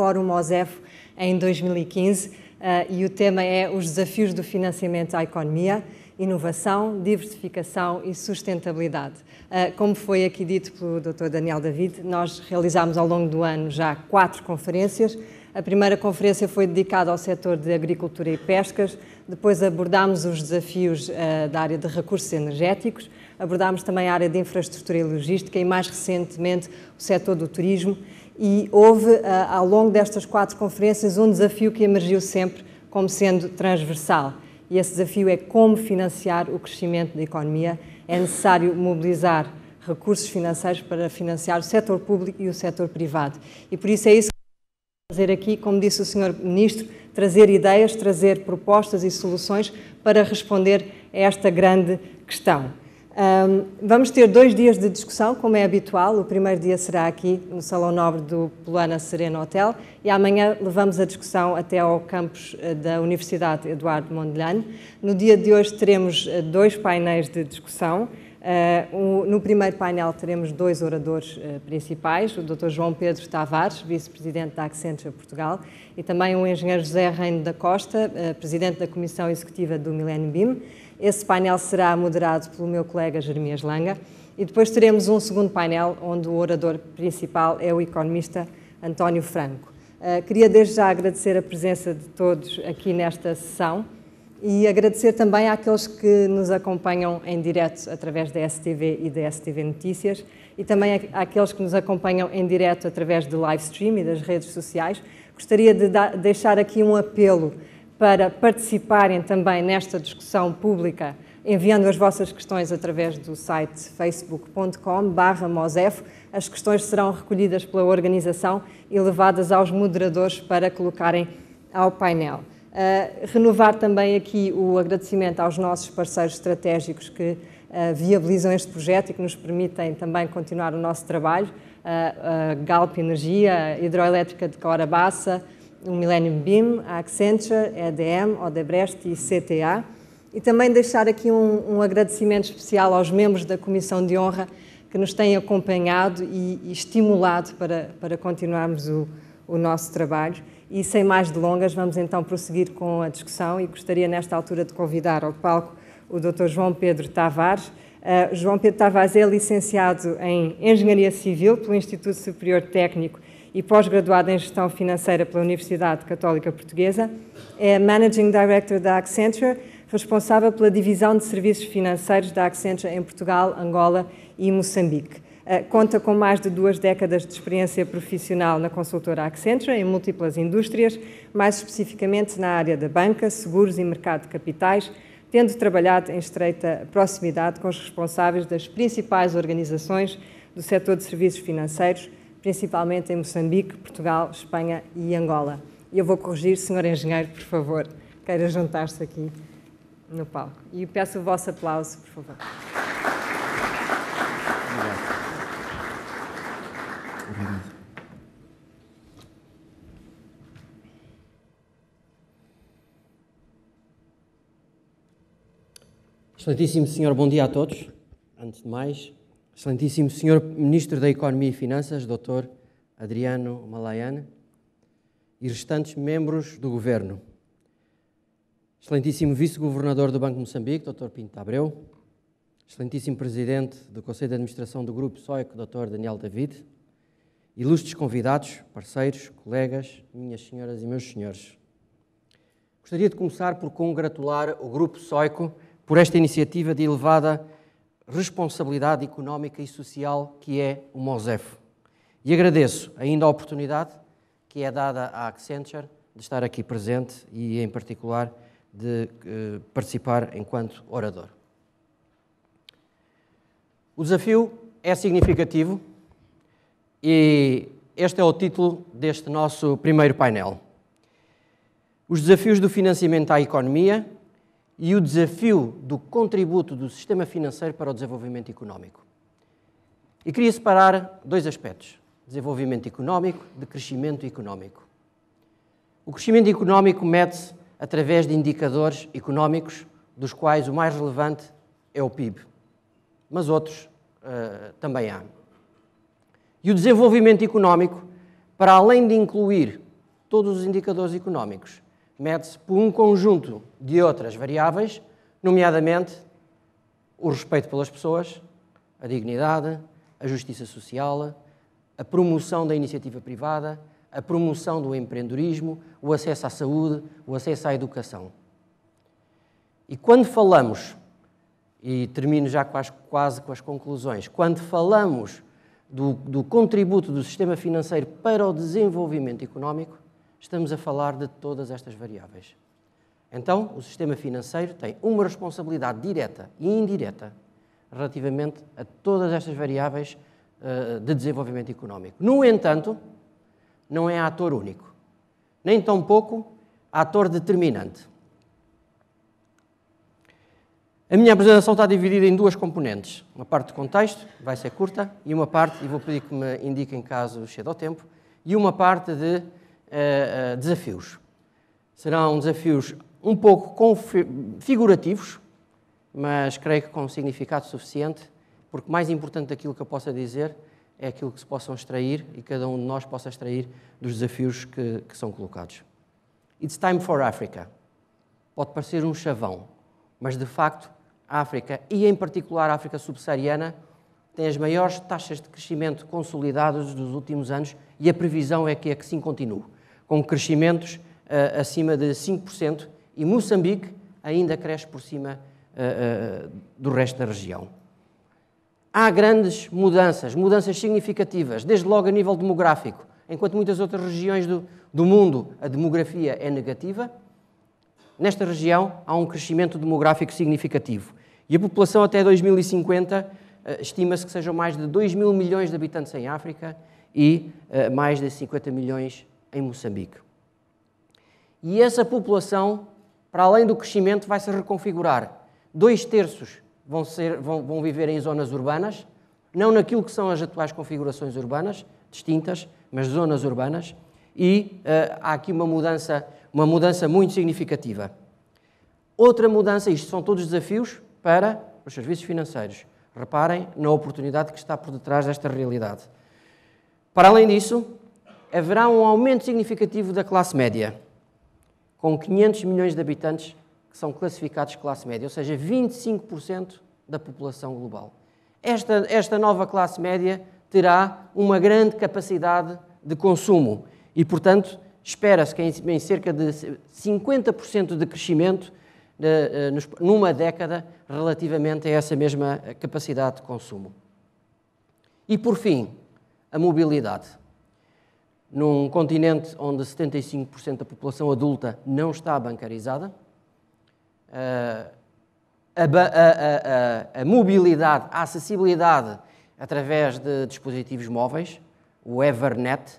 Fórum OSEF em 2015 eh, e o tema é os desafios do financiamento à economia, inovação, diversificação e sustentabilidade. Eh, como foi aqui dito pelo Dr. Daniel David, nós realizámos ao longo do ano já quatro conferências. A primeira conferência foi dedicada ao setor de agricultura e pescas, depois abordámos os desafios uh, da área de recursos energéticos, abordámos também a área de infraestrutura e logística e, mais recentemente, o setor do turismo e houve, ah, ao longo destas quatro conferências, um desafio que emergiu sempre como sendo transversal. E esse desafio é como financiar o crescimento da economia. É necessário mobilizar recursos financeiros para financiar o setor público e o setor privado. E por isso é isso que fazer aqui, como disse o Sr. Ministro, trazer ideias, trazer propostas e soluções para responder a esta grande questão. Um, vamos ter dois dias de discussão, como é habitual. O primeiro dia será aqui no Salão Nobre do Plana Serena Hotel e amanhã levamos a discussão até ao campus eh, da Universidade Eduardo Mondlane. No dia de hoje teremos eh, dois painéis de discussão. Uh, no primeiro painel teremos dois oradores uh, principais, o Dr. João Pedro Tavares, vice-presidente da Accenture Portugal, e também o engenheiro José Reino da Costa, uh, presidente da Comissão Executiva do Millennium BIM. Esse painel será moderado pelo meu colega Jeremias Langa e depois teremos um segundo painel onde o orador principal é o economista António Franco. Eh, queria desde já agradecer a presença de todos aqui nesta sessão e agradecer também àqueles que nos acompanham em direto através da STV e da STV Notícias e também àqueles que nos acompanham em direto através do live stream e das redes sociais. Gostaria de deixar aqui um apelo para participarem também nesta discussão pública, enviando as vossas questões através do site facebook.com/mosef. As questões serão recolhidas pela organização e levadas aos moderadores para colocarem ao painel. Uh, renovar também aqui o agradecimento aos nossos parceiros estratégicos que uh, viabilizam este projeto e que nos permitem também continuar o nosso trabalho. Uh, Galp Energia, Hidroelétrica de Corabassa, o Millennium BIM, a Accenture, EDM, Odebrecht e CTA. E também deixar aqui um, um, agradecimento especial aos membros da Comissão de Honra que nos têm acompanhado e, e estimulado para, para continuarmos o, o nosso trabalho. E sem mais delongas, vamos então prosseguir com a discussão e gostaria nesta altura de convidar ao palco o Dr. João Pedro Tavares. Uh, João Pedro Tavares é licenciado em Engenharia Civil pelo Instituto Superior Técnico e pós-graduada em Gestão Financeira pela Universidade Católica Portuguesa, é Managing Director da Accenture, responsável pela divisão de serviços financeiros da Accenture em Portugal, Angola e Moçambique. Eh, conta com mais de duas décadas de experiência profissional na consultora Accenture em múltiplas indústrias, mais especificamente na área da banca, seguros e mercado de capitais, tendo trabalhado em estreita proximidade com os responsáveis das principais organizações do setor de serviços financeiros, principalmente em Moçambique, Portugal, Espanha e Angola. E eu vou corrigir, senhor engenheiro, por favor, queira juntar-se aqui no palco. E peço o vosso aplauso, por favor. Excelentíssimo senhor, bom dia a todos. Antes de mais, Excelentíssimo Senhor Ministro da Economia e Finanças, Dr. Adriano Malayane, e restantes membros do Governo. Excelentíssimo Vice-Governador do Banco de Moçambique, Dr. Pinto Abreu. Excelentíssimo Presidente do Conselho de Administração do Grupo Soeco, Dr. Daniel David. Ilustres convidados, parceiros, colegas, minhas senhoras e meus senhores. Gostaria de começar por congratular o Grupo Soeco por esta iniciativa de elevada responsabilidade económica e social que é o MOSEF. E agradeço ainda a oportunidade que é dada à Accenture de estar aqui presente e, em particular, de eh, participar enquanto orador. O desafio é significativo e este é o título deste nosso primeiro painel. Os desafios do financiamento à economia e o desafio do contributo do sistema financeiro para o desenvolvimento económico. E queria separar dois aspectos: desenvolvimento económico de crescimento económico. O crescimento económico mede-se através de indicadores económicos, dos quais o mais relevante é o PIB, mas outros uh, também há. E o desenvolvimento económico, para além de incluir todos os indicadores económicos, mede-se por um conjunto de outras variáveis, nomeadamente o respeito pelas pessoas, a dignidade, a justiça social, a promoção da iniciativa privada, a promoção do empreendedorismo, o acesso à saúde, o acesso à educação. E quando falamos, e termino já quase, quase com as conclusões, quando falamos do, do contributo do sistema financeiro para o desenvolvimento económico, estamos a falar de todas estas variáveis. Então, o sistema financeiro tem uma responsabilidade direta e indireta relativamente a todas estas variáveis eh, de desenvolvimento económico. No entanto, não é ator único, nem tampouco ator determinante. A minha apresentação está dividida em duas componentes. Uma parte de contexto, vai ser curta, e uma parte, e vou pedir que me indiquem caso chegue ao tempo, e uma parte de uh, desafios. Serão desafios um pouco figurativos, mas creio que com significado suficiente, porque mais importante daquilo que eu possa dizer é aquilo que se possam extrair e cada um de nós possa extrair dos desafios que, que são colocados. It's time for Africa. Pode parecer um chavão, mas de facto a África, e em particular a África subsaariana, tem as maiores taxas de crescimento consolidadas dos últimos anos e a previsão é que é que sim continue com crescimentos uh, acima de 5%, e Moçambique ainda cresce por cima uh, uh, do resto da região. Há grandes mudanças, mudanças significativas, desde logo a nível demográfico. Enquanto muitas outras regiões do, do mundo a demografia é negativa, nesta região há um crescimento demográfico significativo. E a população até 2050 estima-se que sejam mais de 2 mil milhões de habitantes em África e mais de 50 milhões em Moçambique. E essa população, para além do crescimento, vai se reconfigurar. Dois terços vão, ser, vão, vão viver em zonas urbanas, não naquilo que são as atuais configurações urbanas, distintas, mas zonas urbanas, e uh, há aqui uma mudança, uma mudança muito significativa. Outra mudança, isto são todos desafios para os serviços financeiros. Reparem na oportunidade que está por detrás desta realidade. Para além disso, haverá um aumento significativo da classe média, com 500 milhões de habitantes que são classificados classe média, ou seja, 25% da população global. Esta, esta nova classe média terá uma grande capacidade de consumo e, portanto, espera-se que em cerca de 50% de crescimento eh, eh, numa década relativamente a essa mesma capacidade de consumo. E, por fim, a mobilidade num continente onde 75% da população adulta não está bancarizada, eh, a, a, a, a, mobilidade, a acessibilidade através de dispositivos móveis, o Evernet,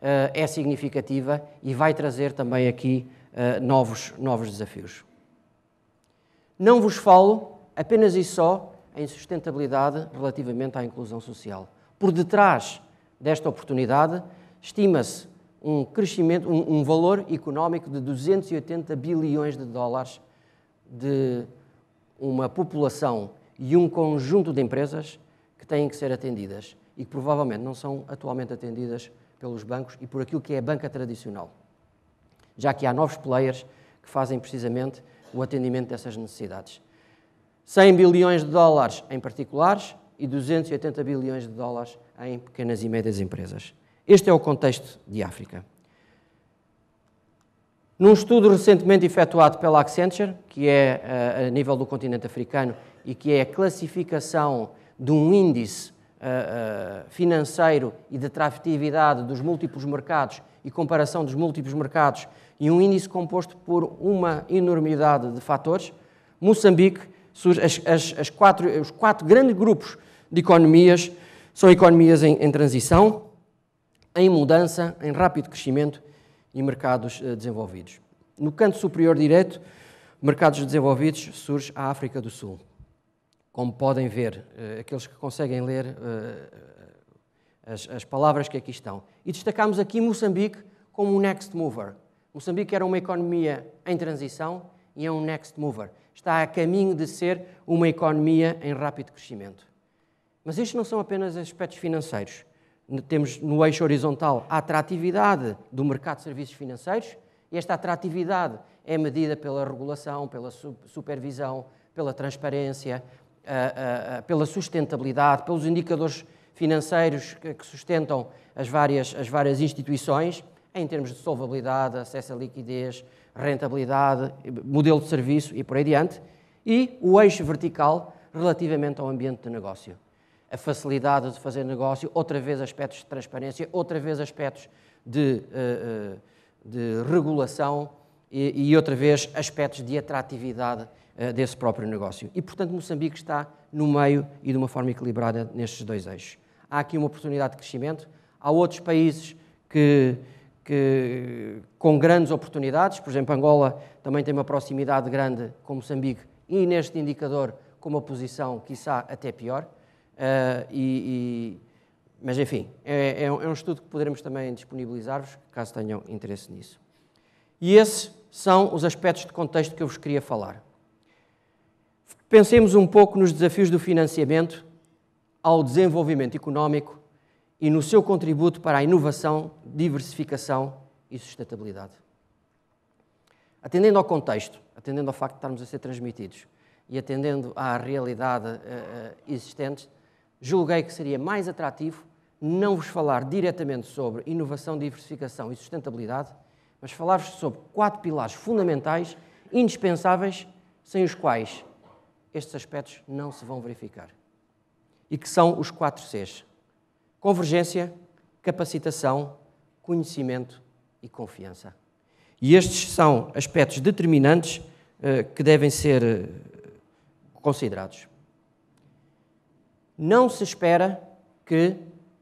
eh, é significativa e vai trazer também aqui eh, novos, novos desafios. Não vos falo apenas e só em sustentabilidade relativamente à inclusão social. Por detrás desta oportunidade estima-se um crescimento, um, um, valor económico de 280 bilhões de dólares de uma população e um conjunto de empresas que têm que ser atendidas e que provavelmente não são atualmente atendidas pelos bancos e por aquilo que é a banca tradicional, já que há novos players que fazem precisamente o atendimento dessas necessidades. 100 bilhões de dólares em particulares e 280 bilhões de dólares em pequenas e médias empresas. Este é o contexto de África. Num estudo recentemente efetuado pela Accenture, que é eh, a nível do continente africano e que é a classificação de um índice eh, eh, financeiro e de atratividade dos múltiplos mercados e comparação dos múltiplos mercados e um índice composto por uma enormidade de fatores, Moçambique, as, as, as quatro, os quatro grandes grupos de economias são economias em, em transição, em mudança, em rápido crescimento e mercados eh, desenvolvidos. No canto superior direito, mercados desenvolvidos, surge a África do Sul. Como podem ver, eh, aqueles que conseguem ler eh, as, as palavras que aqui estão. E destacamos aqui Moçambique como um next mover. Moçambique era uma economia em transição e é um next mover. Está a caminho de ser uma economia em rápido crescimento. Mas estes não são apenas aspectos financeiros temos no eixo horizontal a atratividade do mercado de serviços financeiros, e esta atratividade é medida pela regulação, pela supervisão, pela transparência, eh, eh, eh, pela sustentabilidade, pelos indicadores financeiros que sustentam as várias, as várias instituições, em termos de solvabilidade, acesso à liquidez, rentabilidade, modelo de serviço e por aí adiante, e o eixo vertical relativamente ao ambiente de negócio a facilidade de fazer negócio, outra vez aspectos de transparência, outra vez aspectos de, eh, eh, de regulação e, outra vez aspectos de atratividade eh, desse próprio negócio. E, portanto, Moçambique está no meio e de uma forma equilibrada nestes dois eixos. Há aqui uma oportunidade de crescimento, há outros países que, que com grandes oportunidades, por exemplo, Angola também tem uma proximidade grande com Moçambique e neste indicador com uma posição, quiçá, até pior. Uh, e, e, mas, enfim, é, é, é, um estudo que poderemos também disponibilizar-vos, caso tenham interesse nisso. E esses são os aspectos de contexto que eu vos queria falar. Pensemos um pouco nos desafios do financiamento ao desenvolvimento económico e no seu contributo para a inovação, diversificação e sustentabilidade. Atendendo ao contexto, atendendo ao facto de estarmos a ser transmitidos e atendendo à realidade uh, existente, julguei que seria mais atrativo não vos falar diretamente sobre inovação, diversificação e sustentabilidade, mas falar-vos sobre quatro pilares fundamentais, indispensáveis, sem os quais estes aspectos não se vão verificar. E que são os quatro Cs: convergência, capacitação, conhecimento e confiança. E estes são aspectos determinantes eh, que devem ser eh, considerados não se espera que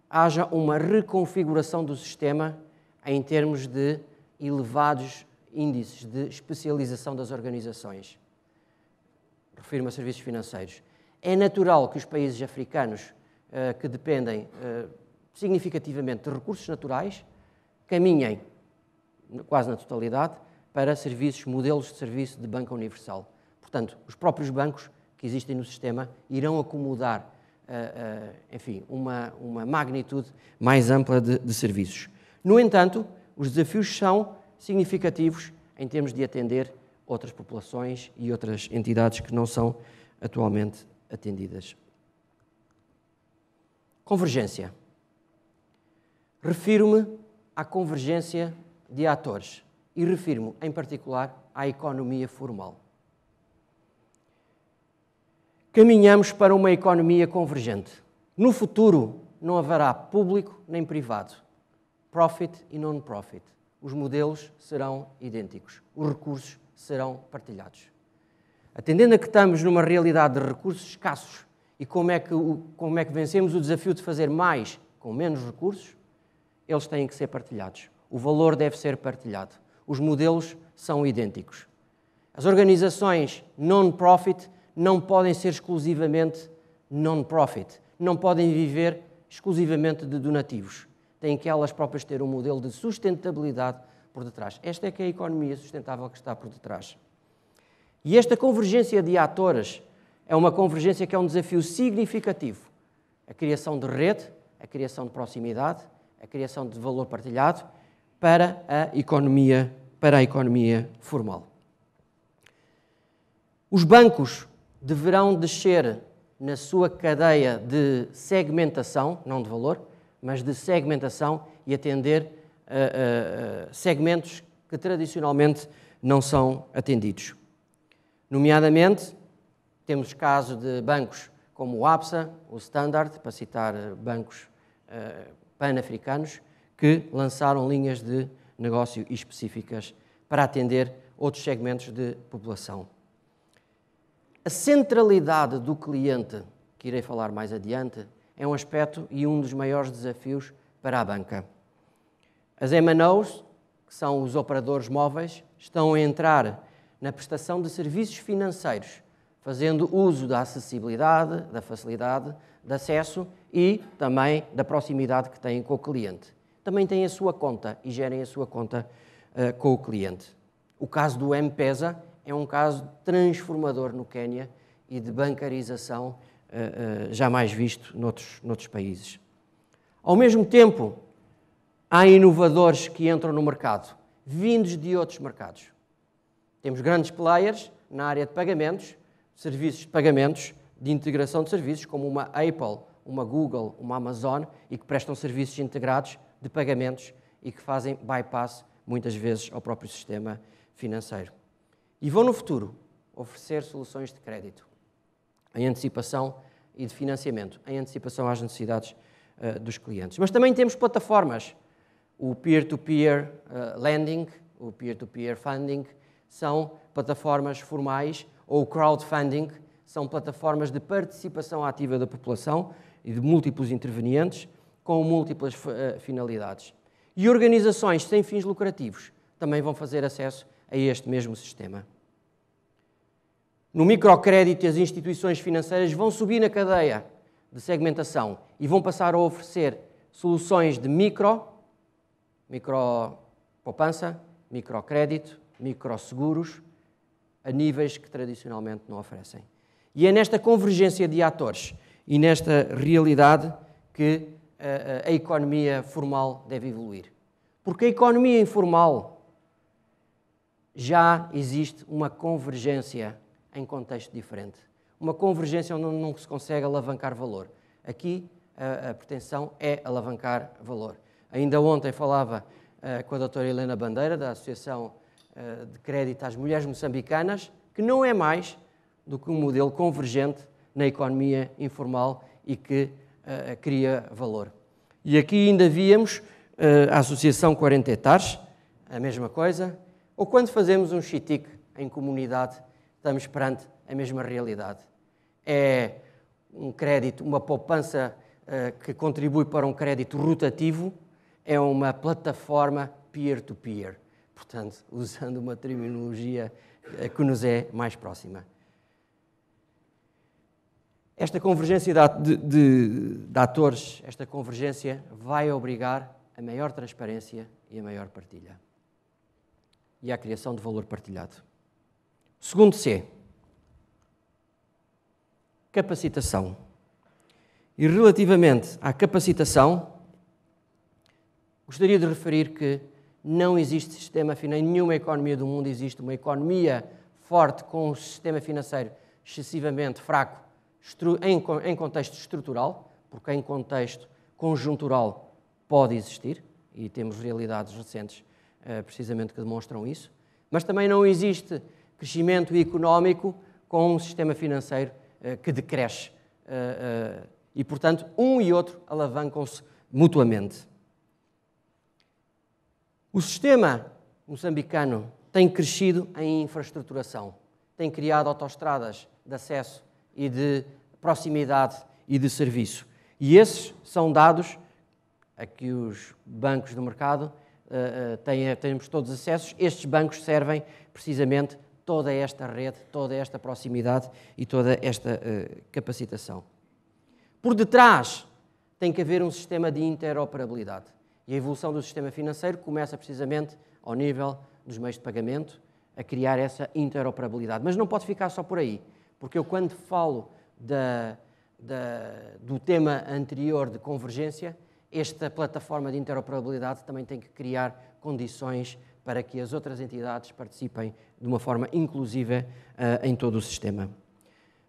haja uma reconfiguração do sistema em termos de elevados índices de especialização das organizações. Refiro-me a serviços financeiros. É natural que os países africanos eh, que dependem eh, significativamente de recursos naturais caminhem, quase na totalidade, para serviços, modelos de serviço de banca universal. Portanto, os próprios bancos que existem no sistema irão acomodar eh, eh, enfim, uma, uma magnitude mais ampla de, de serviços. No entanto, os desafios são significativos em termos de atender outras populações e outras entidades que não são atualmente atendidas. Convergência. Refiro-me à convergência de atores e refiro-me, em particular, à economia formal caminhamos para uma economia convergente. No futuro, não haverá público nem privado, profit e non-profit. Os modelos serão idênticos, os recursos serão partilhados. Atendendo a que estamos numa realidade de recursos escassos e como é que, como é que vencemos o desafio de fazer mais com menos recursos, eles têm que ser partilhados. O valor deve ser partilhado. Os modelos são idênticos. As organizações non-profit não podem ser exclusivamente non-profit, não podem viver exclusivamente de donativos. Têm que elas próprias ter um modelo de sustentabilidade por detrás. Esta é que é a economia sustentável que está por detrás. E esta convergência de atores é uma convergência que é um desafio significativo. A criação de rede, a criação de proximidade, a criação de valor partilhado para a economia, para a economia formal. Os bancos deverão descer na sua cadeia de segmentação, não de valor, mas de segmentação e atender eh, eh, eh, segmentos que tradicionalmente não são atendidos. Nomeadamente, temos casos de bancos como o ABSA, o Standard, para citar bancos uh, pan-africanos, que lançaram linhas de negócio específicas para atender outros segmentos de população. A centralidade do cliente, que irei falar mais adiante, é um aspecto e um dos maiores desafios para a banca. As MNOs, que são os operadores móveis, estão a entrar na prestação de serviços financeiros, fazendo uso da acessibilidade, da facilidade de acesso e também da proximidade que têm com o cliente. Também têm a sua conta e gerem a sua conta uh, com o cliente. O caso do M-Pesa é um caso transformador no Quênia e de bancarização uh, uh, jamais visto noutros, noutros países. Ao mesmo tempo, há inovadores que entram no mercado, vindos de outros mercados. Temos grandes players na área de pagamentos, serviços de pagamentos, de integração de serviços, como uma Apple, uma Google, uma Amazon, e que prestam serviços integrados de pagamentos e que fazem bypass muitas vezes ao próprio sistema financeiro e vão no futuro oferecer soluções de crédito em antecipação e de financiamento, em antecipação às necessidades uh, dos clientes. Mas também temos plataformas, o peer-to-peer uh, lending, o peer-to-peer funding, são plataformas formais, ou o crowdfunding, são plataformas de participação ativa da população e de múltiplos intervenientes com múltiplas uh, finalidades. E organizações sem fins lucrativos também vão fazer acesso a este mesmo sistema. No microcrédito, as instituições financeiras vão subir na cadeia de segmentação e vão passar a oferecer soluções de micro, micro poupança, microcrédito, microseguros, a níveis que tradicionalmente não oferecem. E é nesta convergência de atores e nesta realidade que a, eh, a, eh, a economia formal deve evoluir. Porque a economia informal já existe uma convergência em contexto diferente. Uma convergência onde não se consegue alavancar valor. Aqui, a, a pretensão é alavancar valor. Ainda ontem falava uh, com a doutora Helena Bandeira, da Associação uh, de Crédito às Mulheres Moçambicanas, que não é mais do que um modelo convergente na economia informal e que uh, cria valor. E aqui ainda víamos a Associação 40 Hectares, a mesma coisa, ou quando fazemos um chitique em comunidade, estamos perante a mesma realidade. É um crédito, uma poupança uh, que contribui para um crédito rotativo, é uma plataforma peer-to-peer. Portanto, usando uma terminologia eh, que nos é mais próxima. Esta convergência de, de, de, atores, esta convergência vai obrigar a maior transparência e a maior partilha e à criação de valor partilhado. Segundo C, capacitação. E relativamente à capacitação, gostaria de referir que não existe sistema financeiro, em nenhuma economia do mundo existe uma economia forte com um sistema financeiro excessivamente fraco em contexto estrutural, porque em contexto conjuntural pode existir, e temos realidades recentes eh, precisamente que demonstram isso. Mas também não existe crescimento económico com um sistema financeiro eh, que decresce. Eh, e, portanto, um e outro alavancam-se mutuamente. O sistema moçambicano tem crescido em infraestruturação, tem criado autoestradas de acesso e de proximidade e de serviço. E esses são dados a que os bancos do mercado eh, eh, têm, temos todos acessos, estes bancos servem precisamente toda esta rede, toda esta proximidade e toda esta eh, capacitação. Por detrás tem que haver um sistema de interoperabilidade. E a evolução do sistema financeiro começa precisamente ao nível dos meios de pagamento, a criar essa interoperabilidade. Mas não pode ficar só por aí, porque eu, quando falo da, da, do tema anterior de convergência, esta plataforma de interoperabilidade também tem que criar condições para que as outras entidades participem de uma forma inclusiva uh, em todo o sistema.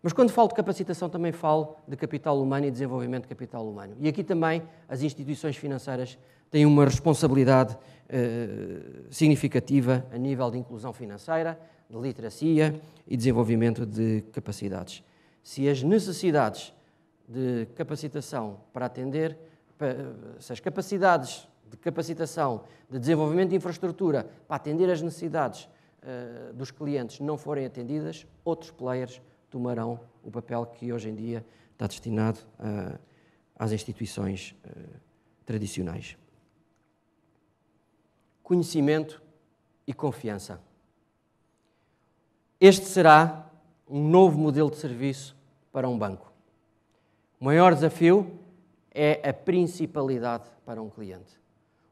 Mas quando falo de capacitação, também falo de capital humano e desenvolvimento de capital humano. E aqui também as instituições financeiras têm uma responsabilidade eh, significativa a nível de inclusão financeira, de literacia e desenvolvimento de capacidades. Se as necessidades de capacitação para atender se as capacidades de capacitação, de desenvolvimento de infraestrutura para atender as necessidades uh, dos clientes não forem atendidas, outros players tomarão o papel que hoje em dia está destinado uh, às instituições uh, tradicionais. Conhecimento e confiança. Este será um novo modelo de serviço para um banco. O maior desafio é a principalidade para um cliente.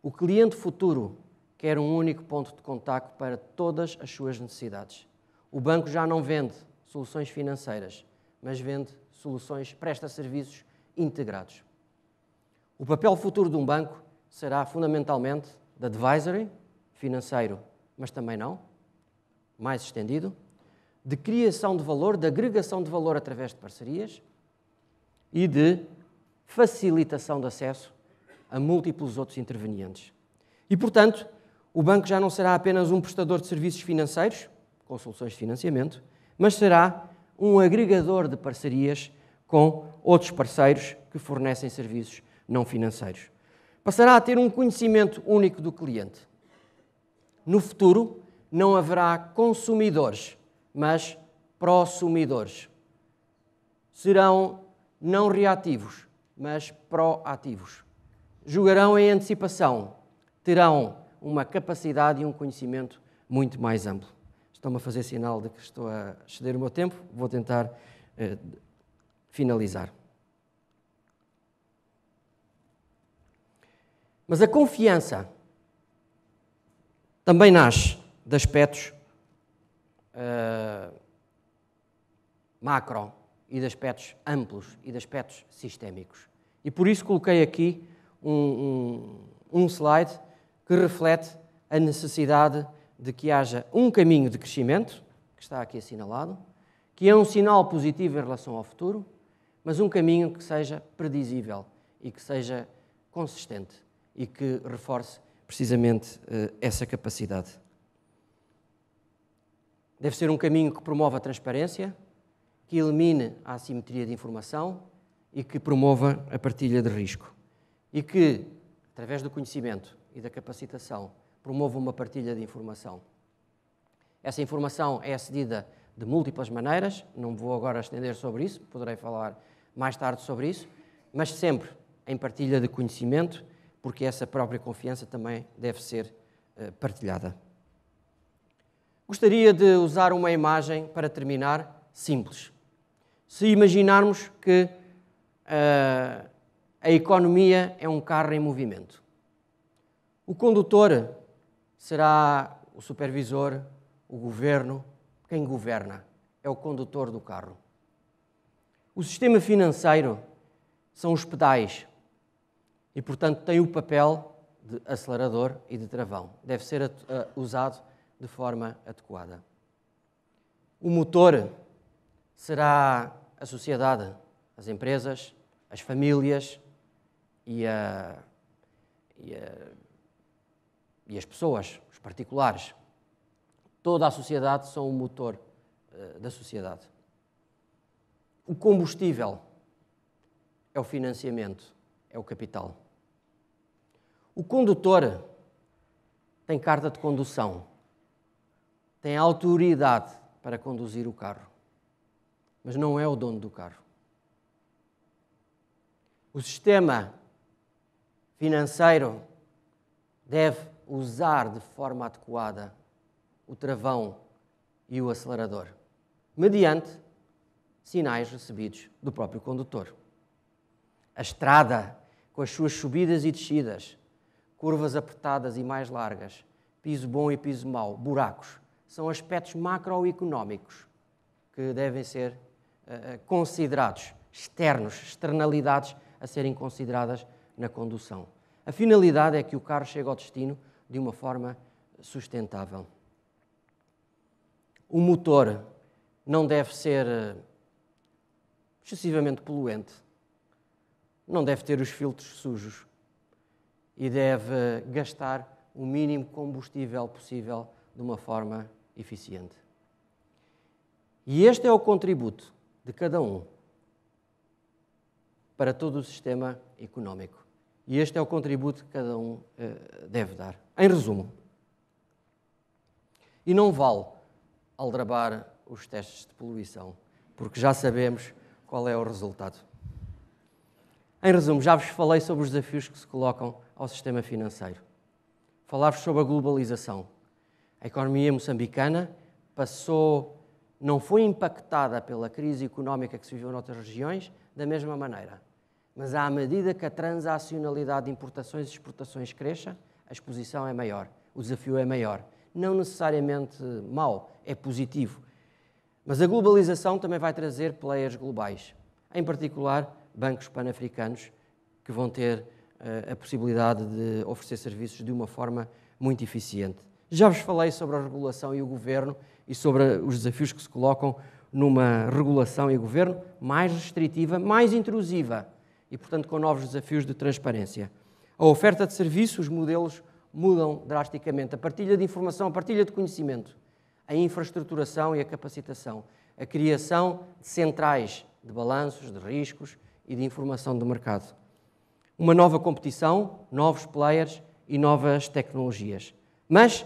O cliente futuro quer um único ponto de contacto para todas as suas necessidades. O banco já não vende soluções financeiras, mas vende soluções, presta serviços integrados. O papel futuro de um banco será fundamentalmente de advisory, financeiro, mas também não, mais estendido, de criação de valor, de agregação de valor através de parcerias e de facilitação de acesso a múltiplos outros intervenientes. E, portanto, o banco já não será apenas um prestador de serviços financeiros, com soluções de financiamento, mas será um agregador de parcerias com outros parceiros que fornecem serviços não financeiros. Passará a ter um conhecimento único do cliente. No futuro, não haverá consumidores, mas prosumidores. Serão não reativos, mas proativos. Julgarão em antecipação, terão uma capacidade e um conhecimento muito mais amplo. Estão-me a fazer sinal de que estou a exceder o meu tempo, vou tentar eh, finalizar. Mas a confiança também nasce de aspectos uh, macro e de aspectos amplos e de aspectos sistémicos. E por isso coloquei aqui um, um, um slide que reflete a necessidade de que haja um caminho de crescimento, que está aqui assinalado, que é um sinal positivo em relação ao futuro, mas um caminho que seja predizível e que seja consistente e que reforce precisamente eh, essa capacidade. Deve ser um caminho que promova a transparência, que elimine a assimetria de informação e que promova a partilha de risco. E que, através do conhecimento e da capacitação, promova uma partilha de informação. Essa informação é acedida de múltiplas maneiras, não vou agora estender sobre isso, poderei falar mais tarde sobre isso, mas sempre em partilha de conhecimento, porque essa própria confiança também deve ser eh, partilhada. Gostaria de usar uma imagem para terminar simples se imaginarmos que uh, a economia é um carro em movimento. O condutor será o supervisor, o governo, quem governa é o condutor do carro. O sistema financeiro são os pedais e, portanto, tem o papel de acelerador e de travão. Deve ser ah, usado de forma adequada. O motor será a sociedade, as empresas, as famílias e, a, e, a, e as pessoas, os particulares. Toda a sociedade são o motor eh, da sociedade. O combustível é o financiamento, é o capital. O condutor tem carta de condução, tem autoridade para conduzir o carro mas não é o dono do carro. O sistema financeiro deve usar de forma adequada o travão e o acelerador, mediante sinais recebidos do próprio condutor. A estrada, com as suas subidas e descidas, curvas apertadas e mais largas, piso bom e piso mau, buracos, são aspectos macroeconómicos que devem ser eh, eh, considerados, externos, externalidades a serem consideradas na condução. A finalidade é que o carro chegue ao destino de uma forma sustentável. O motor não deve ser eh, excessivamente poluente, não deve ter os filtros sujos e deve gastar o mínimo combustível possível de uma forma eficiente. E este é o contributo de cada um para todo o sistema económico. E este é o contributo que cada um eh, deve dar. Em resumo, e não vale aldrabar os testes de poluição, porque já sabemos qual é o resultado. Em resumo, já vos falei sobre os desafios que se colocam ao sistema financeiro. Falar-vos sobre a globalização. A economia moçambicana passou não foi impactada pela crise económica que se viveu noutras regiões da mesma maneira. Mas à medida que a transacionalidade de importações e exportações cresça, a exposição é maior, o desafio é maior. Não necessariamente mau, é positivo. Mas a globalização também vai trazer players globais, em particular bancos pan-africanos, que vão ter eh, a possibilidade de oferecer serviços de uma forma muito eficiente. Já vos falei sobre a regulação e o governo e sobre os desafios que se colocam numa regulação e governo mais restritiva, mais intrusiva e, portanto, com novos desafios de transparência. A oferta de serviços, os modelos mudam drasticamente. A partilha de informação, a partilha de conhecimento, a infraestruturação e a capacitação, a criação de centrais de balanços, de riscos e de informação do mercado. Uma nova competição, novos players e novas tecnologias. Mas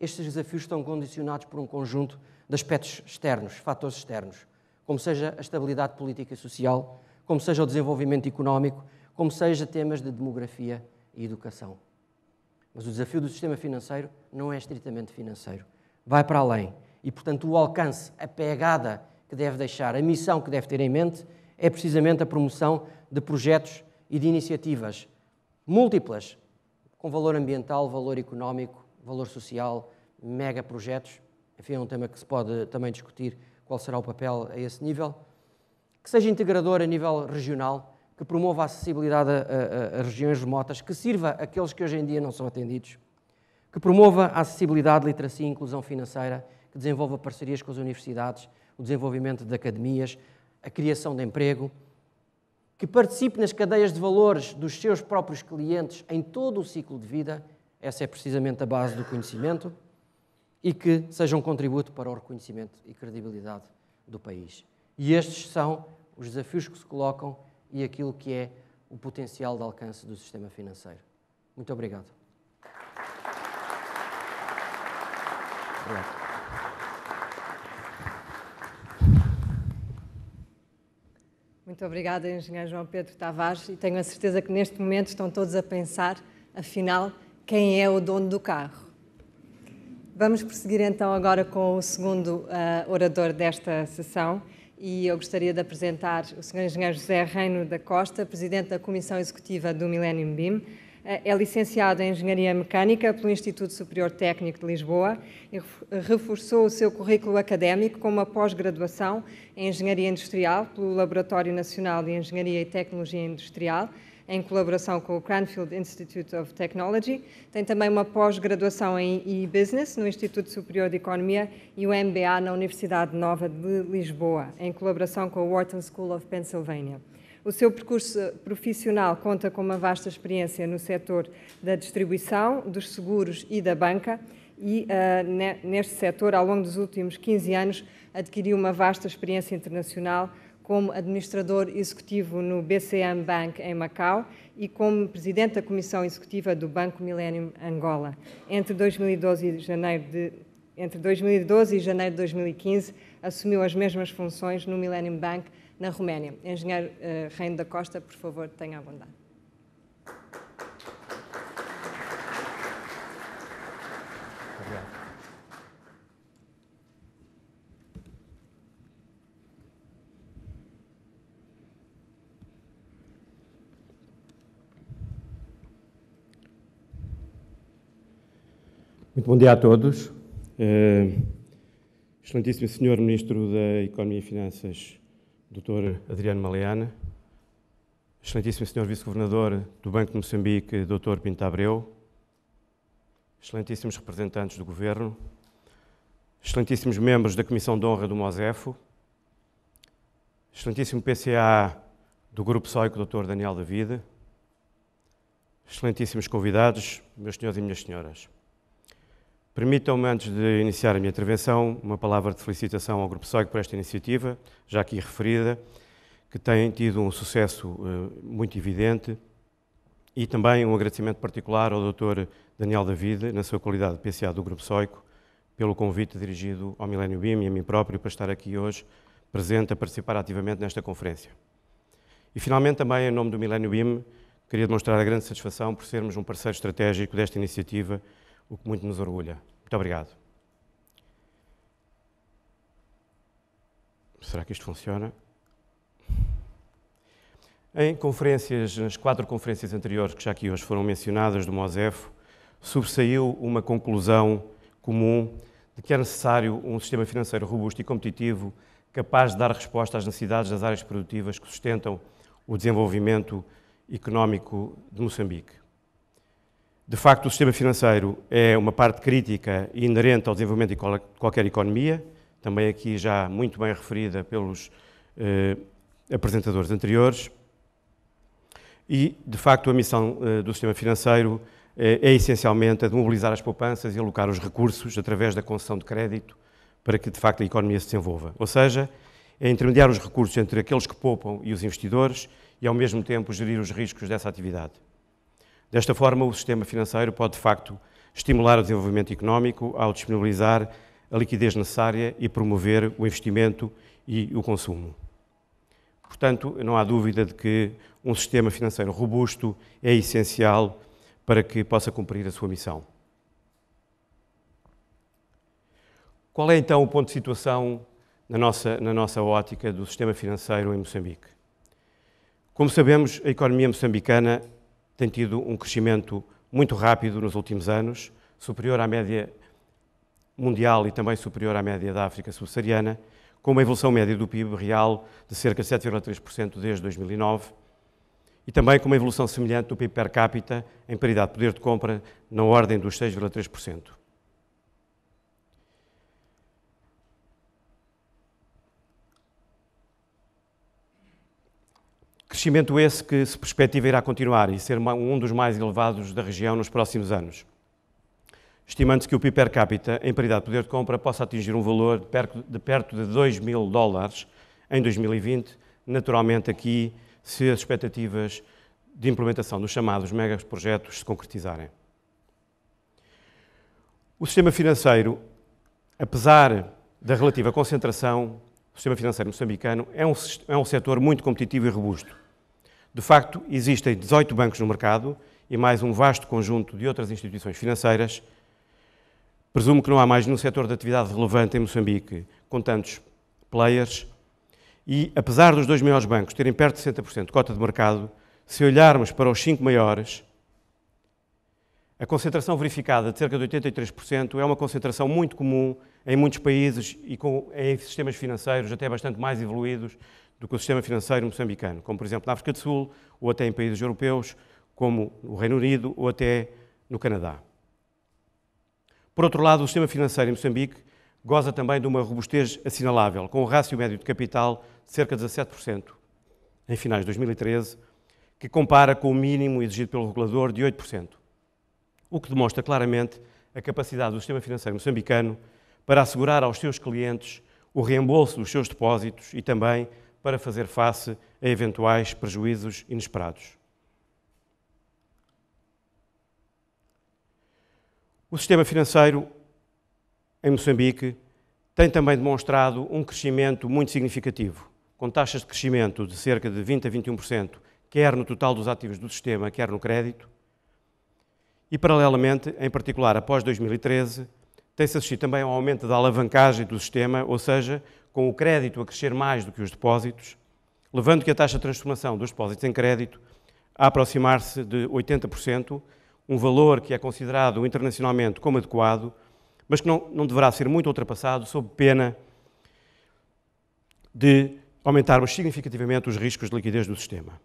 estes desafios estão condicionados por um conjunto de aspectos externos, fatores externos, como seja a estabilidade política e social, como seja o desenvolvimento económico, como seja temas de demografia e educação. Mas o desafio do sistema financeiro não é estritamente financeiro, vai para além. E, portanto, o alcance, a pegada que deve deixar, a missão que deve ter em mente, é precisamente a promoção de projetos e de iniciativas múltiplas, com valor ambiental, valor económico, valor social, mega projetos. Enfim, é um tema que se pode também discutir qual será o papel a esse nível. Que seja integrador a nível regional, que promova a acessibilidade a, a, a regiões remotas, que sirva aqueles que hoje em dia não são atendidos, que promova a acessibilidade, literacia e inclusão financeira, que desenvolva parcerias com as universidades, o desenvolvimento de academias, a criação de emprego, que participe nas cadeias de valores dos seus próprios clientes em todo o ciclo de vida essa é precisamente a base do conhecimento, e que seja um contributo para o reconhecimento e credibilidade do país. E estes são os desafios que se colocam e aquilo que é o potencial de alcance do sistema financeiro. Muito obrigado. obrigado. Muito obrigada, Engenheiro João Pedro Tavares, e tenho a certeza que neste momento estão todos a pensar, afinal, quem é o dono do carro. Vamos prosseguir então agora com o segundo uh, orador desta sessão e eu gostaria de apresentar o Sr. Engenheiro José Reino da Costa, Presidente da Comissão Executiva do Millennium BIM. Ah, é licenciado em Engenharia Mecânica pelo Instituto Superior Técnico de Lisboa e reforçou o seu currículo académico com uma pós-graduação em Engenharia Industrial pelo Laboratório Nacional de Engenharia e Tecnologia Industrial, em colaboração com o Cranfield Institute of Technology. Tem também uma pós-graduação em e-business no Instituto Superior de Economia e o MBA na Universidade Nova de Lisboa, em colaboração com a Wharton School of Pennsylvania. O seu percurso profissional conta com uma vasta experiência no setor da distribuição, dos seguros e da banca, e uh, neste setor, ao longo dos últimos 15 anos, adquiriu uma vasta experiência internacional como administrador executivo no BCM Bank em Macau e como presidente da comissão executiva do Banco Millennium Angola. Entre 2012 e janeiro de entre 2012 e janeiro de 2015, assumiu as mesmas funções no Millennium Bank na Roménia. Engenheiro uh, Reino da Costa, por favor, tenha a bondade. bom dia a todos. Uh, excelentíssimo Senhor Ministro da Economia e Finanças, Dr. Adriano Maleana. Excelentíssimo Senhor Vice-Governador do Banco de Moçambique, Dr. Pinto Abreu. Excelentíssimos representantes do Governo. Excelentíssimos membros da Comissão de Honra do MOSEFO. Excelentíssimo PCA do Grupo Sóico, Dr. Daniel David. Excelentíssimos convidados, meus senhores e minhas senhoras. Permitam-me, antes de iniciar a minha intervenção, uma palavra de felicitação ao Grupo SOIC por esta iniciativa, já aqui referida, que tem tido um sucesso eh, muito evidente, e também um agradecimento particular ao Dr. Daniel David, na sua qualidade de PCA do Grupo SOICO, pelo convite dirigido ao Milênio BIM e a mim próprio para estar aqui hoje, presente a participar ativamente nesta conferência. E, finalmente, também, em nome do Milênio BIM, queria demonstrar a grande satisfação por sermos um parceiro estratégico desta iniciativa o que muito nos orgulha. Muito obrigado. Será que isto funciona? Em conferências, nas quatro conferências anteriores que já aqui hoje foram mencionadas do MOSEFO, sobressaiu uma conclusão comum de que é necessário um sistema financeiro robusto e competitivo capaz de dar resposta às necessidades das áreas produtivas que sustentam o desenvolvimento económico de Moçambique. De facto, o sistema financeiro é uma parte crítica e inerente ao desenvolvimento de qualquer economia, também aqui já muito bem referida pelos eh, apresentadores anteriores. E, de facto, a missão eh, do sistema financeiro eh, é essencialmente a de mobilizar as poupanças e alocar os recursos através da concessão de crédito para que, de facto, a economia se desenvolva. Ou seja, é intermediar os recursos entre aqueles que poupam e os investidores e, ao mesmo tempo, gerir os riscos dessa atividade. Desta forma, o sistema financeiro pode, de facto, estimular o desenvolvimento económico ao disponibilizar a liquidez necessária e promover o investimento e o consumo. Portanto, não há dúvida de que um sistema financeiro robusto é essencial para que possa cumprir a sua missão. Qual é então o ponto de situação na nossa, na nossa ótica do sistema financeiro em Moçambique? Como sabemos, a economia moçambicana tem tido um crescimento muito rápido nos últimos anos, superior à média mundial e também superior à média da África subsaariana, com uma evolução média do PIB real de cerca de 7,3% desde 2009 e também com uma evolução semelhante do PIB per capita em paridade de poder de compra na ordem dos 6,3%. Crescimento esse que se perspectiva irá continuar e ser um dos mais elevados da região nos próximos anos. Estimando-se que o PIB per capita, em paridade de poder de compra, possa atingir um valor de perto de 2 mil dólares em 2020, naturalmente aqui se as expectativas de implementação dos chamados megaprojetos se concretizarem. O sistema financeiro, apesar da relativa concentração, o sistema financeiro moçambicano é um, é um setor muito competitivo e robusto. De facto, existem 18 bancos no mercado e mais um vasto conjunto de outras instituições financeiras. Presumo que não há mais nenhum setor de atividade relevante em Moçambique com tantos players. E apesar dos dois maiores bancos terem perto de 60% de cota de mercado, se olharmos para os cinco maiores, a concentração verificada de cerca de 83% é uma concentração muito comum em muitos países e com, em sistemas financeiros até bastante mais evoluídos do que o sistema financeiro moçambicano, como por exemplo na África do Sul ou até em países europeus, como o Reino Unido ou até no Canadá. Por outro lado, o sistema financeiro em Moçambique goza também de uma robustez assinalável, com um rácio médio de capital de cerca de 17%, em finais de 2013, que compara com o mínimo exigido pelo regulador de 8% o que demonstra claramente a capacidade do sistema financeiro moçambicano para assegurar aos seus clientes o reembolso dos seus depósitos e também para fazer face a eventuais prejuízos inesperados. O sistema financeiro em Moçambique tem também demonstrado um crescimento muito significativo, com taxas de crescimento de cerca de 20 a 21%, quer no total dos ativos do sistema, quer no crédito, e, paralelamente, em particular após 2013, tem-se assistido também ao aumento da alavancagem do sistema, ou seja, com o crédito a crescer mais do que os depósitos, levando que a taxa de transformação dos depósitos em crédito a aproximar-se de 80%, um valor que é considerado internacionalmente como adequado, mas que não, não deverá ser muito ultrapassado, sob pena de aumentarmos significativamente os riscos de liquidez do sistema.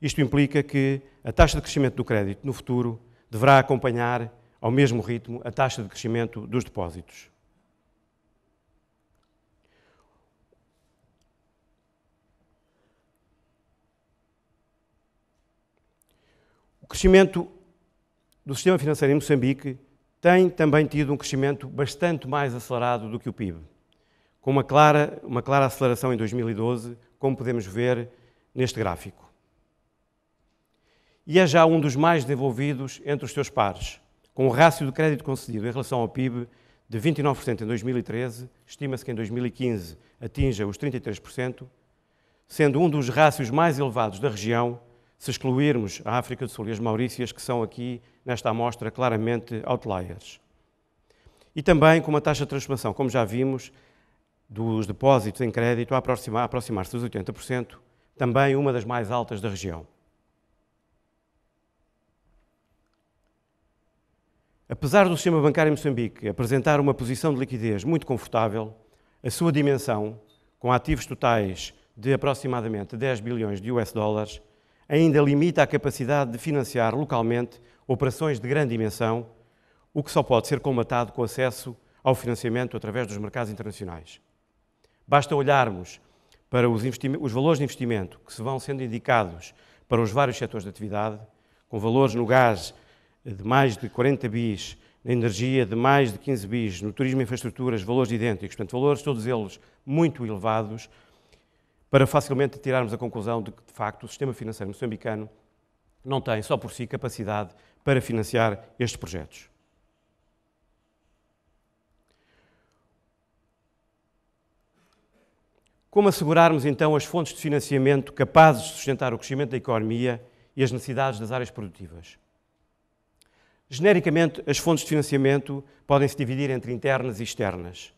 Isto implica que a taxa de crescimento do crédito no futuro deverá acompanhar, ao mesmo ritmo, a taxa de crescimento dos depósitos. O crescimento do sistema financeiro em Moçambique tem também tido um crescimento bastante mais acelerado do que o PIB, com uma clara, uma clara aceleração em 2012, como podemos ver neste gráfico e é já um dos mais desenvolvidos entre os seus pares, com o rácio de crédito concedido em relação ao PIB de 29% em 2013, estima-se que em 2015 atinja os 33%, sendo um dos rácios mais elevados da região, se excluirmos a África do Sul e as Maurícias, que são aqui, nesta amostra, claramente outliers. E também com uma taxa de transformação, como já vimos, dos depósitos em crédito a aproximar-se dos 80%, também uma das mais altas da região. Apesar do sistema bancário em Moçambique apresentar uma posição de liquidez muito confortável, a sua dimensão, com ativos totais de aproximadamente 10 bilhões de US dólares, ainda limita a capacidade de financiar localmente operações de grande dimensão, o que só pode ser colmatado com acesso ao financiamento através dos mercados internacionais. Basta olharmos para os, os, valores de investimento que se vão sendo indicados para os vários setores de atividade, com valores no gás de mais de 40 bis, na energia de mais de 15 bis, no turismo e infraestruturas, valores idênticos, portanto, valores todos eles muito elevados, para facilmente tirarmos a conclusão de que, de facto, o sistema financeiro moçambicano não tem só por si capacidade para financiar estes projetos. Como assegurarmos então as fontes de financiamento capazes de sustentar o crescimento da economia e as necessidades das áreas produtivas? Genericamente, as fontes de financiamento podem se dividir entre internas e externas.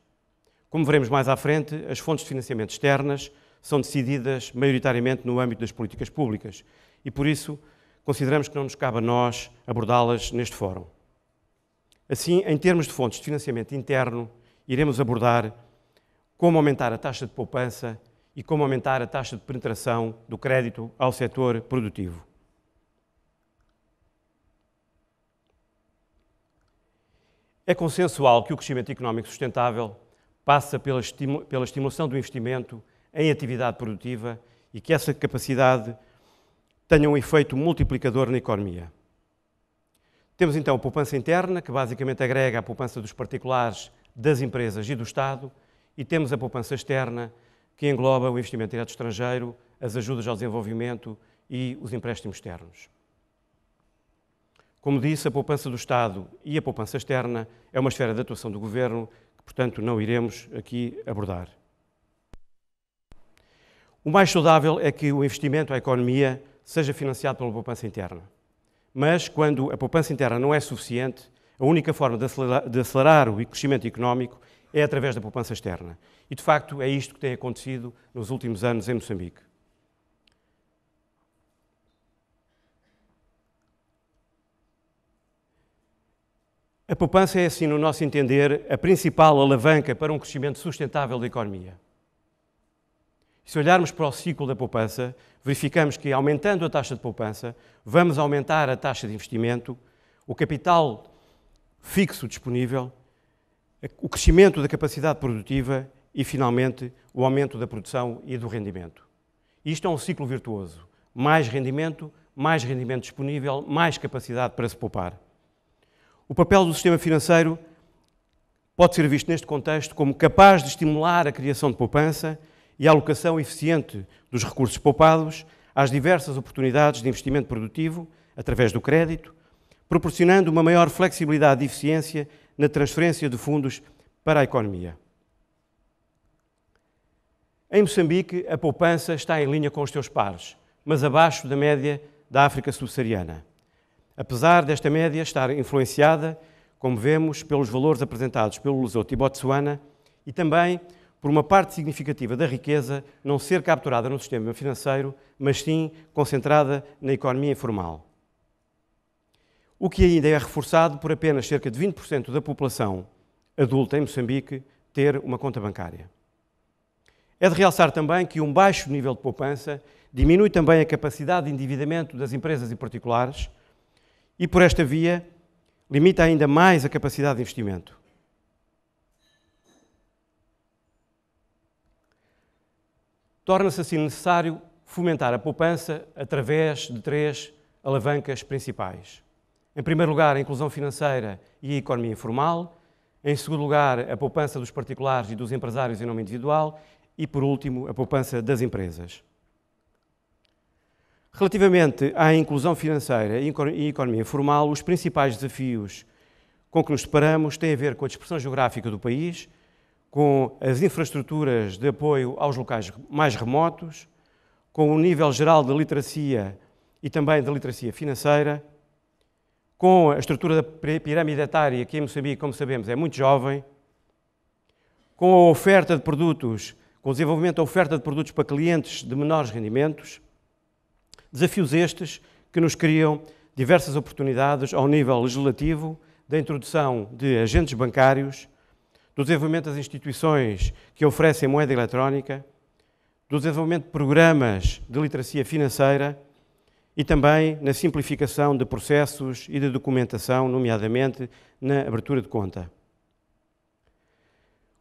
Como veremos mais à frente, as fontes de financiamento externas são decididas maioritariamente no âmbito das políticas públicas e, por isso, consideramos que não nos cabe a nós abordá-las neste fórum. Assim, em termos de fontes de financiamento interno, iremos abordar como aumentar a taxa de poupança e como aumentar a taxa de penetração do crédito ao setor produtivo. É consensual que o crescimento económico sustentável passa pela, pela estimulação do investimento em atividade produtiva e que essa capacidade tenha um efeito multiplicador na economia. Temos então a poupança interna, que basicamente agrega a poupança dos particulares, das empresas e do Estado, e temos a poupança externa, que engloba o investimento direto estrangeiro, as ajudas ao desenvolvimento e os empréstimos externos. Como disse, a poupança do Estado e a poupança externa é uma esfera de atuação do Governo que, portanto, não iremos aqui abordar. O mais saudável é que o investimento à economia seja financiado pela poupança interna. Mas, quando a poupança interna não é suficiente, a única forma de acelerar, de acelerar o crescimento económico é através da poupança externa. E, de facto, é isto que tem acontecido nos últimos anos em Moçambique. A poupança é, assim, no nosso entender, a principal alavanca para um crescimento sustentável da economia. Se olharmos para o ciclo da poupança, verificamos que, aumentando a taxa de poupança, vamos aumentar a taxa de investimento, o capital fixo disponível, o crescimento da capacidade produtiva e, finalmente, o aumento da produção e do rendimento. Isto é um ciclo virtuoso. Mais rendimento, mais rendimento disponível, mais capacidade para se poupar. O papel do sistema financeiro pode ser visto neste contexto como capaz de estimular a criação de poupança e a alocação eficiente dos recursos poupados às diversas oportunidades de investimento produtivo através do crédito, proporcionando uma maior flexibilidade e eficiência na transferência de fundos para a economia. Em Moçambique, a poupança está em linha com os seus pares, mas abaixo da média da África subsaariana. Apesar desta média estar influenciada, como vemos, pelos valores apresentados pelo Lesoto e Botsuana e também por uma parte significativa da riqueza não ser capturada no sistema financeiro, mas sim concentrada na economia informal. O que ainda é reforçado por apenas cerca de 20% da população adulta em Moçambique ter uma conta bancária. É de realçar também que um baixo nível de poupança diminui também a capacidade de endividamento das empresas e particulares e, por esta via, limita ainda mais a capacidade de investimento. Torna-se assim necessário fomentar a poupança através de três alavancas principais. Em primeiro lugar, a inclusão financeira e a economia informal. Em segundo lugar, a poupança dos particulares e dos empresários em nome individual. E, por último, a poupança das empresas. Relativamente à inclusão financeira e economia formal, os principais desafios com que nos deparamos têm a ver com a dispersão geográfica do país, com as infraestruturas de apoio aos locais mais remotos, com o nível geral de literacia e também de literacia financeira, com a estrutura da pirâmide etária, que em Moçambique, como sabemos, é muito jovem, com a oferta de produtos, com o desenvolvimento da oferta de produtos para clientes de menores rendimentos Desafios estes que nos criam diversas oportunidades ao nível legislativo, da introdução de agentes bancários, do desenvolvimento das instituições que oferecem moeda eletrónica, do desenvolvimento de programas de literacia financeira e também na simplificação de processos e de documentação, nomeadamente na abertura de conta.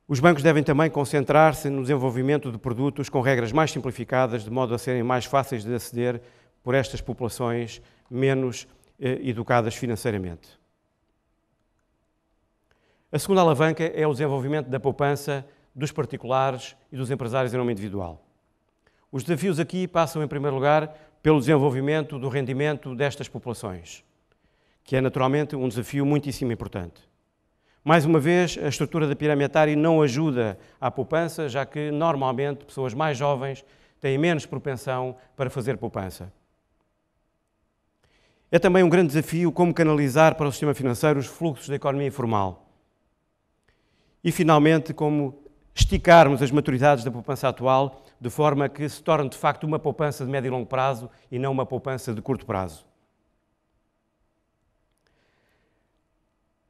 Os bancos devem também concentrar-se no desenvolvimento de produtos com regras mais simplificadas, de modo a serem mais fáceis de aceder por estas populações menos eh, educadas financeiramente. A segunda alavanca é o desenvolvimento da poupança dos particulares e dos empresários em nome individual. Os desafios aqui passam, em primeiro lugar, pelo desenvolvimento do rendimento destas populações, que é naturalmente um desafio muitíssimo importante. Mais uma vez, a estrutura da pirâmide etária não ajuda à poupança, já que normalmente pessoas mais jovens têm menos propensão para fazer poupança. É também um grande desafio como canalizar para o sistema financeiro os fluxos da economia informal. E, finalmente, como esticarmos as maturidades da poupança atual de forma que se torne de facto uma poupança de médio e longo prazo e não uma poupança de curto prazo.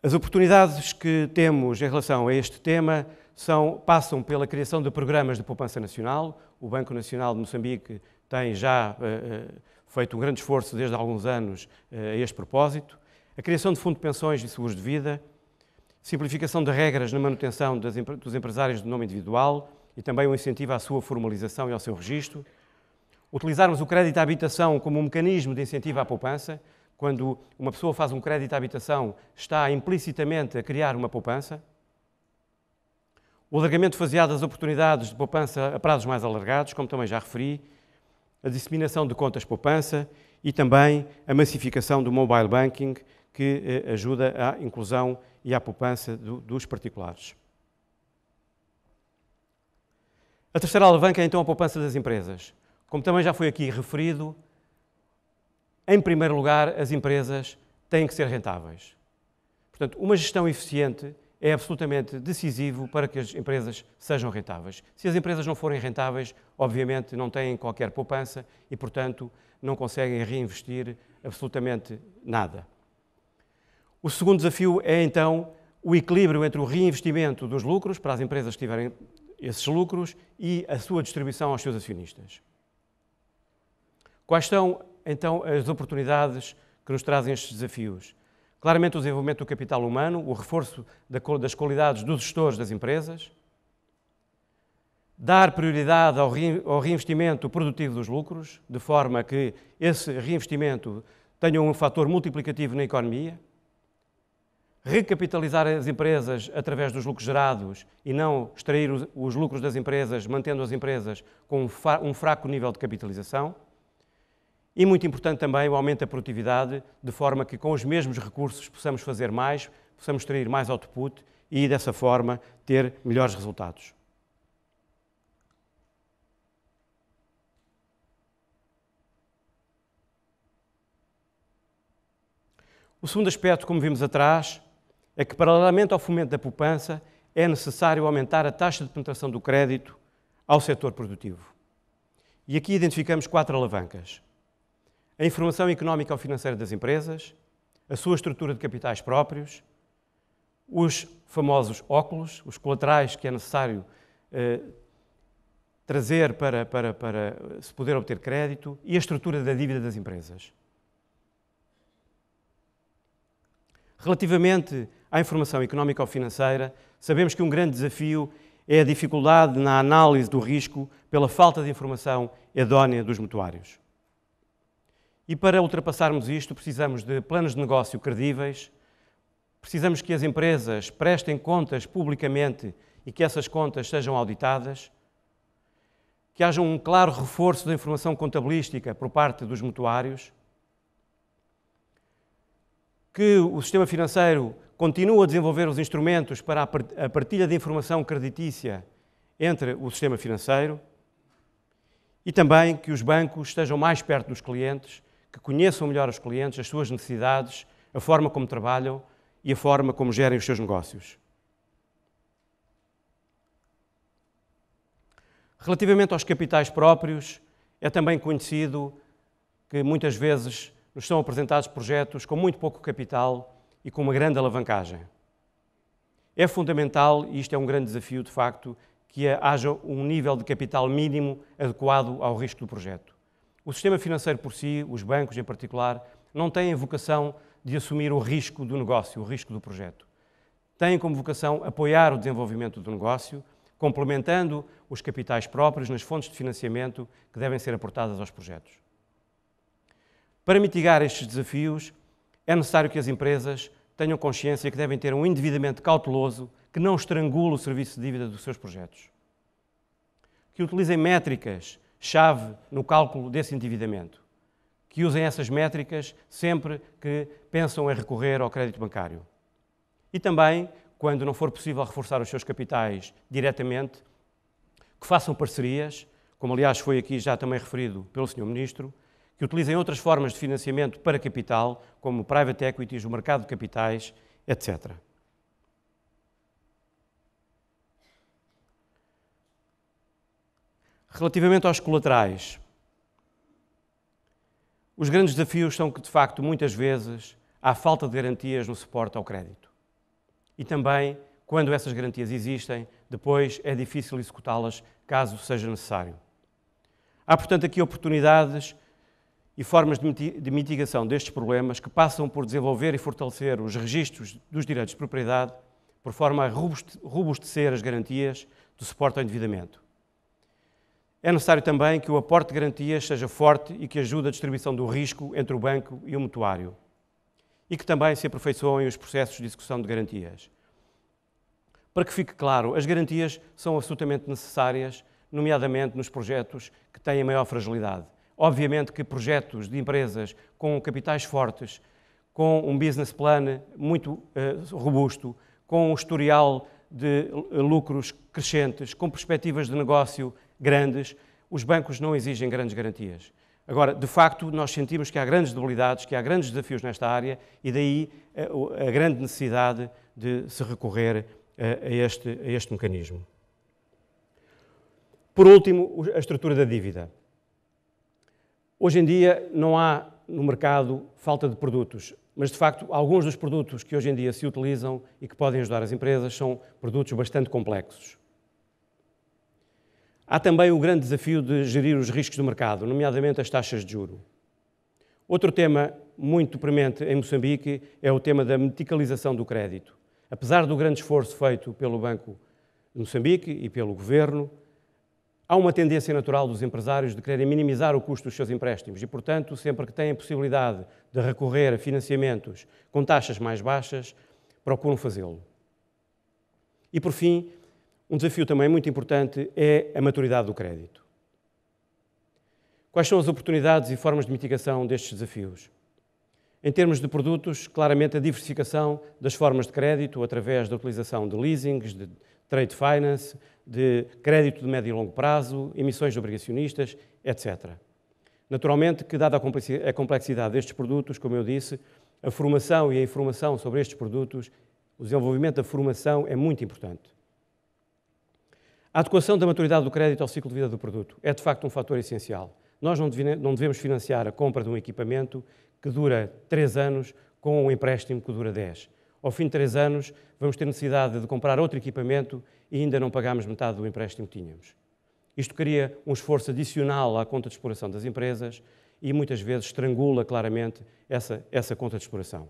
As oportunidades que temos em relação a este tema são, passam pela criação de programas de poupança nacional. O Banco Nacional de Moçambique tem já uh, feito um grande esforço desde há alguns anos eh, a este propósito, a criação de fundo de pensões e seguros de vida, simplificação de regras na manutenção dos empresários de nome individual e também o um incentivo à sua formalização e ao seu registro, utilizarmos o crédito à habitação como um mecanismo de incentivo à poupança, quando uma pessoa faz um crédito à habitação, está implicitamente a criar uma poupança. O alargamento faseado das oportunidades de poupança a prazos mais alargados, como também já referi, a disseminação de contas poupança e também a massificação do mobile banking, que eh, ajuda à inclusão e à poupança do, dos particulares. A terceira alavanca é então a poupança das empresas. Como também já foi aqui referido, em primeiro lugar, as empresas têm que ser rentáveis. Portanto, uma gestão eficiente é absolutamente decisivo para que as empresas sejam rentáveis. Se as empresas não forem rentáveis, obviamente não têm qualquer poupança e, portanto, não conseguem reinvestir absolutamente nada. O segundo desafio é então o equilíbrio entre o reinvestimento dos lucros, para as empresas que tiverem esses lucros, e a sua distribuição aos seus acionistas. Quais são então as oportunidades que nos trazem estes desafios? Claramente, o desenvolvimento do capital humano, o reforço das qualidades dos gestores das empresas, dar prioridade ao reinvestimento produtivo dos lucros, de forma que esse reinvestimento tenha um fator multiplicativo na economia, recapitalizar as empresas através dos lucros gerados e não extrair os lucros das empresas, mantendo as empresas com um fraco nível de capitalização e muito importante também o aumento da produtividade, de forma que com os mesmos recursos possamos fazer mais, possamos extrair mais output e dessa forma ter melhores resultados. O segundo aspecto, como vimos atrás, é que, paralelamente ao fomento da poupança, é necessário aumentar a taxa de penetração do crédito ao setor produtivo. E aqui identificamos quatro alavancas a informação económica ou financeira das empresas, a sua estrutura de capitais próprios, os famosos óculos, os colaterais que é necessário eh, trazer para, para, para se poder obter crédito e a estrutura da dívida das empresas. Relativamente à informação económica ou financeira, sabemos que um grande desafio é a dificuldade na análise do risco pela falta de informação idónea dos mutuários. E para ultrapassarmos isto, precisamos de planos de negócio credíveis, precisamos que as empresas prestem contas publicamente e que essas contas sejam auditadas, que haja um claro reforço da informação contabilística por parte dos mutuários, que o sistema financeiro continue a desenvolver os instrumentos para a partilha de informação creditícia entre o sistema financeiro e também que os bancos estejam mais perto dos clientes que conheçam melhor os clientes, as suas necessidades, a forma como trabalham e a forma como gerem os seus negócios. Relativamente aos capitais próprios, é também conhecido que muitas vezes nos são apresentados projetos com muito pouco capital e com uma grande alavancagem. É fundamental, e isto é um grande desafio de facto, que haja um nível de capital mínimo adequado ao risco do projeto. O sistema financeiro por si, os bancos em particular, não têm a vocação de assumir o risco do negócio, o risco do projeto. Têm como vocação apoiar o desenvolvimento do negócio, complementando os capitais próprios nas fontes de financiamento que devem ser aportadas aos projetos. Para mitigar estes desafios, é necessário que as empresas tenham consciência que devem ter um endividamento cauteloso que não estrangule o serviço de dívida dos seus projetos. Que utilizem métricas chave no cálculo desse endividamento, que usem essas métricas sempre que pensam em recorrer ao crédito bancário. E também, quando não for possível reforçar os seus capitais diretamente, que façam parcerias, como aliás foi aqui já também referido pelo Sr. Ministro, que utilizem outras formas de financiamento para capital, como private equities, o mercado de capitais, etc. Relativamente aos colaterais, os grandes desafios são que, de facto, muitas vezes há falta de garantias no suporte ao crédito. E também, quando essas garantias existem, depois é difícil executá-las caso seja necessário. Há, portanto, aqui oportunidades e formas de mitigação destes problemas que passam por desenvolver e fortalecer os registros dos direitos de propriedade, por forma a robustecer as garantias do suporte ao endividamento. É necessário também que o aporte de garantias seja forte e que ajude a distribuição do risco entre o banco e o mutuário. E que também se aperfeiçoem os processos de execução de garantias. Para que fique claro, as garantias são absolutamente necessárias, nomeadamente nos projetos que têm a maior fragilidade. Obviamente que projetos de empresas com capitais fortes, com um business plan muito uh, robusto, com um historial de eh, lucros crescentes, com perspectivas de negócio grandes, os bancos não exigem grandes garantias. Agora, de facto, nós sentimos que há grandes debilidades, que há grandes desafios nesta área e daí a, eh, a grande necessidade de se recorrer a, eh, a, este, a este mecanismo. Por último, a estrutura da dívida. Hoje em dia não há no mercado falta de produtos, mas de facto alguns dos produtos que hoje em dia se utilizam e que podem ajudar as empresas são produtos bastante complexos. Há também o grande desafio de gerir os riscos do mercado, nomeadamente as taxas de juro. Outro tema muito premente em Moçambique é o tema da medicalização do crédito. Apesar do grande esforço feito pelo Banco de Moçambique e pelo governo, há uma tendência natural dos empresários de quererem minimizar o custo dos seus empréstimos e, portanto, sempre que têm a possibilidade de recorrer a financiamentos com taxas mais baixas, procuram fazê-lo. E, por fim, um desafio também muito importante é a maturidade do crédito. Quais são as oportunidades e formas de mitigação destes desafios? Em termos de produtos, claramente a diversificação das formas de crédito através da utilização de leasings, de trade finance, de crédito de médio e longo prazo, emissões de obrigacionistas, etc. Naturalmente que, dada a complexidade destes produtos, como eu disse, a formação e a informação sobre estes produtos, o desenvolvimento da formação é muito importante. A adequação da maturidade do crédito ao ciclo de vida do produto é, de facto, um fator essencial. Nós não devemos financiar a compra de um equipamento que dura 3 anos com um empréstimo que dura 10. Ao fim de 3 anos, vamos ter necessidade de comprar outro equipamento e ainda não pagámos metade do empréstimo que tínhamos. Isto cria um esforço adicional à conta de exploração das empresas e muitas vezes estrangula claramente essa, essa conta de exploração.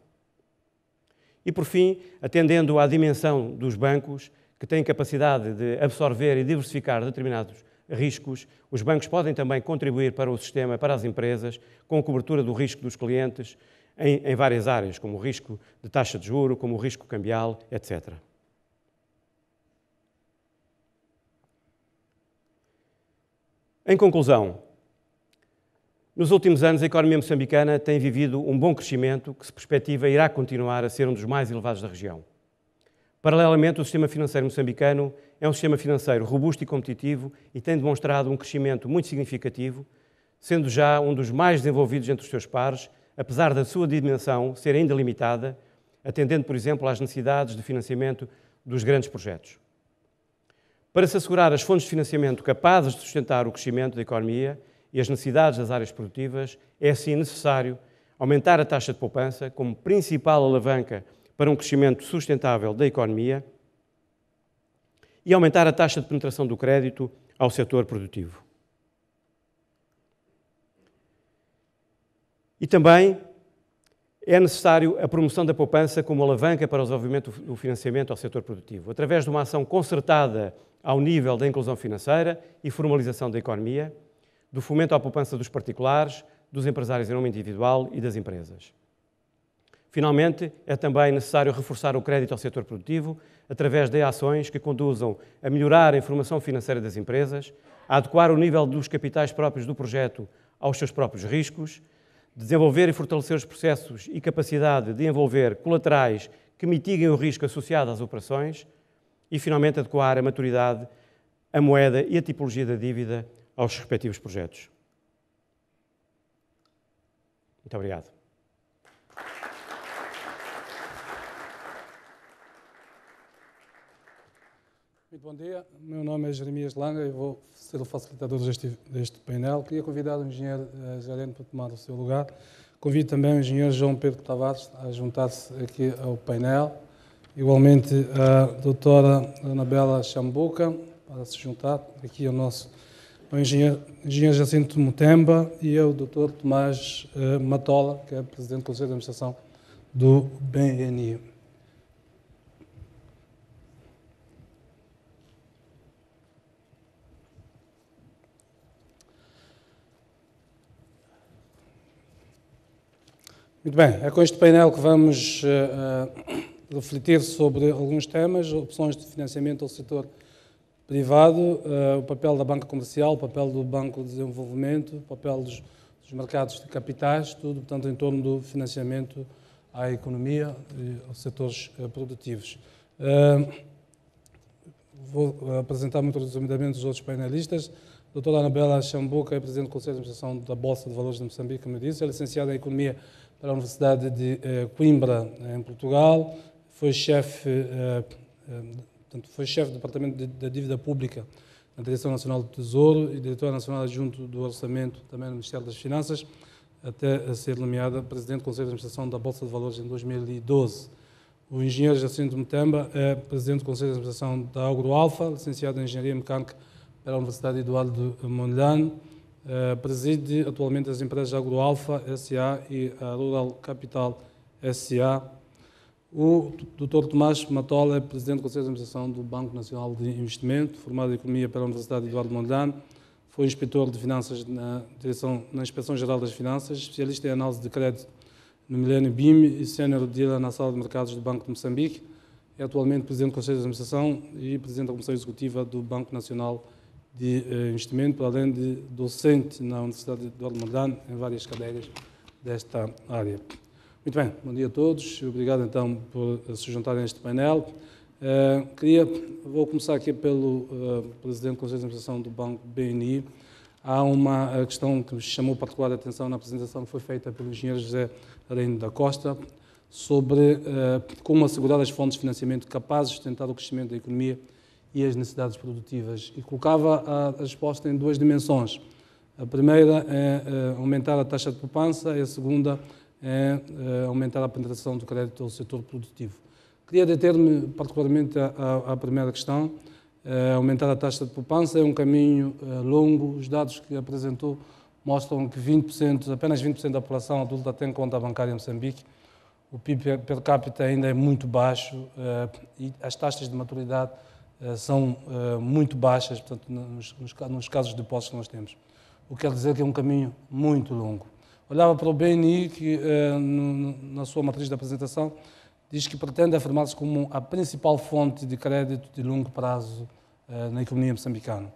E por fim, atendendo à dimensão dos bancos, que têm capacidade de absorver e diversificar determinados riscos. Os bancos podem também contribuir para o sistema, para as empresas, com cobertura do risco dos clientes em, em várias áreas, como o risco de taxa de juro, como o risco cambial, etc. Em conclusão, nos últimos anos, a economia moçambicana tem vivido um bom crescimento que se perspectiva irá continuar a ser um dos mais elevados da região. Paralelamente, o sistema financeiro moçambicano é um sistema financeiro robusto e competitivo e tem demonstrado um crescimento muito significativo, sendo já um dos mais desenvolvidos entre os seus pares, apesar da sua dimensão ser ainda limitada, atendendo, por exemplo, às necessidades de financiamento dos grandes projetos. Para se assegurar as fontes de financiamento capazes de sustentar o crescimento da economia e as necessidades das áreas produtivas, é assim necessário aumentar a taxa de poupança como principal alavanca para um crescimento sustentável da economia e aumentar a taxa de penetração do crédito ao setor produtivo. E também é necessário a promoção da poupança como alavanca para o desenvolvimento do financiamento ao setor produtivo, através de uma ação concertada ao nível da inclusão financeira e formalização da economia, do fomento à poupança dos particulares, dos empresários em nome individual e das empresas. Finalmente, é também necessário reforçar o crédito ao setor produtivo através de ações que conduzam a melhorar a informação financeira das empresas, a adequar o nível dos capitais próprios do projeto aos seus próprios riscos, desenvolver e fortalecer os processos e capacidade de envolver colaterais que mitiguem o risco associado às operações e, finalmente, adequar a maturidade, a moeda e a tipologia da dívida aos respectivos projetos. Muito obrigado. Muito bom dia. Meu nome é Jeremias Langa e vou ser o facilitador deste, deste painel. Queria convidar o engenheiro uh, para tomar o seu lugar. Convido também o engenheiro João Pedro Tavares a juntar-se aqui ao painel. Igualmente a doutora Anabela Chambuca para se juntar aqui ao nosso ao engenheiro, engenheiro Jacinto Mutemba e eu, o doutor Tomás uh, Matola, que é presidente do Conselho de Administração do BNI. Muito bem, é com este painel que vamos uh, uh, refletir sobre alguns temas, opções de financiamento ao setor privado, uh, o papel da banca comercial, o papel do Banco de Desenvolvimento, o papel dos, dos mercados de capitais, tudo, portanto, em torno do financiamento à economia e aos setores produtivos. vou apresentar muito resumidamente os outros painelistas. A doutora Anabela Xambuca é Presidente do Conselho de Administração da Bolsa de Valores de Moçambique, como eu disse, é licenciada em Economia para a Universidade de eh, Coimbra, eh, em Portugal, foi chefe, eh, portanto, foi chefe do Departamento da Dívida Pública na Direção Nacional do Tesouro e diretor nacional adjunto do Orçamento, também no Ministério das Finanças, até ser nomeada presidente do Conselho de Administração da Bolsa de Valores em 2012. O engenheiro Jacinto Mutamba é presidente do Conselho de Administração da Agro Alfa, licenciado em Engenharia Mecânica pela Universidade Eduardo Mondlane, eh, preside atualmente as empresas Agroalfa SA e a Rural Capital SA. O Dr. Tomás Matola é presidente do Conselho de Administração do Banco Nacional de Investimento, formado em Economia pela Universidade Eduardo Mondlane, foi inspetor de Finanças na, direção, na Inspeção Geral das Finanças, especialista em análise de crédito no Milênio BIM e sénior dealer na Sala de Mercados do Banco de Moçambique. É atualmente presidente do Conselho de Administração e presidente da Comissão Executiva do Banco Nacional de de eh, investimento, para além de docente na Universidade do Almordão, em várias cadeiras desta área. Muito bem, bom dia a todos. Obrigado, então, por se juntarem a este painel. Uh, queria, vou começar aqui pelo uh, Presidente do Conselho de Administração do Banco BNI. Há uma questão que me chamou particular a atenção na apresentação que foi feita pelo engenheiro José Reino da Costa sobre uh, como assegurar as fontes de financiamento capazes de sustentar o crescimento da economia e as necessidades produtivas. E colocava a resposta em duas dimensões. A primeira é, é aumentar a taxa de poupança e a segunda é, é aumentar a penetração do crédito ao setor produtivo. Queria deter-me particularmente à, primeira questão. É, aumentar a taxa de poupança é um caminho longo. Os dados que apresentou mostram que 20%, apenas 20% da população adulta tem conta bancária em Moçambique. O PIB per capita ainda é muito baixo e as taxas de maturidade eh, são eh, muito baixas, portanto, nos, nos casos de depósitos que nós temos. O que quer dizer que é um caminho muito longo. Olhava para o BNI, que eh, na sua matriz de apresentação diz que pretende afirmar-se como a principal fonte de crédito de longo prazo na economia moçambicana.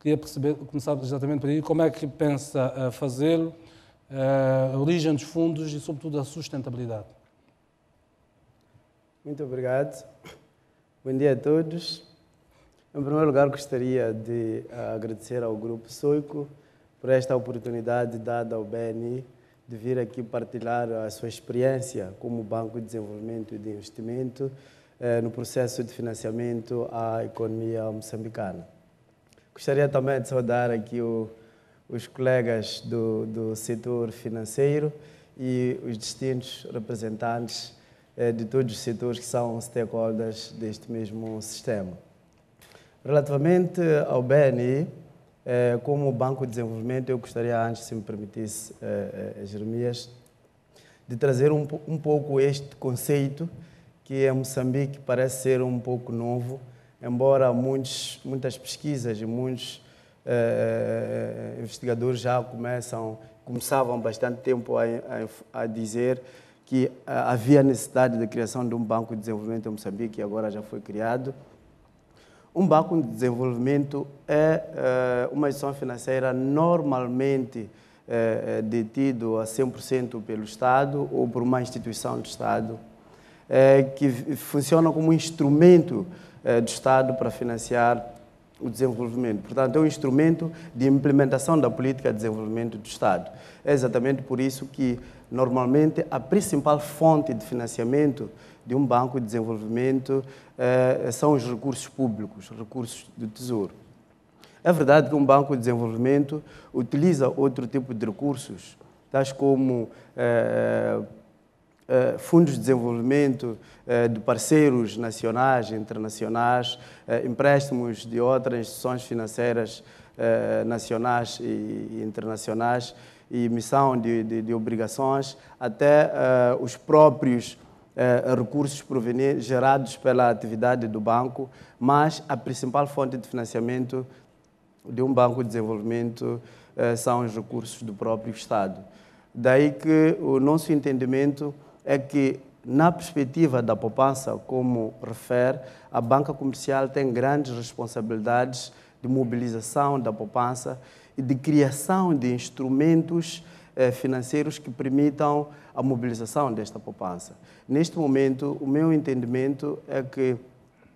Queria perceber, começar exatamente por aí, como é que pensa fazê-lo, a origem dos fundos e, sobretudo, a sustentabilidade. Muito obrigado. Bom dia a todos. Em primeiro lugar, gostaria de eh, agradecer ao Grupo Soico por esta oportunidade dada ao BNI de vir aqui partilhar a sua experiência como Banco de Desenvolvimento e de Investimento eh, no processo de financiamento à economia moçambicana. Gostaria também de saudar aqui o, os colegas do, do setor financeiro e os distintos representantes eh, de todos os setores que são stakeholders deste mesmo sistema. Relativamente ao BNI, eh, como Banco de Desenvolvimento, eu gostaria, antes, se me permitisse, eh, eh, Jeremias, de trazer um, pouco este conceito que em é Moçambique parece ser um pouco novo, embora muitos, muitas pesquisas e muitos eh, investigadores já começam, começavam bastante tempo a, a, a dizer que a, havia necessidade de criação de um banco de desenvolvimento em Moçambique e agora já foi criado. Um banco de desenvolvimento é eh, uma instituição financeira normalmente é, detido a 100% pelo Estado ou por uma instituição do Estado, que funciona como um instrumento do Estado para financiar o desenvolvimento. Portanto, é um instrumento de implementação da política de desenvolvimento do Estado. É exatamente por isso que, normalmente, a principal fonte de financiamento de um banco de desenvolvimento eh, são os recursos públicos, recursos do Tesouro. É verdade que um banco de desenvolvimento utiliza outro tipo de recursos, tais como eh, eh, fundos de desenvolvimento de parceiros nacionais e internacionais, empréstimos de outras instituições financeiras nacionais e, internacionais, e emissão de, de, de obrigações, até os próprios eh, recursos provenientes gerados pela atividade do banco, mas a principal fonte de financiamento de um banco de desenvolvimento eh, são os recursos do próprio Estado. Daí que o nosso entendimento é que, na perspectiva da poupança, como refere, a banca comercial tem grandes responsabilidades de mobilização da poupança e de criação de instrumentos eh, financeiros que permitam a mobilização desta poupança. Neste momento, o meu entendimento é, que,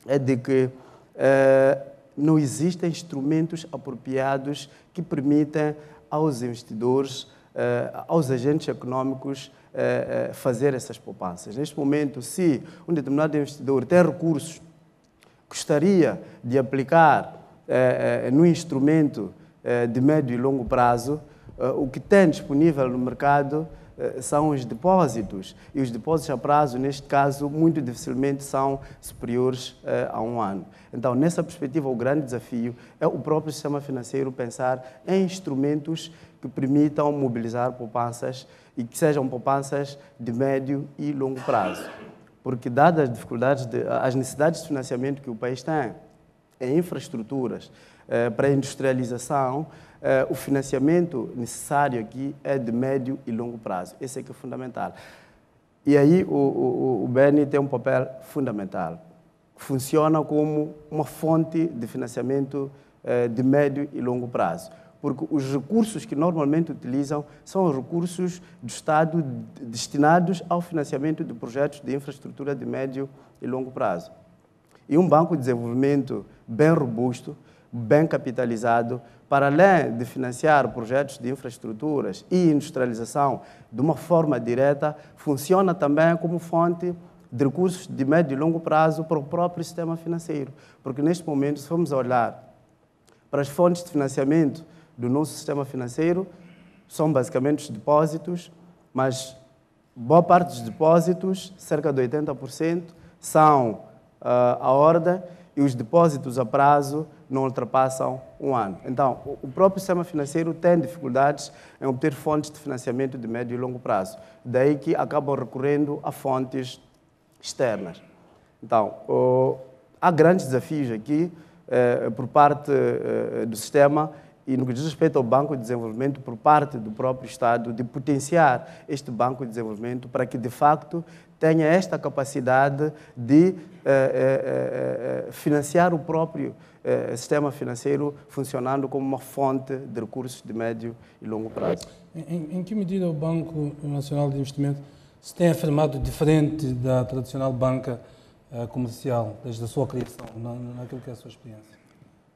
é de que é, não existem instrumentos apropriados que permitam aos investidores, é, aos agentes econômicos, fazer essas poupanças. Neste momento, se um determinado investidor tem recursos, gostaria de aplicar no instrumento de médio e longo prazo, eh, o que tem disponível no mercado eh, são os depósitos. E os depósitos a prazo, neste caso, muito dificilmente são superiores eh, a um ano. Então, nessa perspectiva, o grande desafio é o próprio sistema financeiro pensar em instrumentos que permitam mobilizar poupanças e que sejam poupanças de médio e longo prazo. Porque, dadas as dificuldades, de, as necessidades de financiamento que o país tem em infraestruturas, eh, para industrialização, eh, o financiamento necessário aqui é de médio e longo prazo. Esse é que é fundamental. E aí o, o, o BN tem um papel fundamental. Funciona como uma fonte de financiamento eh, de médio e longo prazo porque os recursos que normalmente utilizam são os recursos do Estado destinados ao financiamento de projetos de infraestrutura de médio e longo prazo. E um banco de desenvolvimento bem robusto, bem capitalizado, para além de financiar projetos de infraestruturas e industrialização de uma forma direta, funciona também como fonte de recursos de médio e longo prazo para o próprio sistema financeiro. Porque neste momento, se formos olhar para as fontes de financiamento do nosso sistema financeiro, são basicamente os depósitos, mas boa parte dos depósitos, cerca de 80%, são uh, ah, a ordem, e os depósitos a prazo não ultrapassam um ano. Então, o próprio sistema financeiro tem dificuldades em obter fontes de financiamento de médio e longo prazo, daí que acabam recorrendo a fontes externas. Então, há grandes desafios aqui eh, por parte eh, do sistema e no que diz respeito ao Banco de Desenvolvimento, por parte do próprio Estado, de potenciar este Banco de Desenvolvimento para que, de facto, tenha esta capacidade de eh, eh financiar o próprio eh, sistema financeiro funcionando como uma fonte de recursos de médio e longo prazo. Em, em que medida o Banco Nacional de Investimento se tem afirmado diferente da tradicional banca eh, comercial, desde a sua criação, na, naquilo que é a sua experiência?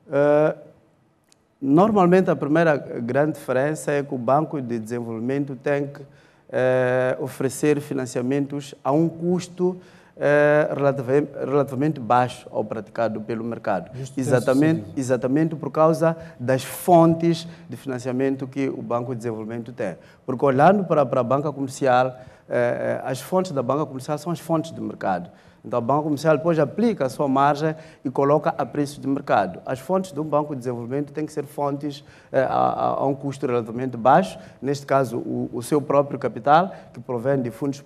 Uh, normalmente, a primeira grande diferença é que o Banco de Desenvolvimento tem que eh, oferecer financiamentos a um custo é, relativamente baixo ao praticado pelo mercado. exatamente, exatamente por causa das fontes de financiamento que o Banco de Desenvolvimento tem. Porque olhando para, para a banca comercial, eh, as fontes da banca comercial são as fontes de mercado. Então, a banca Comercial depois aplica a sua margem e coloca a preço de mercado. As fontes de um banco de desenvolvimento têm que ser fontes eh, a, a, um custo relativamente baixo, neste caso, o, o seu próprio capital, que provém de fundos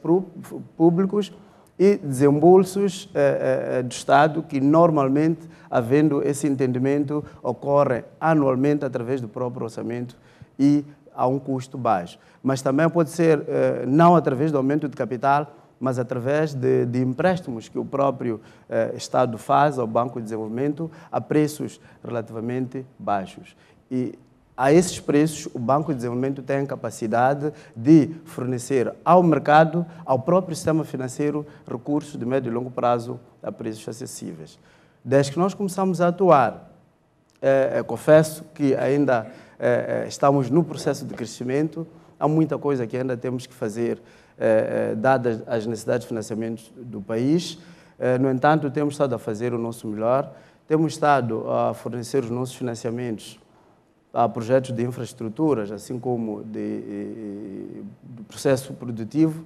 públicos, e desembolsos eh, eh, do Estado que normalmente, havendo esse entendimento, ocorre anualmente através do próprio orçamento e a um custo baixo. Mas também pode ser eh, não através do aumento de capital, mas através de, de empréstimos que o próprio eh, Estado faz ao Banco de Desenvolvimento a preços relativamente baixos. E a esses preços, o Banco de Desenvolvimento tem a capacidade de fornecer ao mercado, ao próprio sistema financeiro, recursos de médio e longo prazo a preços acessíveis. Desde que nós começamos a atuar, eh, eh, confesso que ainda eh, estamos no processo de crescimento, há muita coisa que ainda temos que fazer, dadas as necessidades de financiamento do país. no entanto, temos estado a fazer o nosso melhor, temos estado a fornecer os nossos financiamentos a projetos de infraestruturas, assim como de, de processo produtivo,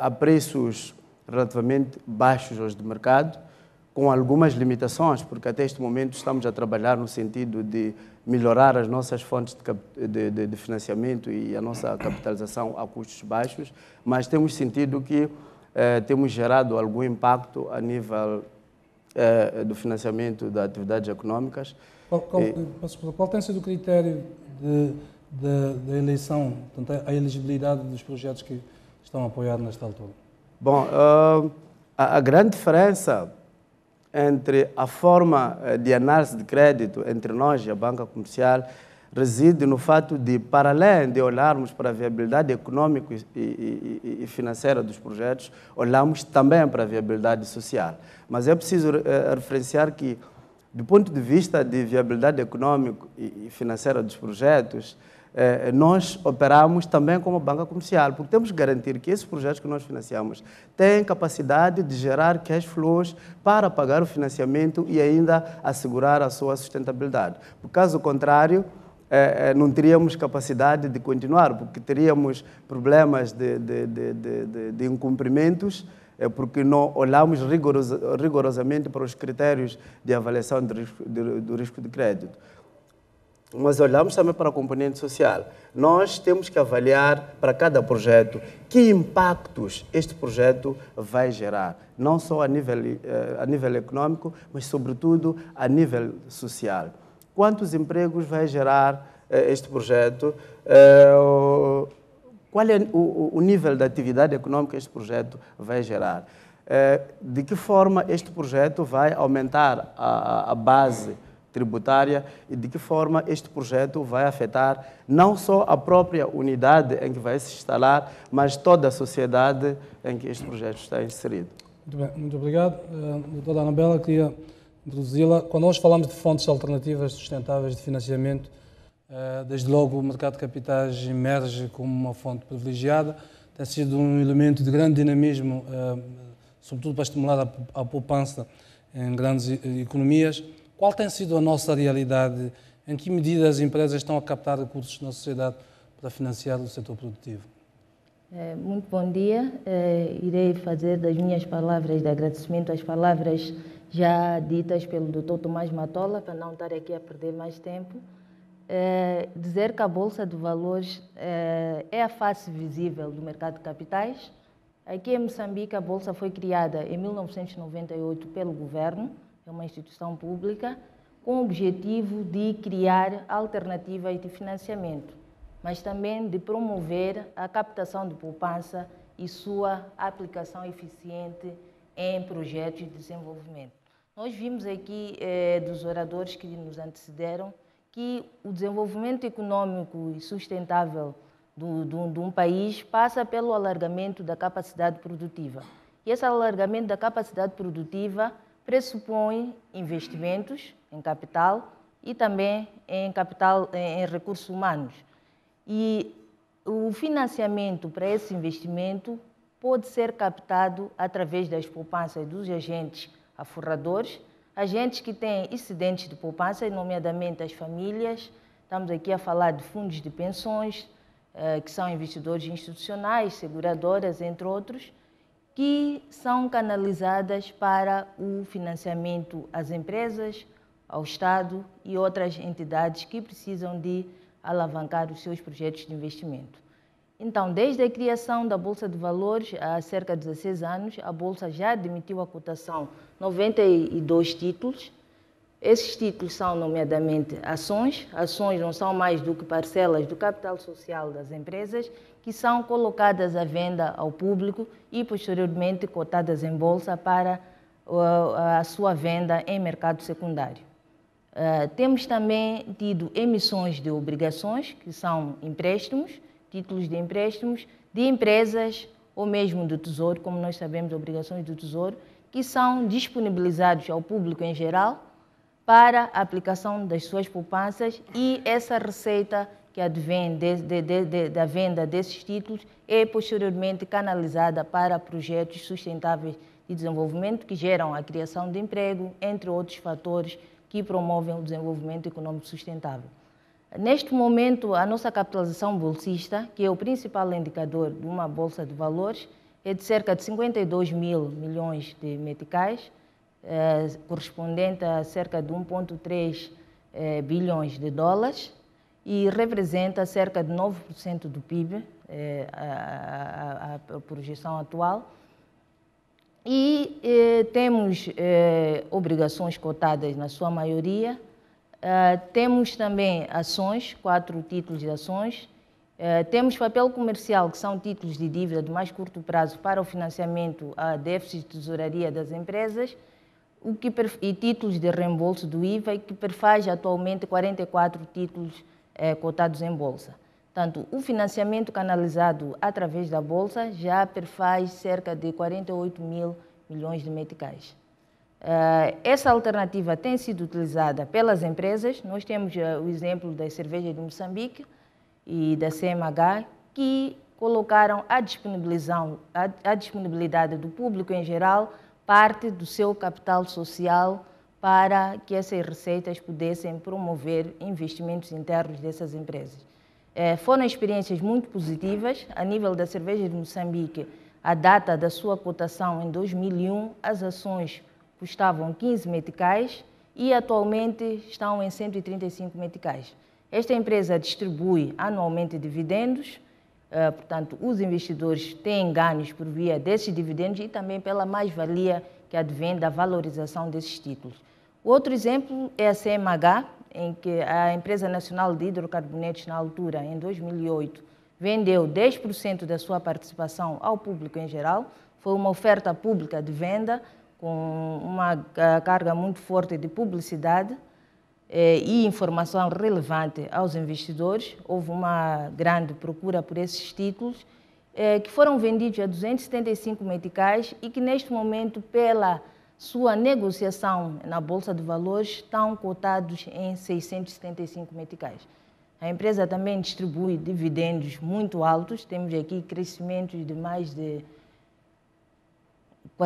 a eh, preços relativamente baixos aos de mercado, com algumas limitações, porque até este momento estamos a trabalhar no sentido de melhorar as nossas fontes de, de, de financiamento e a nossa capitalização a custos baixos, mas temos sentido que eh, temos gerado algum impacto a nível eh, do financiamento das atividades econômicas, qual, qual, é. e, qual tem sido o critério de, de, da eleição, portanto, a elegibilidade dos projetos que estão apoiados nesta altura? Bom, uh, a, a grande diferença entre a forma eh, de análise de crédito entre nós e a banca comercial reside no fato de, para além de olharmos para a viabilidade econômica e, e, e, financeira dos projetos, olharmos também para a viabilidade social. Mas é preciso eh, referenciar que do ponto de vista de viabilidade econômica e financeira dos projetos, eh, eh, nós operamos também como banca comercial, porque temos que garantir que esses projetos que nós financiamos têm capacidade de gerar cash flows para pagar o financiamento e ainda assegurar a sua sustentabilidade. Por caso contrário, eh, eh não teríamos capacidade de continuar, porque teríamos problemas de, de, de, de incumprimentos é porque não olhamos rigorosamente para os critérios de avaliação do risco, do risco de crédito. Mas olhamos também para a componente social. Nós temos que avaliar para cada projeto que impactos este projeto vai gerar, não só a nível, eh, a nível econômico, mas, sobretudo, a nível social. Quantos empregos vai gerar eh, este projeto? Eh, qual é o, o nível da atividade econômica que este projeto vai gerar? Eh, de que forma este projeto vai aumentar a, a base tributária e de que forma este projeto vai afetar não só a própria unidade em que vai se instalar, mas toda a sociedade em que este projeto está inserido. Muito bem, muito obrigado. Uh, doutora Anabela, queria introduzi-la. Quando nós falamos de fontes alternativas sustentáveis de financiamento, eh, desde logo, o mercado de capitais emerge como uma fonte privilegiada, tem sido um elemento de grande dinamismo, eh, sobretudo para estimular a poupança em grandes economias. Qual tem sido a nossa realidade? Em que medida as empresas estão a captar recursos na sociedade para financiar o setor produtivo? Eh, muito bom dia. Irei fazer das minhas palavras de agradecimento as palavras já ditas pelo Dr. Tomás Matola, para não estar aqui a perder mais tempo. Eh, dizer que a Bolsa de Valores é, é a face visível do mercado de capitais. Aqui em Moçambique, a Bolsa foi criada em 1998 pelo governo, é uma instituição pública, com o objetivo de criar alternativas de financiamento, mas também de promover a captação de poupança e sua aplicação eficiente em projetos de desenvolvimento. Nós vimos aqui eh, dos oradores que nos antecederam que o desenvolvimento econômico e sustentável do, do, de um país passa pelo alargamento da capacidade produtiva. E esse alargamento da capacidade produtiva pressupõe investimentos em capital e também em capital em, em recursos humanos. E o financiamento para esse investimento pode ser captado através das poupanças dos agentes aforradores agentes que têm excedentes de poupança, nomeadamente as famílias. Estamos aqui a falar de fundos de pensões, eh, que são investidores institucionais, seguradoras, entre outros, que são canalizadas para o financiamento às empresas, ao Estado e outras entidades que precisam de alavancar os seus projetos de investimento. Então, desde a criação da Bolsa de Valores, há cerca de 16 anos, a Bolsa já admitiu a cotação 92 títulos. Esses títulos são, nomeadamente, ações. Ações não são mais do que parcelas do capital social das empresas, que são colocadas à venda ao público e, posteriormente, cotadas em bolsa para a sua venda em mercado secundário. Ah, temos também tido emissões de obrigações, que são empréstimos, títulos de empréstimos de empresas ou mesmo do Tesouro, como nós sabemos, obrigações do Tesouro, que são disponibilizados ao público em geral para a aplicação das suas poupanças e essa receita que advém de, de, de, da venda desses títulos é posteriormente canalizada para projetos sustentáveis de desenvolvimento que geram a criação de emprego, entre outros fatores que promovem o desenvolvimento econômico sustentável. Neste momento, a nossa capitalização bolsista, que é o principal indicador de uma bolsa de valores, é de cerca de 52 mil milhões de meticais, eh, correspondente a cerca de 1,3 eh, bilhões de dólares e representa cerca de 9% do PIB, eh, a, a, a, projeção atual. E eh, temos eh, obrigações cotadas, na sua maioria, Uh, temos também ações, quatro títulos de ações. Uh, temos papel comercial, que são títulos de dívida de mais curto prazo para o financiamento a déficit de tesouraria das empresas o que, e títulos de reembolso do IVA, e que perfaz atualmente 44 títulos eh, cotados em bolsa. Tanto o financiamento canalizado através da bolsa já perfaz cerca de 48 mil milhões de meticais. Eh, essa alternativa tem sido utilizada pelas empresas. Nós temos eh, o exemplo da Cerveja de Moçambique e da CMH, que colocaram à, à disponibilidade do público em geral parte do seu capital social para que essas receitas pudessem promover investimentos internos dessas empresas. É, foram experiências muito positivas. A nível da cerveja de Moçambique, a data da sua cotação em 2001, as ações custavam 15 meticais e atualmente estão em 135 meticais. Esta empresa distribui anualmente dividendos, eh, portanto, os investidores têm ganhos por via desses dividendos e também pela mais-valia que advém da valorização desses títulos. Outro exemplo é a CMH, em que a Empresa Nacional de Hidrocarbonetos, na altura, em 2008, vendeu 10% da sua participação ao público em geral. Foi uma oferta pública de venda, com uma eh, carga muito forte de publicidade eh, e informação relevante aos investidores. Houve uma grande procura por esses títulos, eh, que foram vendidos a 275 meticais e que, neste momento, pela sua negociação na Bolsa de Valores, estão cotados em 675 meticais. A empresa também distribui dividendos muito altos, temos aqui crescimentos de mais de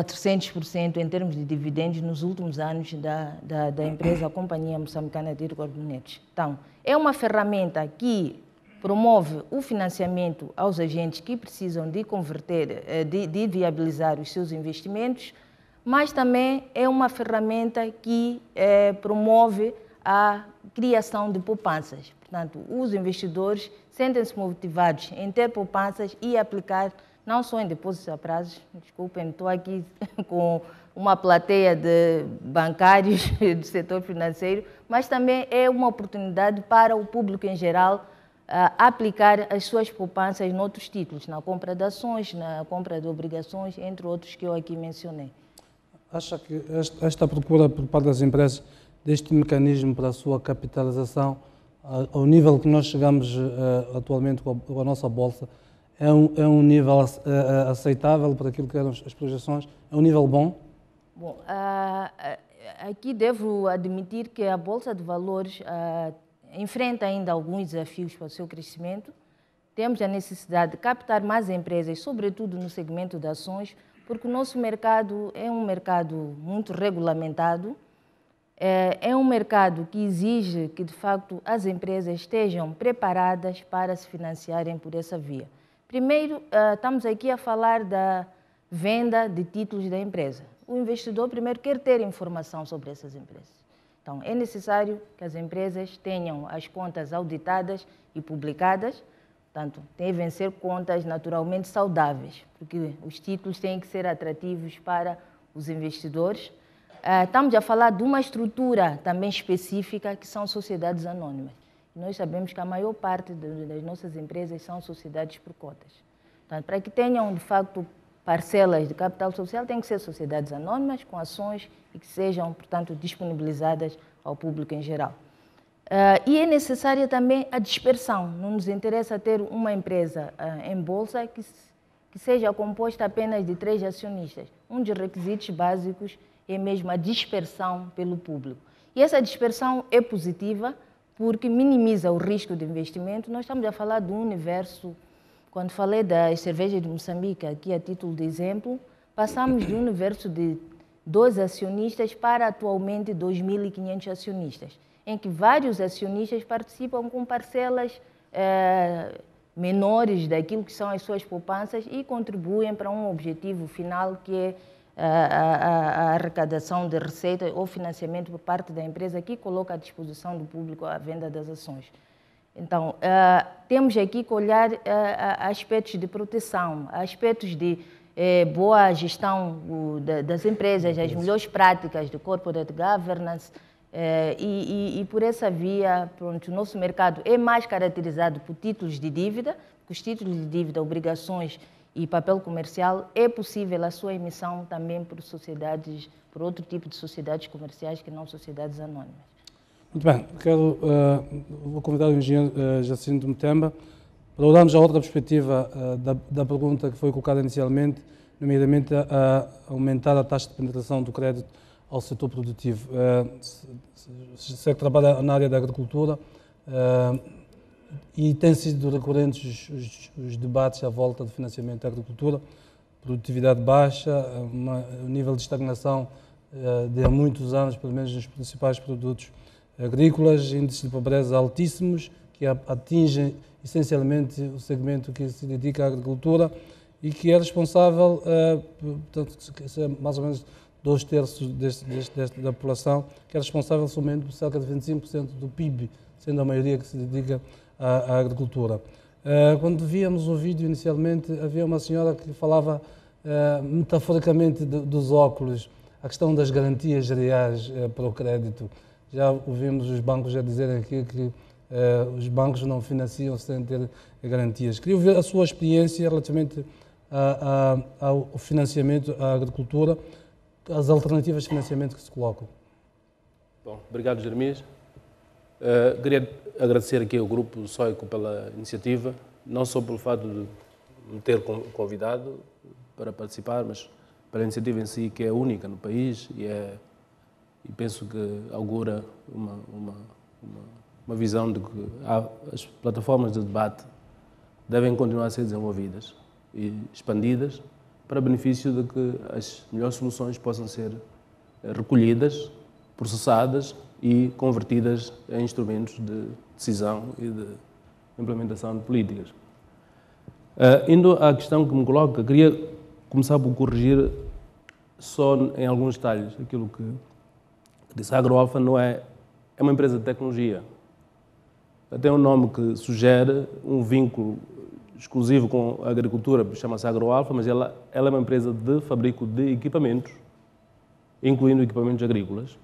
400% em termos de dividendos nos últimos anos da, da, da empresa, a Companhia Moçambicana de Carbonetes. Então, é uma ferramenta que promove o financiamento aos agentes que precisam de converter, eh, de, de viabilizar os seus investimentos, mas também é uma ferramenta que é, promove a criação de poupanças. Portanto, os investidores sentem-se motivados em ter poupanças e aplicar não só em depósitos a prazo, desculpem, estou aqui com uma plateia de bancários do setor financeiro, mas também é uma oportunidade para o público em geral ah, aplicar as suas poupanças em outros títulos, na compra de ações, na compra de obrigações, entre outros que eu aqui mencionei. Acha que esta procura por parte das empresas deste mecanismo para a sua capitalização, ah, ao nível que nós chegamos ah, atualmente com a nossa bolsa, é um, é um nível aceitável para aquilo que eram as projeções, É um nível bom? Bom, uh, aqui devo admitir que a Bolsa de Valores uh, enfrenta ainda alguns desafios para o seu crescimento. Temos a necessidade de captar mais empresas, sobretudo no segmento de ações, porque o nosso mercado é um mercado muito regulamentado, é, é um mercado que exige que, de facto, as empresas estejam preparadas para se financiarem por essa via. Primeiro, ah, estamos aqui a falar da venda de títulos da empresa. O investidor primeiro quer ter informação sobre essas empresas. Então, é necessário que as empresas tenham as contas auditadas e publicadas, portanto, devem ser contas naturalmente saudáveis, porque os títulos têm que ser atrativos para os investidores. Ah, estamos a falar de uma estrutura também específica, que são sociedades anônimas nós sabemos que a maior parte das nossas empresas são sociedades por cotas. então para que tenham, de facto, parcelas de capital social, tem que ser sociedades anônimas, com ações e que sejam, portanto, disponibilizadas ao público em geral. Uh, e é necessária também a dispersão. Não nos interessa ter uma empresa uh, em bolsa que, que seja composta apenas de três acionistas. Um dos requisitos básicos é mesmo a dispersão pelo público. E essa dispersão é positiva porque minimiza o risco de investimento. Nós estamos a falar do universo. Quando falei das cervejas de Moçambique, aqui a título de exemplo, passamos de um universo de dois acionistas para atualmente 2.500 acionistas, em que vários acionistas participam com parcelas eh, menores daquilo que são as suas poupanças e contribuem para um objetivo final que é a, a, arrecadação de receita ou financiamento por parte da empresa que coloca à disposição do público a venda das ações. Então, uh, temos aqui que olhar uh, a aspectos de proteção, a aspectos de uh, boa gestão uh, das empresas, as melhores práticas do corporate governance, e, e, e, por essa via, pronto, o nosso mercado é mais caracterizado por títulos de dívida, porque os títulos de dívida, obrigações e papel comercial, é possível a sua emissão também por sociedades, por outro tipo de sociedades comerciais que não sociedades anônimas. Muito bem, quero uh, convidar o engenheiro uh, Jacinto Mutemba para olharmos a outra perspectiva uh, da, da, pergunta que foi colocada inicialmente, nomeadamente a, aumentar a taxa de penetração do crédito ao setor produtivo. Uh, se, se, se, é trabalha na área da agricultura, uh, e têm sido recorrentes os, os, os, debates à volta do financiamento da agricultura, produtividade baixa, uma, um nível de estagnação uh, de há muitos anos, pelo menos nos principais produtos agrícolas, índices de pobreza altíssimos, que atingem essencialmente o segmento que se dedica à agricultura e que é responsável, uh, portanto, é mais ou menos dois terços deste, deste, deste, da população, que é responsável somente por cerca de 25% do PIB, sendo a maioria que se dedica à à, à agricultura. Uh, quando víamos o vídeo inicialmente, havia uma senhora que falava uh, metaforicamente de, dos óculos, a questão das garantias reais uh, para o crédito. Já ouvimos os bancos já dizerem aqui que os bancos não financiam sem ter garantias. Queria ver a sua experiência relativamente a, a, ao financiamento à agricultura, as alternativas de financiamento que se colocam. Bom, obrigado, Jeremias. queria agradecer aqui ao Grupo Soico pela iniciativa, não só pelo fato de me ter convidado para participar, mas pela iniciativa em si, que é única no país e, é, e penso que augura uma, uma, uma, uma visão de que há, as plataformas de debate devem continuar a ser desenvolvidas e expandidas para benefício de que as melhores soluções possam ser recolhidas, processadas e convertidas em instrumentos de decisão e de implementação de políticas. Uh, indo à questão que me coloca, queria começar por corrigir só em alguns detalhes aquilo que disse. A Agroalfa não é, é uma empresa de tecnologia. Tem um nome que sugere um vínculo exclusivo com a agricultura, chama-se Agroalfa, mas ela, ela é uma empresa de fabrico de equipamentos, incluindo equipamentos agrícolas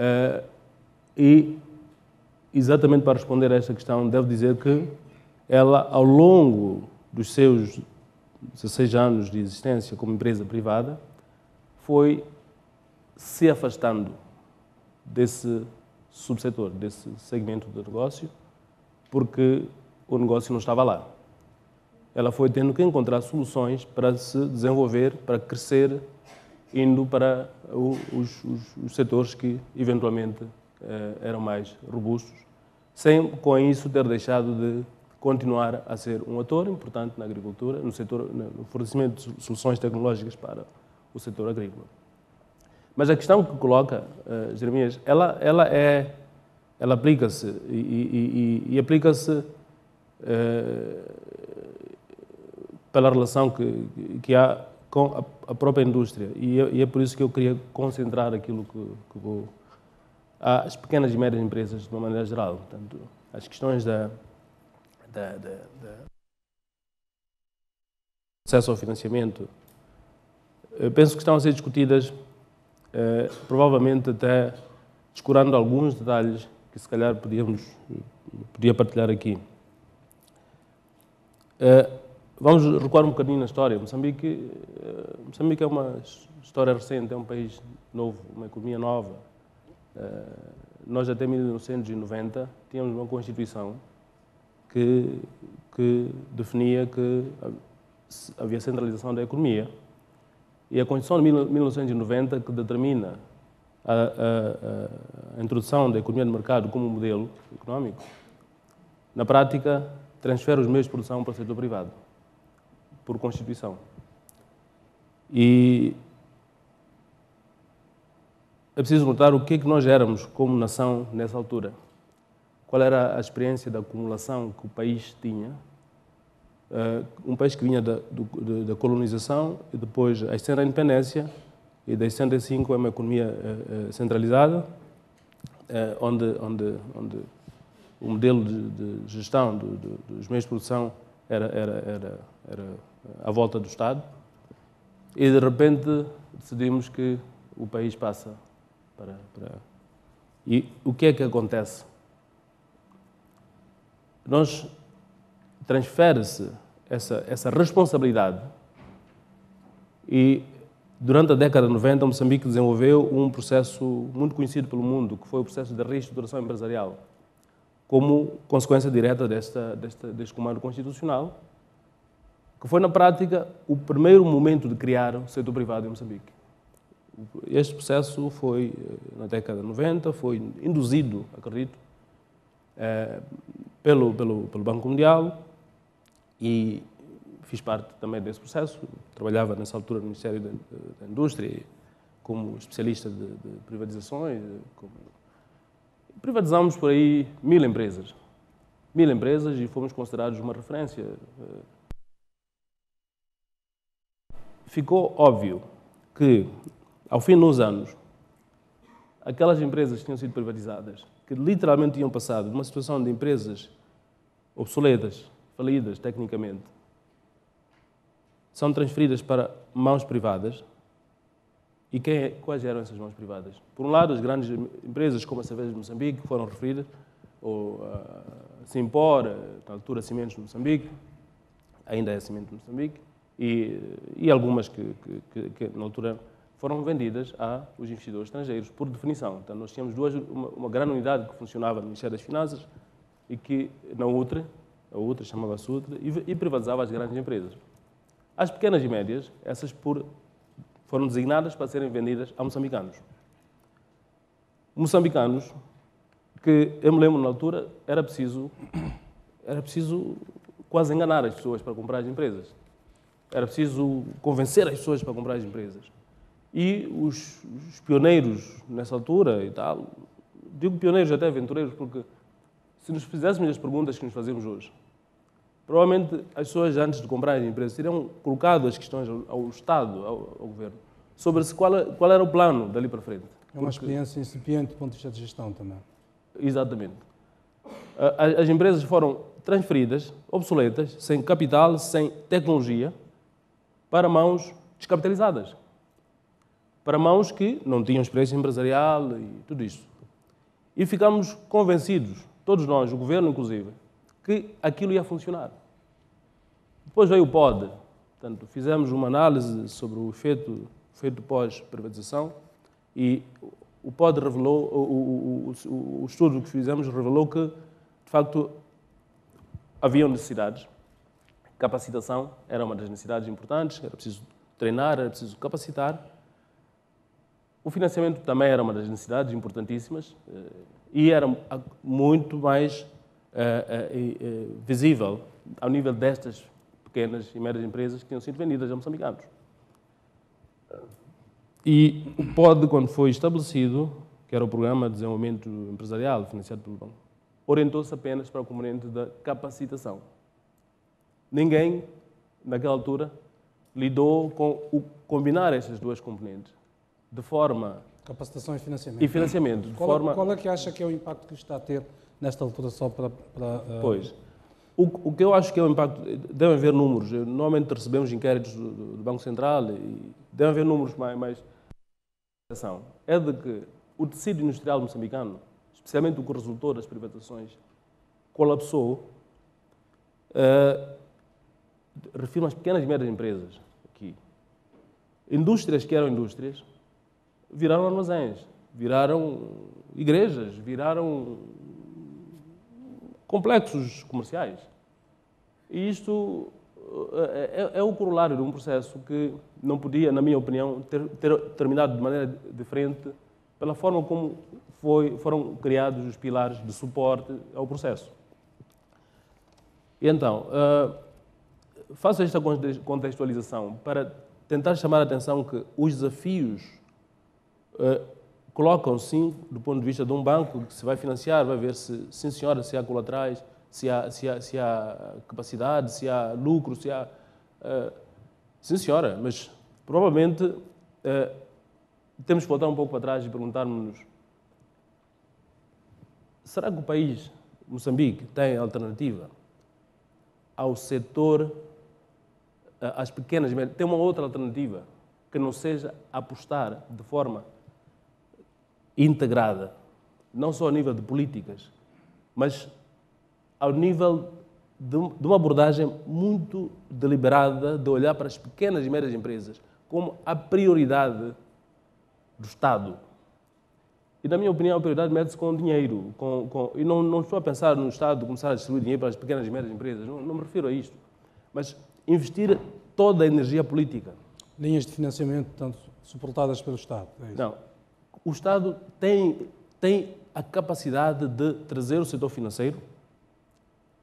eh, e, exatamente para responder a esta questão, devo dizer que ela, ao longo dos seus 16 anos de existência como empresa privada, foi se afastando desse subsetor, desse segmento do negócio, porque o negócio não estava lá. Ela foi tendo que encontrar soluções para se desenvolver, para crescer indo para os, os, os setores que eventualmente eh, eram mais robustos, sem com isso ter deixado de continuar a ser um ator importante na agricultura, no, setor, no fornecimento de soluções tecnológicas para o setor agrícola. Mas a questão que coloca eh, Jeremias, ela, ela é, ela aplica-se e, e, e, e aplica-se eh, pela relação que, que há com a, própria indústria. E é, e é, por isso que eu queria concentrar aquilo que, que vou. as pequenas e médias empresas, de uma maneira geral. Portanto, as questões da. da, da, da acesso ao financiamento, eu penso que estão a ser discutidas, eh, provavelmente até descurando alguns detalhes que se calhar podíamos, podia partilhar aqui. Eh, Vamos recuar um bocadinho na história. Moçambique, eh, Moçambique é uma história recente, é um país novo, uma economia nova. Eh, nós, até 1990, tínhamos uma Constituição que, que definia que havia centralização da economia. E a Constituição de 1990, que determina a, a, a introdução da economia de mercado como modelo económico. na prática, transfere os meios de produção para o setor privado por Constituição. E é preciso notar o que é que nós éramos como nação nessa altura. Qual era a experiência da acumulação que o país tinha. Eh, um país que vinha da, do, da colonização e depois ascende da independência e das 105 é uma economia eh, eh, centralizada, onde, onde, onde o modelo de, de gestão do, do, dos meios de produção era, era, era, era à volta do Estado e de repente decidimos que o país passa para, para... E o que é que acontece? Nós transfere-se essa, essa responsabilidade e durante a década de 90 Moçambique desenvolveu um processo muito conhecido pelo mundo, que foi o processo de reestruturação empresarial, como consequência direta desta, desta, deste comando constitucional que foi, na prática, o primeiro momento de criar o setor privado em Moçambique. Este processo foi, eh, na década de 90, foi induzido, acredito, é, pelo, pelo, pelo Banco Mundial e fiz parte também desse processo. Trabalhava nessa altura no Ministério da, Indústria como especialista de, de privatizações. Como... Privatizámos por aí mil empresas. Mil empresas e fomos considerados uma referência. É, ficou óbvio que, ao fim dos anos, aquelas empresas que tinham sido privatizadas, que literalmente tinham passado de uma situação de empresas obsoletas, falidas tecnicamente, são transferidas para mãos privadas. E quem, é, quais eram essas mãos privadas? Por um lado, as grandes empresas como a Cerveja de Moçambique, que foram referidas, ou a ah, Simpor, na altura Cimentos de Moçambique, ainda é Cimentos de Moçambique, e, e algumas que, que, que, que, na altura foram vendidas aos investidores estrangeiros, por definição. Então, nós tínhamos duas, uma, uma grande unidade que funcionava no Ministério das Finanças e que, na outra, a outra chamava-se outra, e, e privatizava as grandes empresas. As pequenas e médias, essas por, foram designadas para serem vendidas a moçambicanos. Moçambicanos, que eu me lembro na altura, era preciso, era preciso quase enganar as pessoas para comprar as empresas. Era preciso convencer as pessoas para comprar as empresas. E os, os pioneiros nessa altura e tal, digo pioneiros até aventureiros, porque se nos fizéssemos as perguntas que nos fazemos hoje, provavelmente as pessoas, antes de comprarem as empresas teriam colocado as questões ao, Estado, ao, ao governo, sobre qual, qual, era o plano dali para frente. É uma Porque, experiência incipiente do ponto de vista de gestão também. Exatamente. as empresas foram transferidas, obsoletas, sem capital, sem tecnologia, para mãos descapitalizadas, para mãos que não tinham experiência empresarial e tudo isso. E ficamos convencidos, todos nós, o governo inclusive, que aquilo ia funcionar. Depois veio o POD, portanto, fizemos uma análise sobre o efeito, efeito pós-privatização e o POD revelou, o, o, o, o estudo que fizemos revelou que, de facto, haviam necessidades Capacitação era uma das necessidades importantes, era preciso treinar, era preciso capacitar. O financiamento também era uma das necessidades importantíssimas eh, e era muito mais eh, eh, visível ao nível destas pequenas e médias empresas que tinham sido vendidas a moçambicanos. E o POD, quando foi estabelecido, que era o Programa de Desenvolvimento Empresarial financiado pelo Banco, orientou-se apenas para o componente da capacitação Ninguém, naquela altura, lidou com o combinar estas duas componentes de forma. Capacitação e financiamento. E é? financiamento. De qual, é- forma... qual é que acha que é o impacto que está a ter nesta altura só para. para uh... Pois. O, o, que eu acho que é o impacto. Devem haver números. Normalmente recebemos inquéritos do, do Banco Central e devem haver números mais. mais... É de que o tecido industrial moçambicano, especialmente o que resultou das privatizações, colapsou. Uh, refiro às pequenas e médias empresas aqui. Indústrias que eram indústrias viraram armazéns, viraram igrejas, viraram complexos comerciais. E isto eh, eh, é, é, o corolário de um processo que não podia, na minha opinião, ter, ter terminado de maneira diferente pela forma como foi, foram criados os pilares de suporte ao processo. E então, uh, faço esta contextualização para tentar chamar a atenção que os desafios uh, eh, colocam, sim, do ponto de vista de um banco que se vai financiar, vai ver se, sim senhora, se há colaterais, se há, se há, se há capacidade, se há lucro, se há... Uh, sim senhora, mas provavelmente uh, temos que voltar um pouco para trás e perguntarmos-nos será que o país, Moçambique, tem alternativa ao setor as pequenas, tem uma outra alternativa que não seja apostar de forma integrada, não só ao nível de políticas, mas ao nível de, de uma abordagem muito deliberada de olhar para as pequenas e médias empresas como a prioridade do Estado. E, na minha opinião, a prioridade mede-se com dinheiro. Com, com, e não, não, estou a pensar no Estado começar a distribuir dinheiro para as pequenas e médias empresas, não, não me refiro a isto. Mas investir toda a energia política. Linhas de financiamento, portanto, suportadas pelo Estado. É Não. O Estado tem, tem a capacidade de trazer o setor financeiro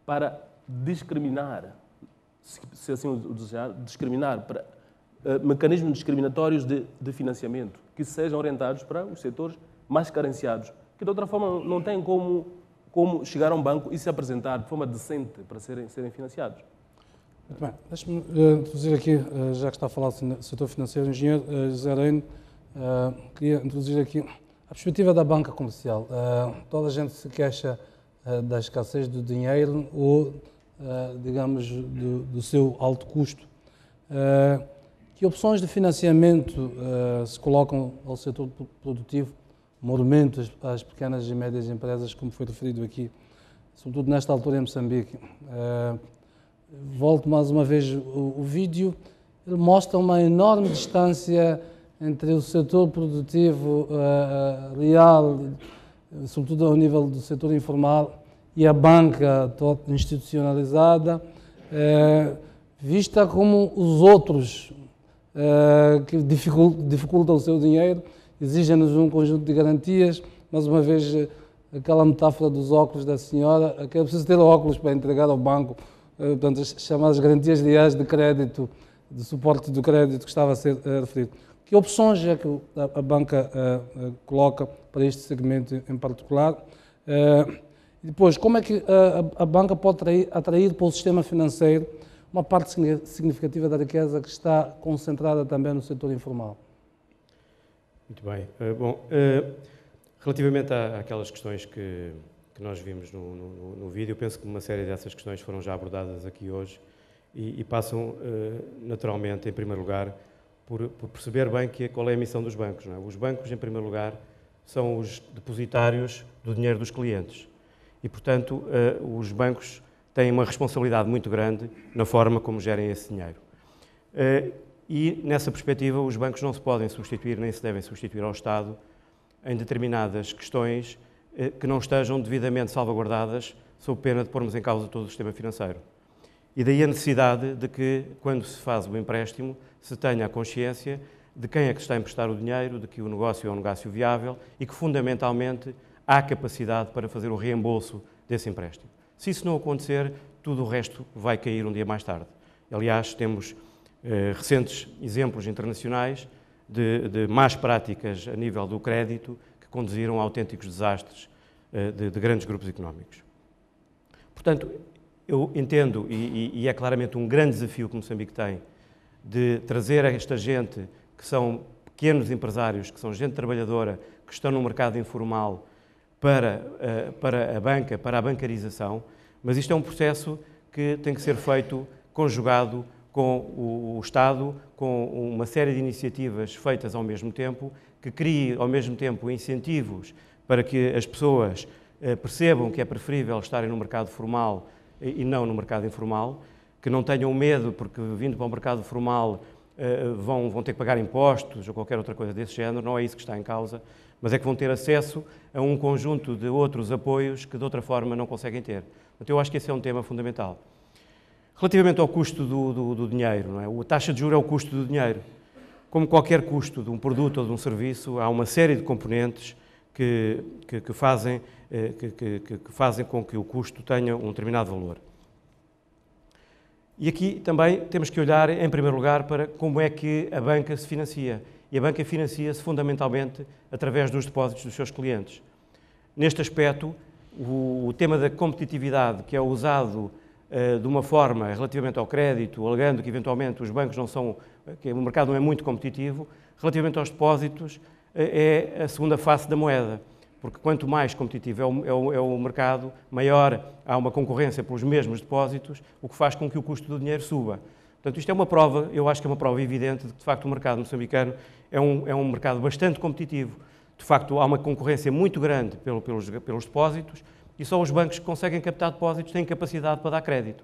para discriminar, se assim o desejar, discriminar, para uh, mecanismos discriminatórios de, de financiamento que sejam orientados para os setores mais carenciados, que de outra forma não têm como como chegar a um banco e se apresentar de forma decente para serem, serem financiados. Muito bem. Deixe-me eh, introduzir aqui, eh, já que está a falar do setor financeiro, o engenheiro eh, José Reino, queria introduzir aqui a perspectiva da banca comercial. Toda a gente se queixa da escassez do dinheiro ou, digamos, do, do seu alto custo. Que opções de financiamento se colocam ao setor produtivo, monumentos às pequenas e médias empresas, como foi referido aqui, sobretudo nesta altura em Moçambique? volto mais uma vez o, o vídeo, ele mostra uma enorme distância entre o setor produtivo uh, real, sobretudo ao nível do setor informal, e a banca institucionalizada, uh, vista como os outros uh, que dificultam o seu dinheiro, exigem-nos um conjunto de garantias, mais uma vez aquela metáfora dos óculos da senhora, que é preciso ter óculos para entregar ao banco eh, portanto, as chamadas garantias ideais de crédito, de suporte do crédito que estava a ser eh, referido. Que opções é que a banca eh, coloca para este segmento em particular? Depois, como é que a banca pode atrair, atrair para o sistema financeiro uma parte significativa da riqueza que está concentrada também no setor informal? Muito bem. Bom, relativamente àquelas questões que que nós vimos no, no, no, vídeo. Eu penso que uma série dessas questões foram já abordadas aqui hoje e, e passam, eh, naturalmente, em primeiro lugar, por, por, perceber bem que, qual é a missão dos bancos. É? Os bancos, em primeiro lugar, são os depositários do dinheiro dos clientes. E, portanto, eh, os bancos têm uma responsabilidade muito grande na forma como gerem esse dinheiro. Eh, e, nessa perspectiva, os bancos não se podem substituir nem se devem substituir ao Estado em determinadas questões eh, que não estejam devidamente salvaguardadas, sob pena de pormos em causa todo o sistema financeiro. E daí a necessidade de que, quando se faz o empréstimo, se tenha a consciência de quem é que está a emprestar o dinheiro, de que o negócio é um negócio viável e que, fundamentalmente, há capacidade para fazer o reembolso desse empréstimo. Se isso não acontecer, tudo o resto vai cair um dia mais tarde. Aliás, temos eh, recentes exemplos internacionais de, de más práticas a nível do crédito conduziram a autênticos desastres eh, de, de grandes grupos económicos. Portanto, eu entendo, e, e, é claramente um grande desafio que Moçambique tem, de trazer a esta gente que são pequenos empresários, que são gente trabalhadora, que estão no mercado informal, para, eh, para a banca, para a bancarização, mas isto é um processo que tem que ser feito conjugado com o Estado, com uma série de iniciativas feitas ao mesmo tempo, que crie ao mesmo tempo incentivos para que as pessoas eh, percebam que é preferível estarem no mercado formal e não no mercado informal, que não tenham medo porque vindo para o mercado formal eh, vão, vão ter que pagar impostos ou qualquer outra coisa desse género, não é isso que está em causa, mas é que vão ter acesso a um conjunto de outros apoios que de outra forma não conseguem ter. Então eu acho que esse é um tema fundamental. Relativamente ao custo do, do, do dinheiro, não é? a taxa de juros é o custo do dinheiro. Como qualquer custo de um produto ou de um serviço, há uma série de componentes que, que, que fazem, eh, que, que, fazem com que o custo tenha um determinado valor. E aqui também temos que olhar, em primeiro lugar, para como é que a banca se financia. E a banca financia-se fundamentalmente através dos depósitos dos seus clientes. Neste aspecto, o, o tema da competitividade, que é usado eh, de uma forma relativamente ao crédito, alegando que eventualmente os bancos não são, eh, que o mercado não é muito competitivo, relativamente aos depósitos eh, é a segunda face da moeda, porque quanto mais competitivo é o, é o, é o mercado, maior há uma concorrência pelos mesmos depósitos, o que faz com que o custo do dinheiro suba. Portanto, isto é uma prova, eu acho que é uma prova evidente de que, de facto, o mercado moçambicano é um, é um mercado bastante competitivo. De facto, há uma concorrência muito grande pelos, pelos depósitos, e só os bancos que conseguem captar depósitos têm capacidade para dar crédito.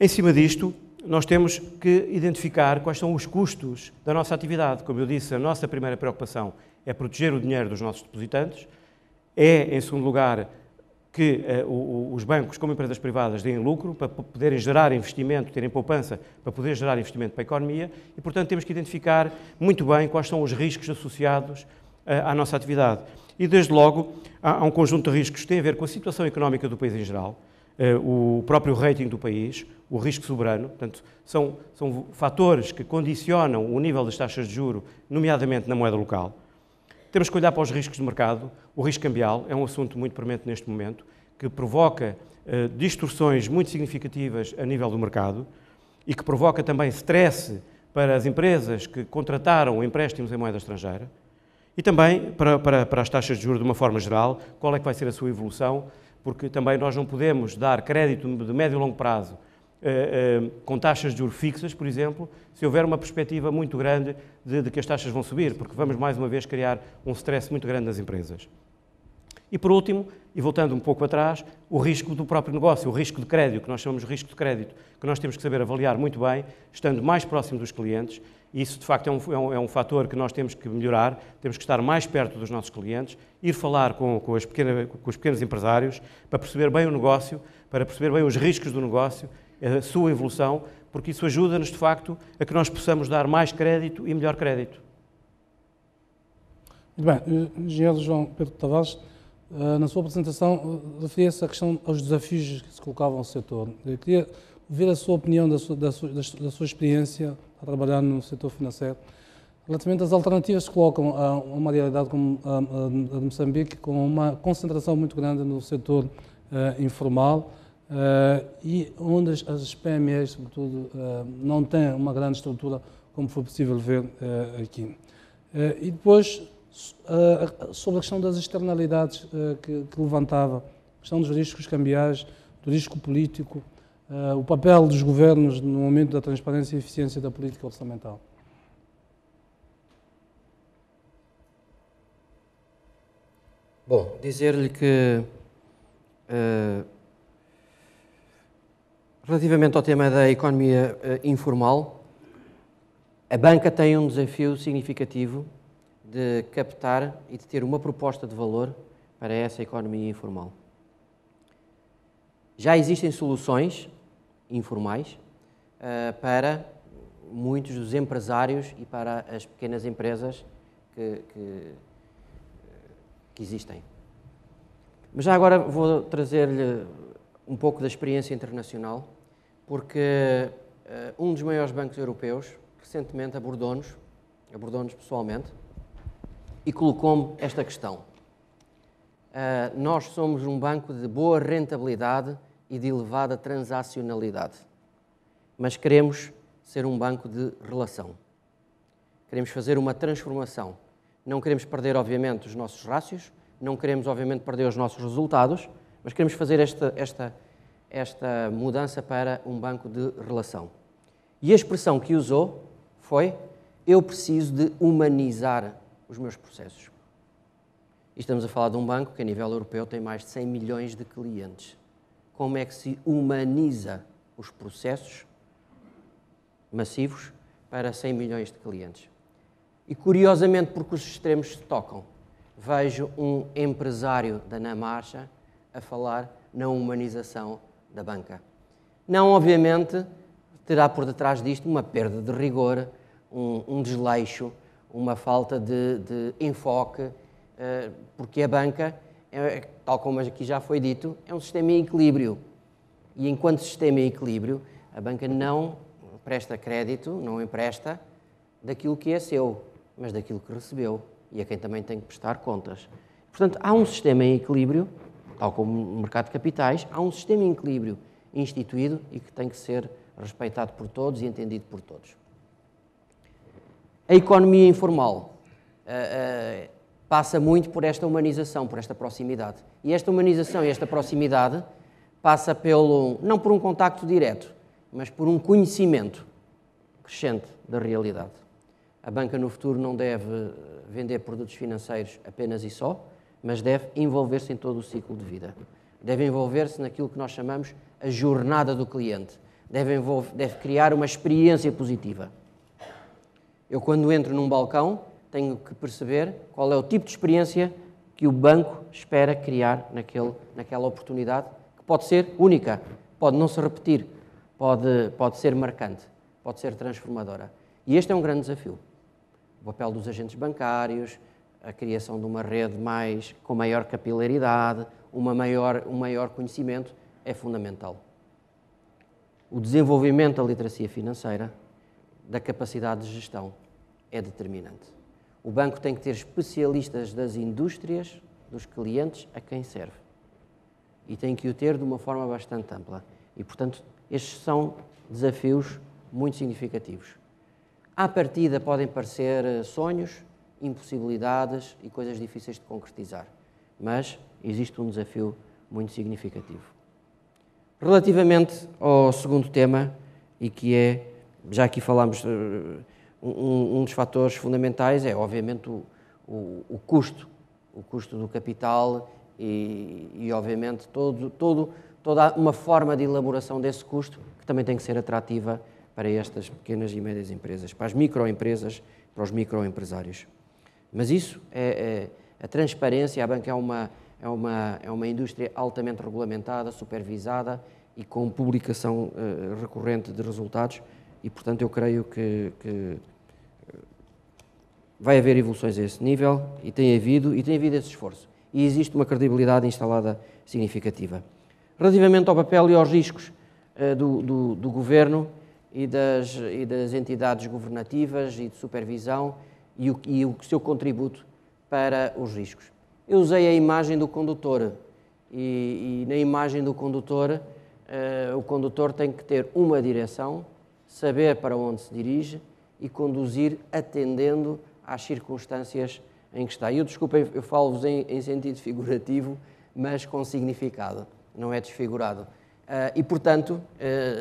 Em cima disto, nós temos que identificar quais são os custos da nossa atividade. Como eu disse, a nossa primeira preocupação é proteger o dinheiro dos nossos depositantes, é, em segundo lugar, que eh, os bancos, como empresas privadas, deem lucro para poderem gerar investimento, terem poupança, para poder gerar investimento para a economia e, portanto, temos que identificar muito bem quais são os riscos associados eh, à nossa atividade e, desde logo, há, um conjunto de riscos que têm a ver com a situação económica do país em geral, eh, o próprio rating do país, o risco soberano, portanto, são, são fatores que condicionam o nível das taxas de juro, nomeadamente na moeda local. Temos que olhar para os riscos de mercado. O risco cambial é um assunto muito premente neste momento, que provoca eh, distorções muito significativas a nível do mercado e que provoca também stress para as empresas que contrataram empréstimos em moeda estrangeira. E também, para, para, para as taxas de juros de uma forma geral, qual é que vai ser a sua evolução, porque também nós não podemos dar crédito de médio e longo prazo eh, eh, com taxas de juros fixas, por exemplo, se houver uma perspectiva muito grande de, de, que as taxas vão subir, porque vamos mais uma vez criar um stress muito grande nas empresas. E por último, e voltando um pouco atrás, o risco do próprio negócio, o risco de crédito, que nós chamamos de risco de crédito, que nós temos que saber avaliar muito bem, estando mais próximo dos clientes. E isso, de facto, é um, é um, é um fator que nós temos que melhorar, temos que estar mais perto dos nossos clientes, ir falar com, com, pequenas, com os pequenos empresários para perceber bem o negócio, para perceber bem os riscos do negócio, a sua evolução, porque isso ajuda-nos, de facto, a que nós possamos dar mais crédito e melhor crédito. Muito bem. Eh, Engenheiro João Pedro Tavares, ah, na sua apresentação, ah, referia-se à questão aos desafios que se colocavam ao setor. Eu queria ver a sua opinião, da sua, da sua, da sua experiência a trabalhar no setor financeiro, relativamente às alternativas que colocam a uma realidade como a de Moçambique, com uma concentração muito grande no setor uh, informal uh, e onde as, as PMEs, sobretudo, uh, não têm uma grande estrutura, como foi possível ver aqui. e depois ah, sobre a questão das externalidades ah, que, que levantava, a questão dos riscos cambiais, do risco político, ah, o papel dos governos no aumento da transparência e eficiência da política orçamental. Bom, dizer-lhe que uh, relativamente ao tema da economia uh, informal, a banca tem um desafio significativo de captar e de ter uma proposta de valor para essa economia informal. Já existem soluções informais eh, para muitos dos empresários e para as pequenas empresas que, que, eh, que existem. Mas já agora vou trazer-lhe um pouco da experiência internacional, porque eh, um dos maiores bancos europeus recentemente abordou-nos, abordou-nos pessoalmente, e colocou-me esta questão. Uh, nós somos um banco de boa rentabilidade e de elevada transacionalidade, mas queremos ser um banco de relação. Queremos fazer uma transformação. Não queremos perder, obviamente, os nossos rácios, não queremos, obviamente, perder os nossos resultados, mas queremos fazer esta, esta, esta mudança para um banco de relação. E a expressão que usou foi: eu preciso de humanizar os meus processos. E estamos a falar de um banco que, a nível europeu, tem mais de 100 milhões de clientes. Como é que se humaniza os processos massivos para 100 milhões de clientes? E curiosamente, porque os extremos se tocam, vejo um empresário da Namarcha a falar na humanização da banca. Não, obviamente, terá por detrás disto uma perda de rigor, um, um desleixo, uma falta de, de enfoque, uh, porque a banca, é, tal como aqui já foi dito, é um sistema em equilíbrio. E enquanto sistema em equilíbrio, a banca não presta crédito, não empresta daquilo que é seu, mas daquilo que recebeu e a quem também tem que prestar contas. Portanto, há um sistema em equilíbrio, tal como o mercado de capitais, há um sistema em equilíbrio instituído e que tem que ser respeitado por todos e entendido por todos. A economia informal uh, uh, passa muito por esta humanização, por esta proximidade. E esta humanização e esta proximidade passa pelo, não por um contacto direto, mas por um conhecimento crescente da realidade. A banca no futuro não deve eh, vender produtos financeiros apenas e só, mas deve envolver-se em todo o ciclo de vida. Deve envolver-se naquilo que nós chamamos a jornada do cliente. Deve, envolver, deve criar uma experiência positiva. Eu, quando entro num balcão, tenho que perceber qual é o tipo de experiência que o banco espera criar naquele, naquela oportunidade, que pode ser única, pode não se repetir, pode, pode ser marcante, pode ser transformadora. E este é um grande desafio. O papel dos agentes bancários, a criação de uma rede mais com maior capilaridade, uma maior, um maior conhecimento é fundamental. O desenvolvimento da literacia financeira da capacidade de gestão é determinante. O banco tem que ter especialistas das indústrias, dos clientes a quem serve. E tem que o ter de uma forma bastante ampla. E, portanto, estes são desafios muito significativos. À partida, podem parecer eh, sonhos, impossibilidades e coisas difíceis de concretizar, mas existe um desafio muito significativo. Relativamente ao segundo tema, e que é já aqui falámos, eh, um, um, dos fatores fundamentais é, obviamente, o, o, o custo, o custo do capital e, e, obviamente, todo, todo, toda uma forma de elaboração desse custo que também tem que ser atrativa para estas pequenas e médias empresas, para as microempresas, para os microempresários. Mas isso é, é a transparência, a banca é uma, é, uma, é uma indústria altamente regulamentada, supervisada e com publicação uh, recorrente de resultados e, portanto, eu creio que, que eh, vai haver evoluções a esse nível e tem havido, e tem havido esse esforço. E existe uma credibilidade instalada significativa. Relativamente ao papel e aos riscos uh, do, do, do, governo e das, e das, entidades governativas e de supervisão e o, e o seu contributo para os riscos. Eu usei a imagem do condutor e, e na imagem do condutor, uh, o condutor tem que ter uma direção saber para onde se dirige e conduzir atendendo às circunstâncias em que está. E eu, desculpem, eu falo-vos em, em, sentido figurativo, mas com significado, não é desfigurado. Uh, e, portanto,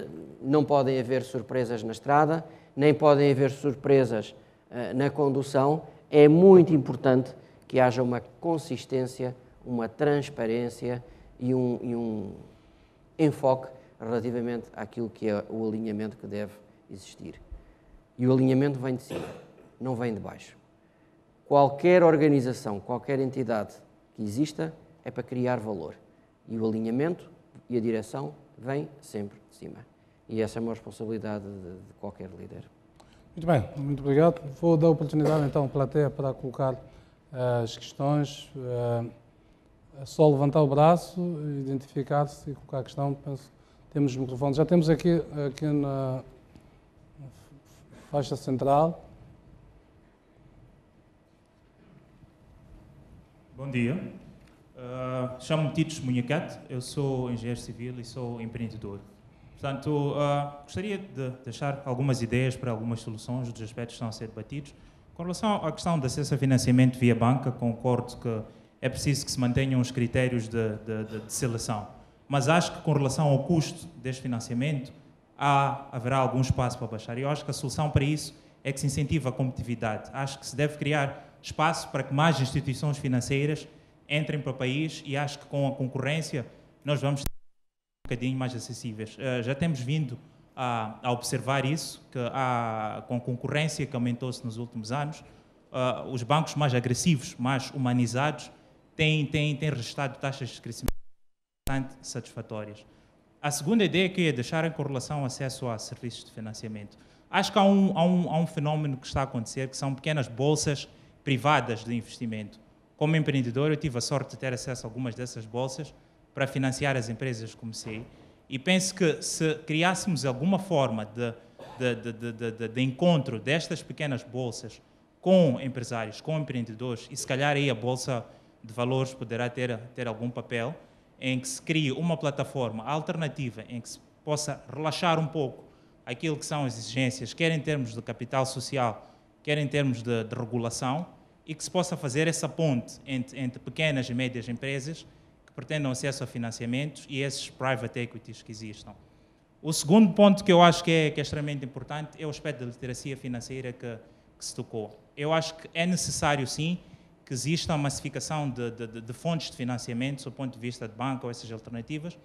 uh, não podem haver surpresas na estrada, nem podem haver surpresas uh, na condução. É muito importante que haja uma consistência, uma transparência e um, e um enfoque relativamente àquilo que é o alinhamento que deve existir. E o alinhamento vem de cima, não vem de baixo. Qualquer organização, qualquer entidade que exista é para criar valor. E o alinhamento e a direção vem sempre de cima. E essa é uma responsabilidade de, de qualquer líder. Muito bem, muito obrigado. Vou dar a oportunidade então à plateia para colocar uh, as questões. Uh, é só levantar o braço, identificar-se e colocar a questão. Penso temos microfones. Já temos aqui, aqui na faixa central. Bom dia. Uh, Chamo-me Tito Munhacat, eu sou engenheiro civil e sou empreendedor. Portanto, uh, gostaria de deixar algumas ideias para algumas soluções dos aspectos que estão a ser debatidos. Com relação à questão de acesso a financiamento via banca, concordo que é preciso que se mantenham os critérios de, de, de, de seleção mas acho que com relação ao custo deste financiamento há, haverá algum espaço para baixar. E eu acho que a solução para isso é que se incentiva a competitividade. Acho que se deve criar espaço para que mais instituições financeiras entrem para o país e acho que com a concorrência nós vamos ter um bocadinho mais acessíveis. Uh, já temos vindo a, a, observar isso, que há, com a concorrência que aumentou-se nos últimos anos, uh, os bancos mais agressivos, mais humanizados, têm, têm, têm registrado taxas de crescimento bastante satisfatórias. A segunda ideia que eu ia deixar em é correlação ao acesso a serviços de financiamento. Acho que há um, há, um, há um, fenómeno que está a acontecer, que são pequenas bolsas privadas de investimento. Como empreendedor, eu tive a sorte de ter acesso a algumas dessas bolsas para financiar as empresas que comecei. E penso que se criássemos alguma forma de, de, de, de encontro destas pequenas bolsas com empresários, com empreendedores, e se calhar aí a Bolsa de Valores poderá ter, ter algum papel, em que se crie uma plataforma alternativa em que se possa relaxar um pouco aquilo que são as exigências, quer em termos de capital social, quer em termos de, de regulação, e que se possa fazer essa ponte entre, entre, pequenas e médias empresas que pretendam acesso a financiamentos e esses private equities que existam. O segundo ponto que eu acho que é, que é extremamente importante é o aspecto da literacia financeira que, que se tocou. Eu acho que é necessário, sim, que exista a massificação de, de, de, fontes de financiamento, do ponto de vista de banco ou essas alternativas,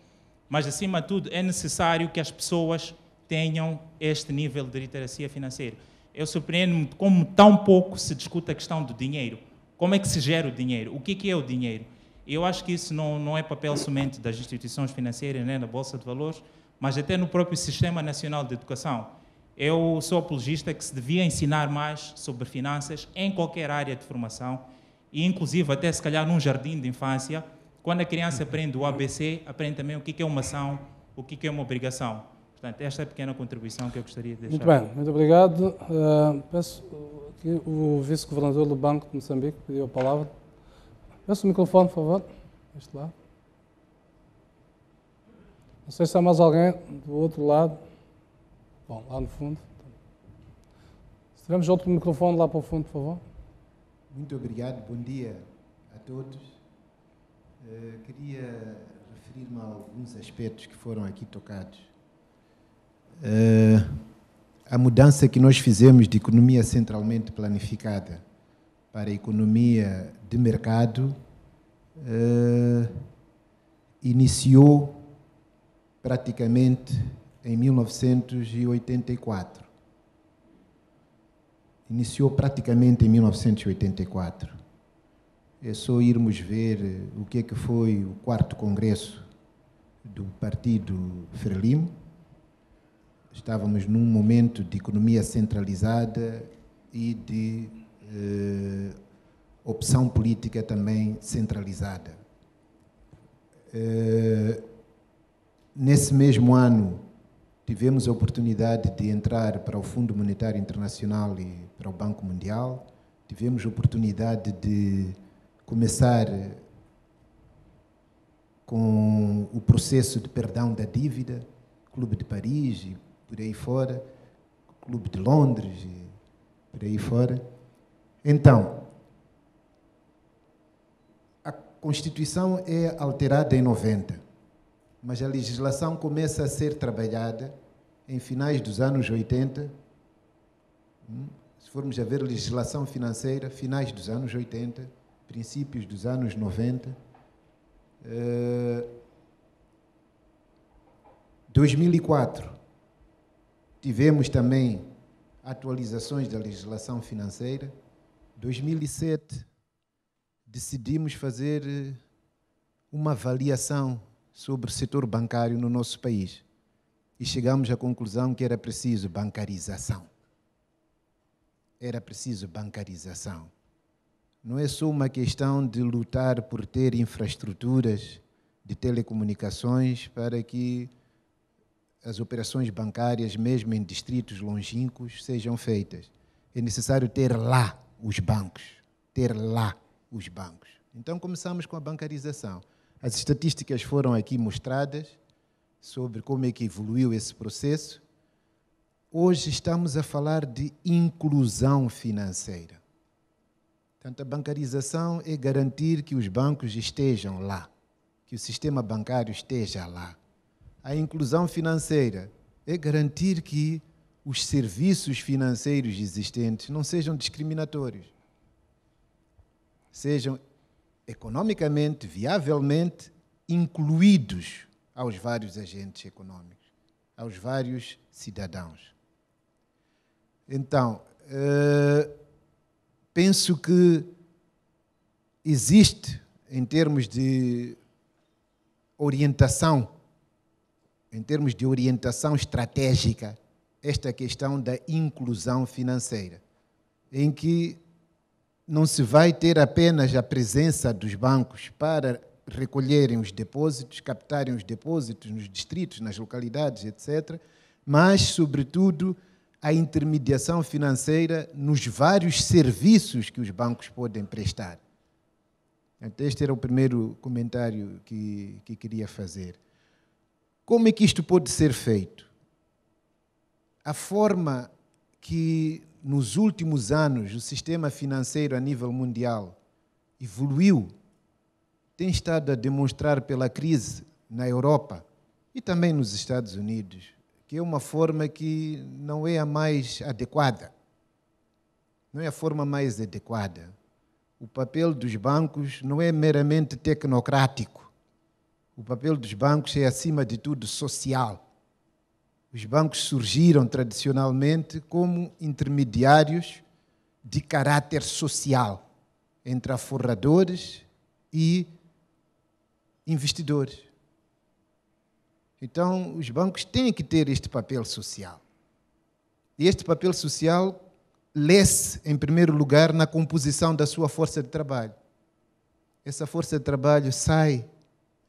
mas, acima de tudo, é necessário que as pessoas tenham este nível de literacia financeira. Eu surpreendo-me como tão pouco se discute a questão do dinheiro. Como é que se gera o dinheiro? O é que é o dinheiro? Eu acho que isso não, não é papel somente das instituições financeiras, nem da Bolsa de Valores, mas até no próprio Sistema Nacional de Educação. Eu sou apologista que se devia ensinar mais sobre finanças em qualquer área de formação, e inclusive até se calhar num jardim de infância, quando a criança uhum. aprende o ABC, aprende também o que é uma ação, o que é uma obrigação. Portanto, esta é a pequena contribuição que eu gostaria de deixar. Muito bem, muito obrigado. Uh, peço que o vice-governador do Banco de Moçambique pediu a palavra. Peço o microfone, por favor. Este lado. Não sei se há mais alguém do outro lado. Bom, lá no fundo. Se tivermos outro microfone lá para o fundo, por favor. Muito obrigado, bom dia a todos. Eh, queria referir-me a alguns aspectos que foram aqui tocados. Eh, a mudança que nós fizemos de economia centralmente planificada para economia de mercado eh, iniciou praticamente em 1984 iniciou praticamente em 1984. É só irmos ver eh, o que é que foi o quarto congresso do Partido Frelimo. Estávamos num momento de economia centralizada e de eh, opção política também centralizada. Eh, nesse mesmo ano, tivemos a oportunidade de entrar para o Fundo Monetário Internacional e para o Banco Mundial. Tivemos a oportunidade de começar eh, com o processo de perdão da dívida, Clube de Paris e por aí fora, Clube de Londres e por aí fora. Então, a Constituição é alterada em 90, mas a legislação começa a ser trabalhada em finais dos anos 80 formos a ver a legislação financeira, finais dos anos 80, princípios dos anos 90, 2004, eh, tivemos também atualizações da legislação financeira. 2007, decidimos fazer eh, uma avaliação sobre o setor bancário no nosso país e chegamos à conclusão que era preciso bancarização era preciso bancarização. Não é só uma questão de lutar por ter infraestruturas de telecomunicações para que as operações bancárias, mesmo em distritos longínquos, sejam feitas. É necessário ter lá os bancos, ter lá os bancos. Então começamos com a bancarização. As estatísticas foram aqui mostradas sobre como é que evoluiu esse processo Hoje estamos a falar de inclusão financeira. Portanto, a bancarização é garantir que os bancos estejam lá, que o sistema bancário esteja lá. A inclusão financeira é garantir que os serviços financeiros existentes não sejam discriminatórios, sejam economicamente, viavelmente incluídos aos vários agentes econômicos, aos vários cidadãos. Então, uh, penso que existe, em termos de orientação, em termos de orientação estratégica, esta questão da inclusão financeira, em que não se vai ter apenas a presença dos bancos para recolherem os depósitos, captarem os depósitos nos distritos, nas localidades, etc., mas, sobretudo, a intermediação financeira nos vários serviços que os bancos podem prestar. Este era o primeiro comentário que, que queria fazer. Como é que isto pode ser feito? A forma que nos últimos anos o sistema financeiro a nível mundial evoluiu tem estado a demonstrar pela crise na Europa e também nos Estados Unidos que é uma forma que não é a mais adequada. Não é a forma mais adequada. O papel dos bancos não é meramente tecnocrático. O papel dos bancos é, acima de tudo, social. Os bancos surgiram tradicionalmente como intermediários de caráter social entre aforradores e investidores. Então, os bancos têm que ter este papel social. E este papel social lê-se, em primeiro lugar, na composição da sua força de trabalho. Essa força de trabalho sai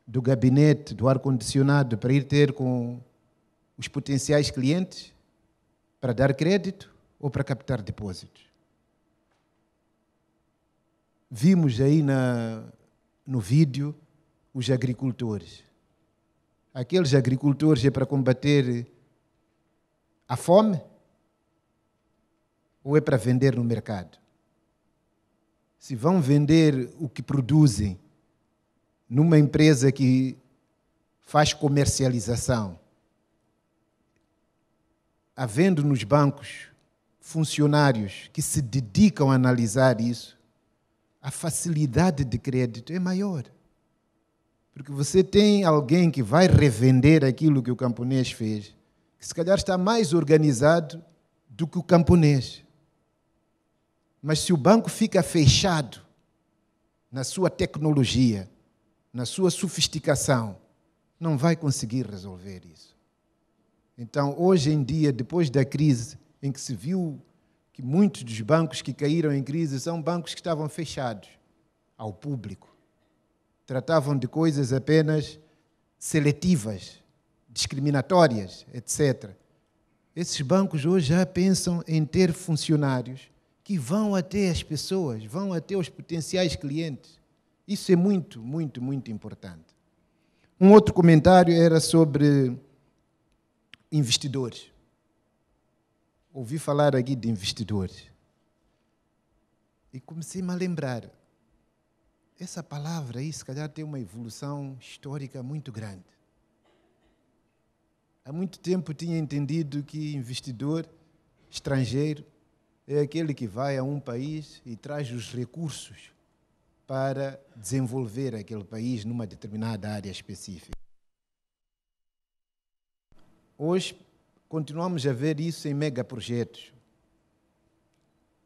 do gabinete, do ar-condicionado, para ir ter com os potenciais clientes, para dar crédito ou para captar depósitos. Vimos aí na, no vídeo os agricultores aqueles agricultores é para combater a fome? Ou é para vender no mercado? Se vão vender o que produzem numa empresa que faz comercialização, havendo nos bancos funcionários que se dedicam a analisar isso, a facilidade de crédito é maior. Porque você tem alguém que vai revender aquilo que o camponês fez, que se calhar está mais organizado do que o camponês. Mas se o banco fica fechado na sua tecnologia, na sua sofisticação, não vai conseguir resolver isso. Então, hoje em dia, depois da crise em que se viu que muitos dos bancos que caíram em crise são bancos que estavam fechados ao público tratavam de coisas apenas seletivas, discriminatórias, etc. Esses bancos hoje já pensam em ter funcionários que vão até as pessoas, vão até os potenciais clientes. Isso é muito, muito, muito importante. Um outro comentário era sobre investidores. Ouvi falar aqui de investidores. E comecei-me a lembrar essa palavra aí, se calhar, tem uma evolução histórica muito grande. Há muito tempo tinha entendido que investidor estrangeiro é aquele que vai a um país e traz os recursos para desenvolver aquele país numa determinada área específica. Hoje continuamos a ver isso em megaprojetos.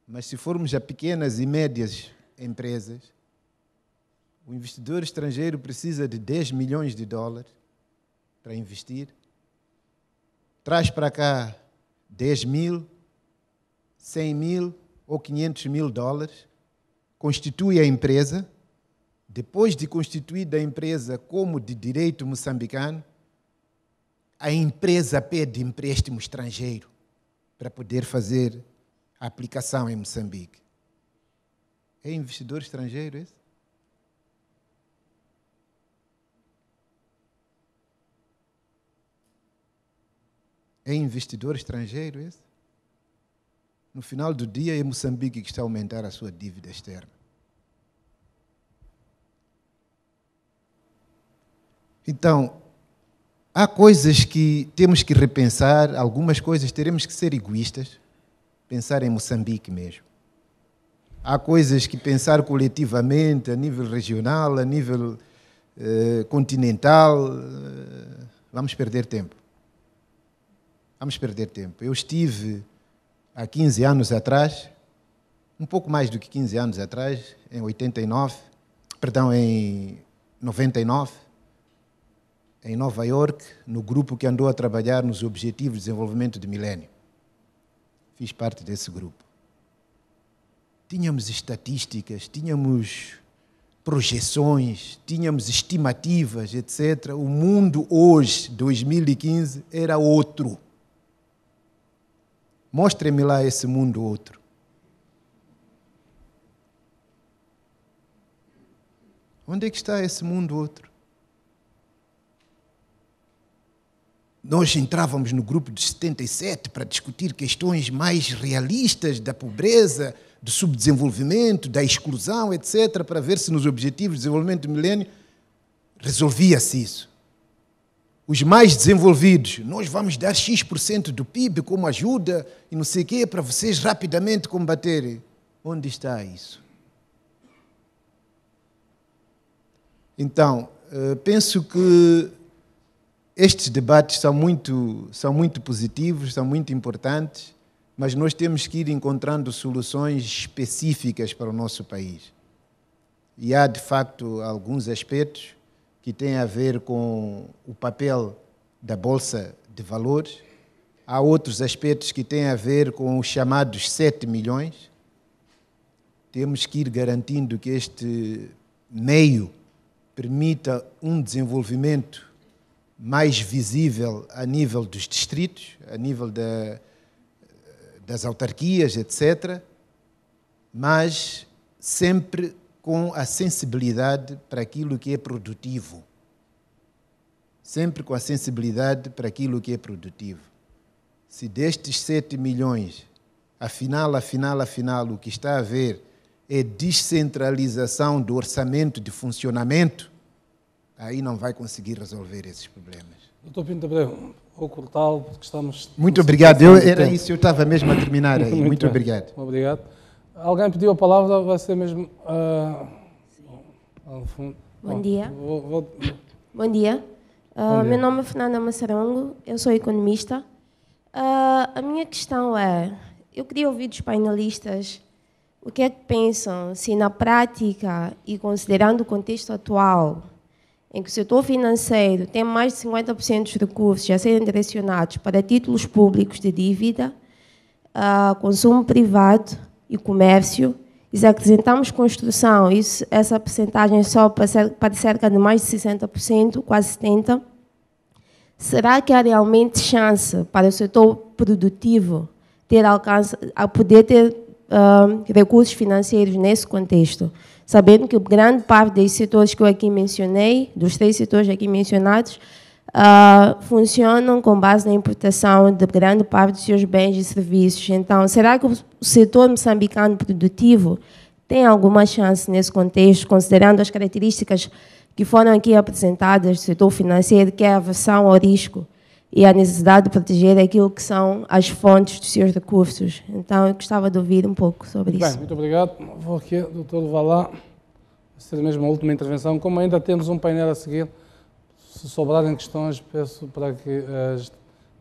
Mas se formos a pequenas e médias empresas, o investidor estrangeiro precisa de 10 milhões de dólares para investir. Traz para cá 10 mil, 100 mil ou 500 mil dólares. Constitui a empresa. Depois de constituída a empresa como de direito moçambicano, a empresa pede empréstimo estrangeiro para poder fazer a aplicação em Moçambique. É investidor estrangeiro esse? É investidor estrangeiro esse? No final do dia é Moçambique que está a aumentar a sua dívida externa. Então, há coisas que temos que repensar, algumas coisas teremos que ser egoístas, pensar em Moçambique mesmo. Há coisas que pensar coletivamente, a nível regional, a nível eh, continental, eh, vamos perder tempo. Vamos perder tempo. Eu estive há 15 anos atrás, um pouco mais do que 15 anos atrás, em 89, perdão, em 99, em Nova York, no grupo que andou a trabalhar nos Objetivos de Desenvolvimento do Milênio. Fiz parte desse grupo. Tínhamos estatísticas, tínhamos projeções, tínhamos estimativas, etc. O mundo hoje, 2015, era outro. Mostre-me lá esse mundo outro. Onde é que está esse mundo outro? Nós entrávamos no grupo de 77 para discutir questões mais realistas da pobreza, do subdesenvolvimento, da exclusão, etc., para ver se nos Objetivos de Desenvolvimento do Milênio resolvia-se isso os mais desenvolvidos, nós vamos dar X% do PIB como ajuda e não sei o quê para vocês rapidamente combaterem. Onde está isso? Então, eh, penso que estes debates são muito, são muito positivos, são muito importantes, mas nós temos que ir encontrando soluções específicas para o nosso país. E há, de facto, alguns aspectos que tem a ver com o papel da Bolsa de Valores. Há outros aspectos que têm a ver com os chamados 7 milhões. Temos que ir garantindo que este meio permita um desenvolvimento mais visível a nível dos distritos, a nível da, das autarquias, etc., mas sempre com a sensibilidade para aquilo que é produtivo. Sempre com a sensibilidade para aquilo que é produtivo. Se destes 7 milhões, afinal, afinal, afinal, o que está a haver é descentralização do orçamento de funcionamento, aí não vai conseguir resolver esses problemas. Doutor Pinto Abreu, vou cortá-lo porque estamos. Muito obrigado, eu, era isso, eu estava mesmo a terminar aí. Muito, Muito obrigado. Obrigado. Alguém pediu a palavra, vai ser mesmo. Uh, ah, Bom, Bom dia. Vou, vou... Bom dia. Uh, Bom dia. Meu nome é Fernanda Massarongo, eu sou economista. Uh, a minha questão é: eu queria ouvir dos painelistas o que é que pensam se, na prática e considerando o contexto atual, em que o setor financeiro tem mais de 50% dos recursos a serem direcionados para títulos públicos de dívida, uh, consumo privado e comércio, e se acrescentamos construção, isso, essa porcentagem é só para cerca de mais de 60%, quase 70%, será que há realmente chance para o setor produtivo ter alcance, a poder ter uh, recursos financeiros nesse contexto? Sabendo que grande parte dos setores que eu aqui mencionei, dos três setores aqui mencionados, uh, funcionam com base na importação de grande parte dos seus bens e serviços. Então, será que o setor moçambicano produtivo tem alguma chance nesse contexto, considerando as características que foram aqui apresentadas do setor financeiro, que é a aversão ao risco e a necessidade de proteger aquilo que são as fontes dos seus recursos. Então, eu gostava de ouvir um pouco sobre Bem, isso. Muito obrigado. Vou aqui, doutor Valá, ser mesmo a última intervenção. Como ainda temos um painel a seguir, se sobrarem questões, peço para que as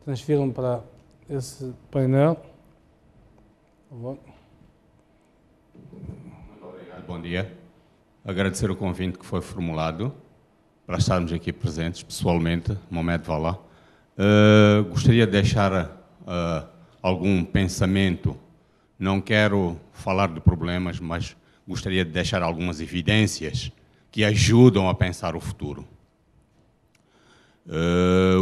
transfiram para esse painel. Muito obrigado, bom dia. Agradecer o convite que foi formulado para estarmos aqui presentes, pessoalmente, Mohamed Valá. Uh, eh, gostaria de deixar uh, algum pensamento. Não quero falar de problemas, mas gostaria de deixar algumas evidências que ajudam a pensar o futuro. Uh,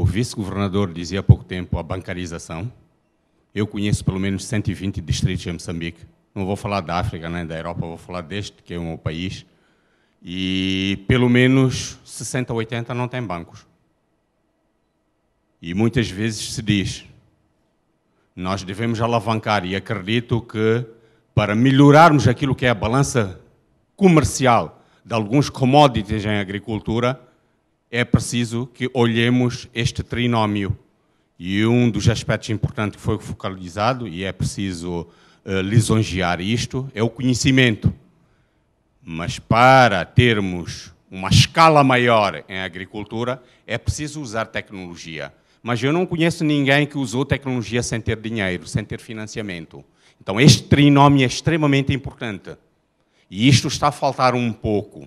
o vice-governador dizia há pouco tempo a bancarização. Eu conheço pelo menos 120 distritos em Moçambique. Não vou falar da África nem da Europa, vou falar deste, que é o meu país. E pelo menos 60 80 não têm bancos. E muitas vezes se diz, nós devemos alavancar, e acredito que para melhorarmos aquilo que é a balança comercial de alguns commodities em agricultura, é preciso que olhemos este trinómio E um dos aspectos importantes que foi focalizado, e é preciso uh, lisonjear isto, é o conhecimento. Mas para termos uma escala maior em agricultura, é preciso usar tecnologia. Mas eu não conheço ninguém que usou tecnologia sem ter dinheiro, sem ter financiamento. Então, este trinómio é extremamente importante. E isto está a faltar um pouco.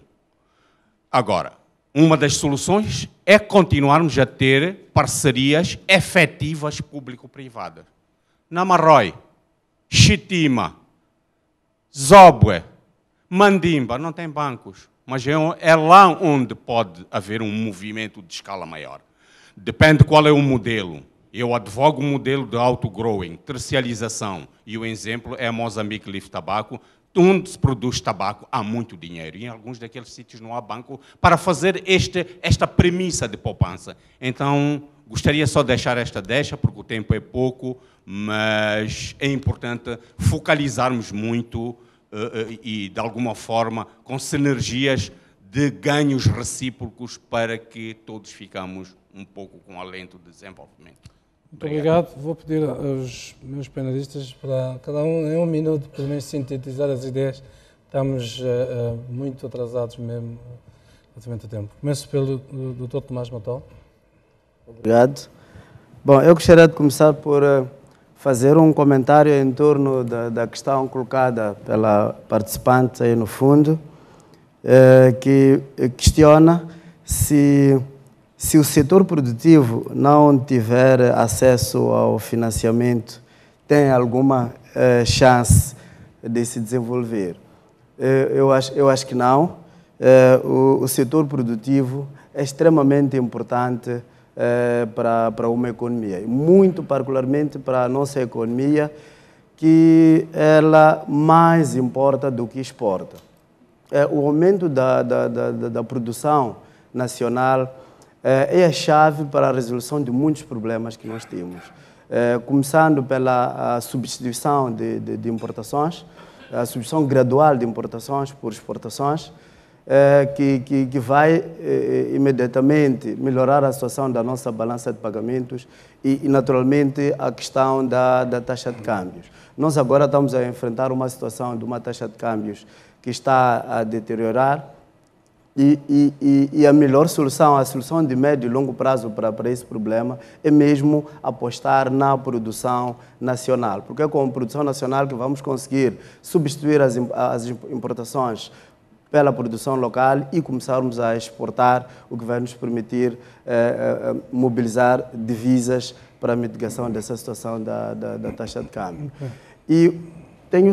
Agora, uma das soluções é continuarmos a ter parcerias efetivas público-privadas. Namarrói, Chitima, Zobwe, Mandimba, não tem bancos, mas é, é lá onde pode haver um movimento de escala maior. Depende qual é o modelo. Eu advogo o modelo de auto-growing, tercialização, e o exemplo é Mozambique Leaf Tabaco, onde se produz tabaco há muito dinheiro. E em alguns daqueles sítios não há banco para fazer este, esta premissa de poupança. Então, gostaria só de deixar esta deixa, porque o tempo é pouco, mas é importante focalizarmos muito eh, eh, e, de alguma forma, com sinergias de ganhos recíprocos para que todos ficamos um pouco com alento de desenvolvimento. Muito obrigado. obrigado. Vou pedir aos meus panelistas para cada um em um minuto, pelo menos, sintetizar as ideias. Estamos uh, muito atrasados mesmo relativamente ao tempo. Começo pelo Dr. Tomás Matal. Obrigado. Bom, eu gostaria de começar por eh, fazer um comentário em torno da, da questão colocada pela participante aí no fundo, que questiona se se o setor produtivo não tiver acesso ao financiamento, tem alguma eh, chance de se desenvolver? eu, acho, eu acho que não. Eh, o, o, setor produtivo é extremamente importante eh, para, para uma economia, muito particularmente para a nossa economia, que ela mais importa do que exporta. Eh, o aumento da, da, da, da produção nacional é a chave para a resolução de muitos problemas que nós temos. Eh, começando pela substituição de, de, de importações, a substituição gradual de importações por exportações, eh, que, que, que, vai imediatamente melhorar a situação da nossa balança de pagamentos e, e naturalmente, a questão da, da, taxa de câmbios. Nós agora estamos a enfrentar uma situação de uma taxa de câmbios que está a deteriorar, e, e, e, a melhor solução, a solução de médio e longo prazo para, para esse problema é mesmo apostar na produção nacional, porque é com a produção nacional que vamos conseguir substituir as, as importações pela produção local e começarmos a exportar, o que vai nos permitir eh, eh, eh mobilizar divisas para a mitigação dessa situação da, da, da taxa de câmbio. E tenho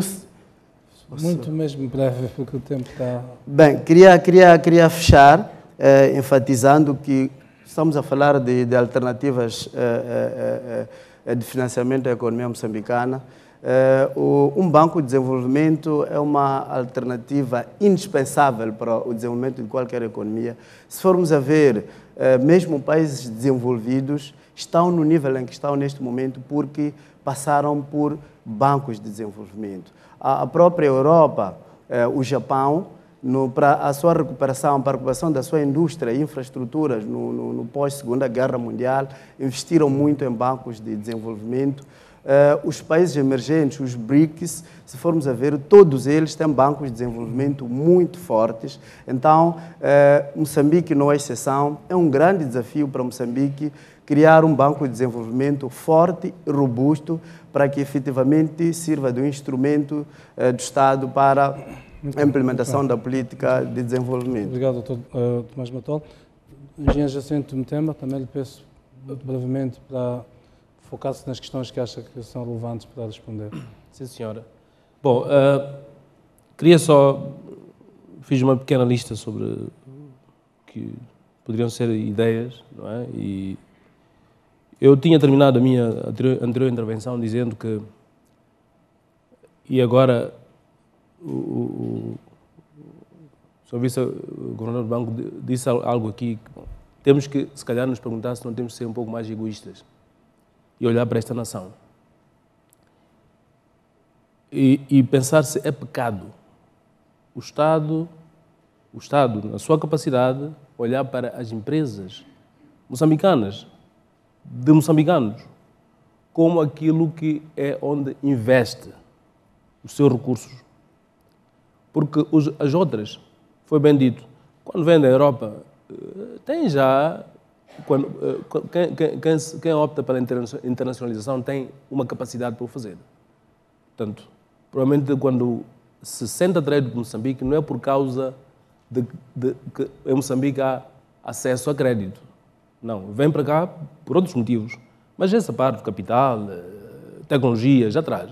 muito mesmo breve, porque o tempo está. Bem, queria, queria, queria fechar eh, enfatizando que estamos a falar de, de alternativas eh, eh, eh, eh de financiamento da economia moçambicana. Eh, o, um banco de desenvolvimento é uma alternativa indispensável para o desenvolvimento de qualquer economia. Se formos a ver, mesmo países desenvolvidos estão no nível em que estão neste momento porque passaram por bancos de desenvolvimento a própria Europa, eh, o Japão, para a sua recuperação, para a recuperação da sua indústria e infraestruturas no, no, no pós-Segunda Guerra Mundial, investiram muito em bancos de desenvolvimento. Uh, os países emergentes, os BRICS, se formos a ver, todos eles têm bancos de desenvolvimento muito fortes. Então, uh, Moçambique não é exceção. É um grande desafio para Moçambique criar um banco de desenvolvimento forte e robusto para que efetivamente sirva de um instrumento eh, do Estado para a implementação da política de desenvolvimento. Obrigado, doutor uh, Tomás Matol. Engenheiro Jacinto Metema, também lhe peço muito brevemente para focar-se nas questões que acha que são relevantes para responder. Sim, senhora. Bom, uh, queria só. Fiz uma pequena lista sobre que poderiam ser ideias, não é? E eu tinha terminado a minha anterior intervenção dizendo que, e agora, o, o, o, o vice-governador do banco disse algo aqui, temos que, se calhar, nos perguntar se não temos que ser um pouco mais egoístas e olhar para esta nação. E, e pensar se é pecado o Estado, o Estado, na sua capacidade, olhar para as empresas moçambicanas de moçambicanos, como aquilo que é onde investe os seus recursos. Porque os, as outras, foi bem dito, quando vem da Europa, eh, tem já. Quando, eh, quem, quem, quem, opta pela internacionalização tem uma capacidade para o fazer. Portanto, provavelmente quando se senta crédito de Moçambique, não é por causa de, de que em Moçambique há acesso a crédito. Não, vem para cá por outros motivos. Mas essa parte, capital, eh, tecnologia, já traz.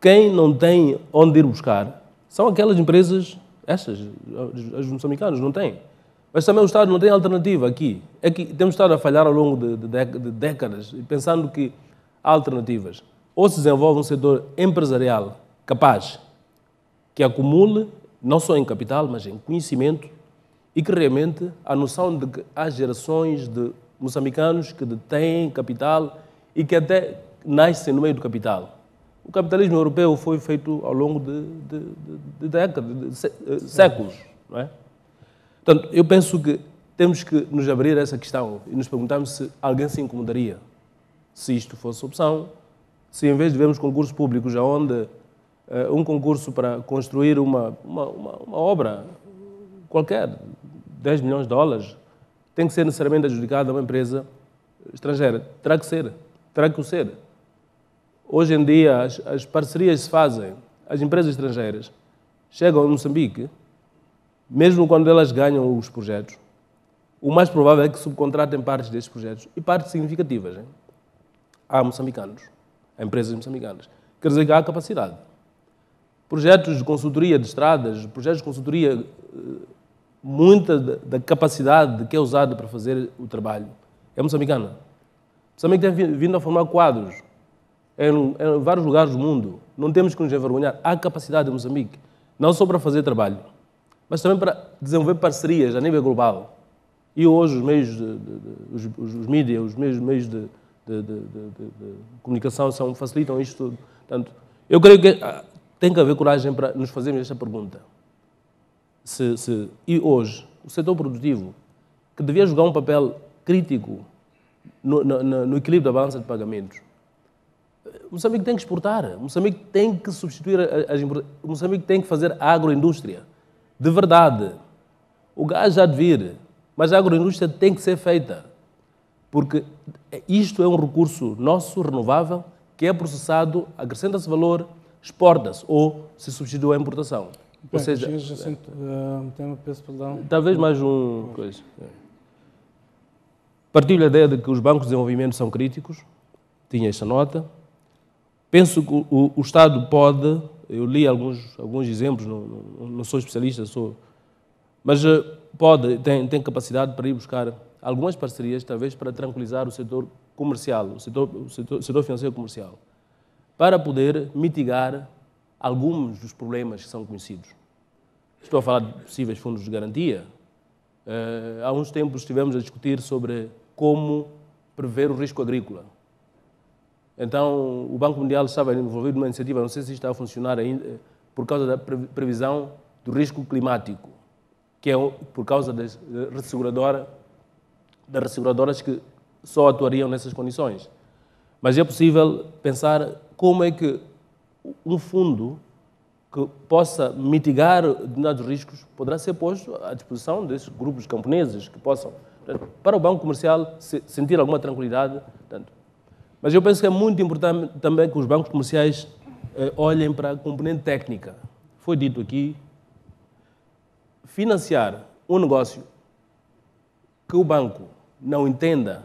Quem não tem onde ir buscar são aquelas empresas, essas, as moçambicanas, não têm. Mas também o Estado não tem alternativa aqui. É que temos estado a falhar ao longo de, de, de décadas, pensando que há alternativas. Ou se desenvolve um setor empresarial capaz, que acumule, não só em capital, mas em conhecimento, e que realmente a noção de que há gerações de moçambicanos que detêm capital e que até nascem no meio do capital. O capitalismo europeu foi feito ao longo de, de, de, de décadas, de eh, séculos. Não é? Portanto, eu penso que temos que nos abrir a essa questão e nos perguntarmos se alguém se incomodaria se isto fosse opção, se em vez de vermos concursos públicos onde uh, um concurso para construir uma, uma, uma, uma obra qualquer, 10 milhões de dólares tem que ser necessariamente adjudicado a uma empresa estrangeira. Terá que ser. Terá que ser. Hoje em dia, as, as parcerias se fazem. As empresas estrangeiras chegam a Moçambique, mesmo quando elas ganham os projetos, o mais provável é que subcontratem partes destes projetos e partes significativas hein? a moçambicanos, a empresas moçambicanas. Quer dizer que há capacidade. Projetos de consultoria de estradas, projetos de consultoria eh, muita da capacidade que é usada para fazer o trabalho é moçambicana. Moçambique tem vindo a formar quadros em, em, vários lugares do mundo. Não temos que nos envergonhar. Há capacidade em Moçambique, não só para fazer trabalho, mas também para desenvolver parcerias a nível global. E hoje os meios, de, de, de, os, os, os mídias, os meios, meios de, comunicação são, facilitam isto tudo. Portanto, eu creio que ah, tem que haver coragem para nos fazermos esta pergunta se, se, e hoje o setor produtivo, que devia jogar um papel crítico no, no, no equilíbrio da balança de pagamentos, eh, Moçambique tem que exportar, Moçambique tem que substituir as importações, Moçambique tem que fazer agroindústria. De verdade. O gás já de vir, mas a agroindústria tem que ser feita. Porque isto é um recurso nosso, renovável, que é processado, acrescenta-se valor, exporta-se ou se substitui à importação. Bem, Ou seja, uh, peso, perdão. Talvez mais um coisa. É. Partilho a ideia de que os bancos de desenvolvimento são críticos, tinha essa nota. Penso que o, o Estado pode, eu li alguns, alguns exemplos, não, não, não sou especialista, sou, mas ah, pode, tem, tem capacidade para ir buscar algumas parcerias, talvez para tranquilizar o setor comercial, o setor, o setor, o setor financeiro comercial, para poder mitigar alguns dos problemas que são conhecidos. Estou a falar de possíveis fundos de garantia. Uh, há uns tempos estivemos a discutir sobre como prever o risco agrícola. Então, o Banco Mundial estava envolvido numa iniciativa, não sei se está a funcionar ainda, eh, por causa da previsão do risco climático, que é por causa das eh, resseguradoras, das resseguradoras que só atuariam nessas condições. Mas é possível pensar como é que um fundo que possa mitigar determinados riscos poderá ser posto à disposição desses grupos camponeses que possam, para o Banco Comercial, sentir alguma tranquilidade. Mas eu penso que é muito importante também que os bancos comerciais eh, olhem para a componente técnica. Foi dito aqui, financiar um negócio que o banco não entenda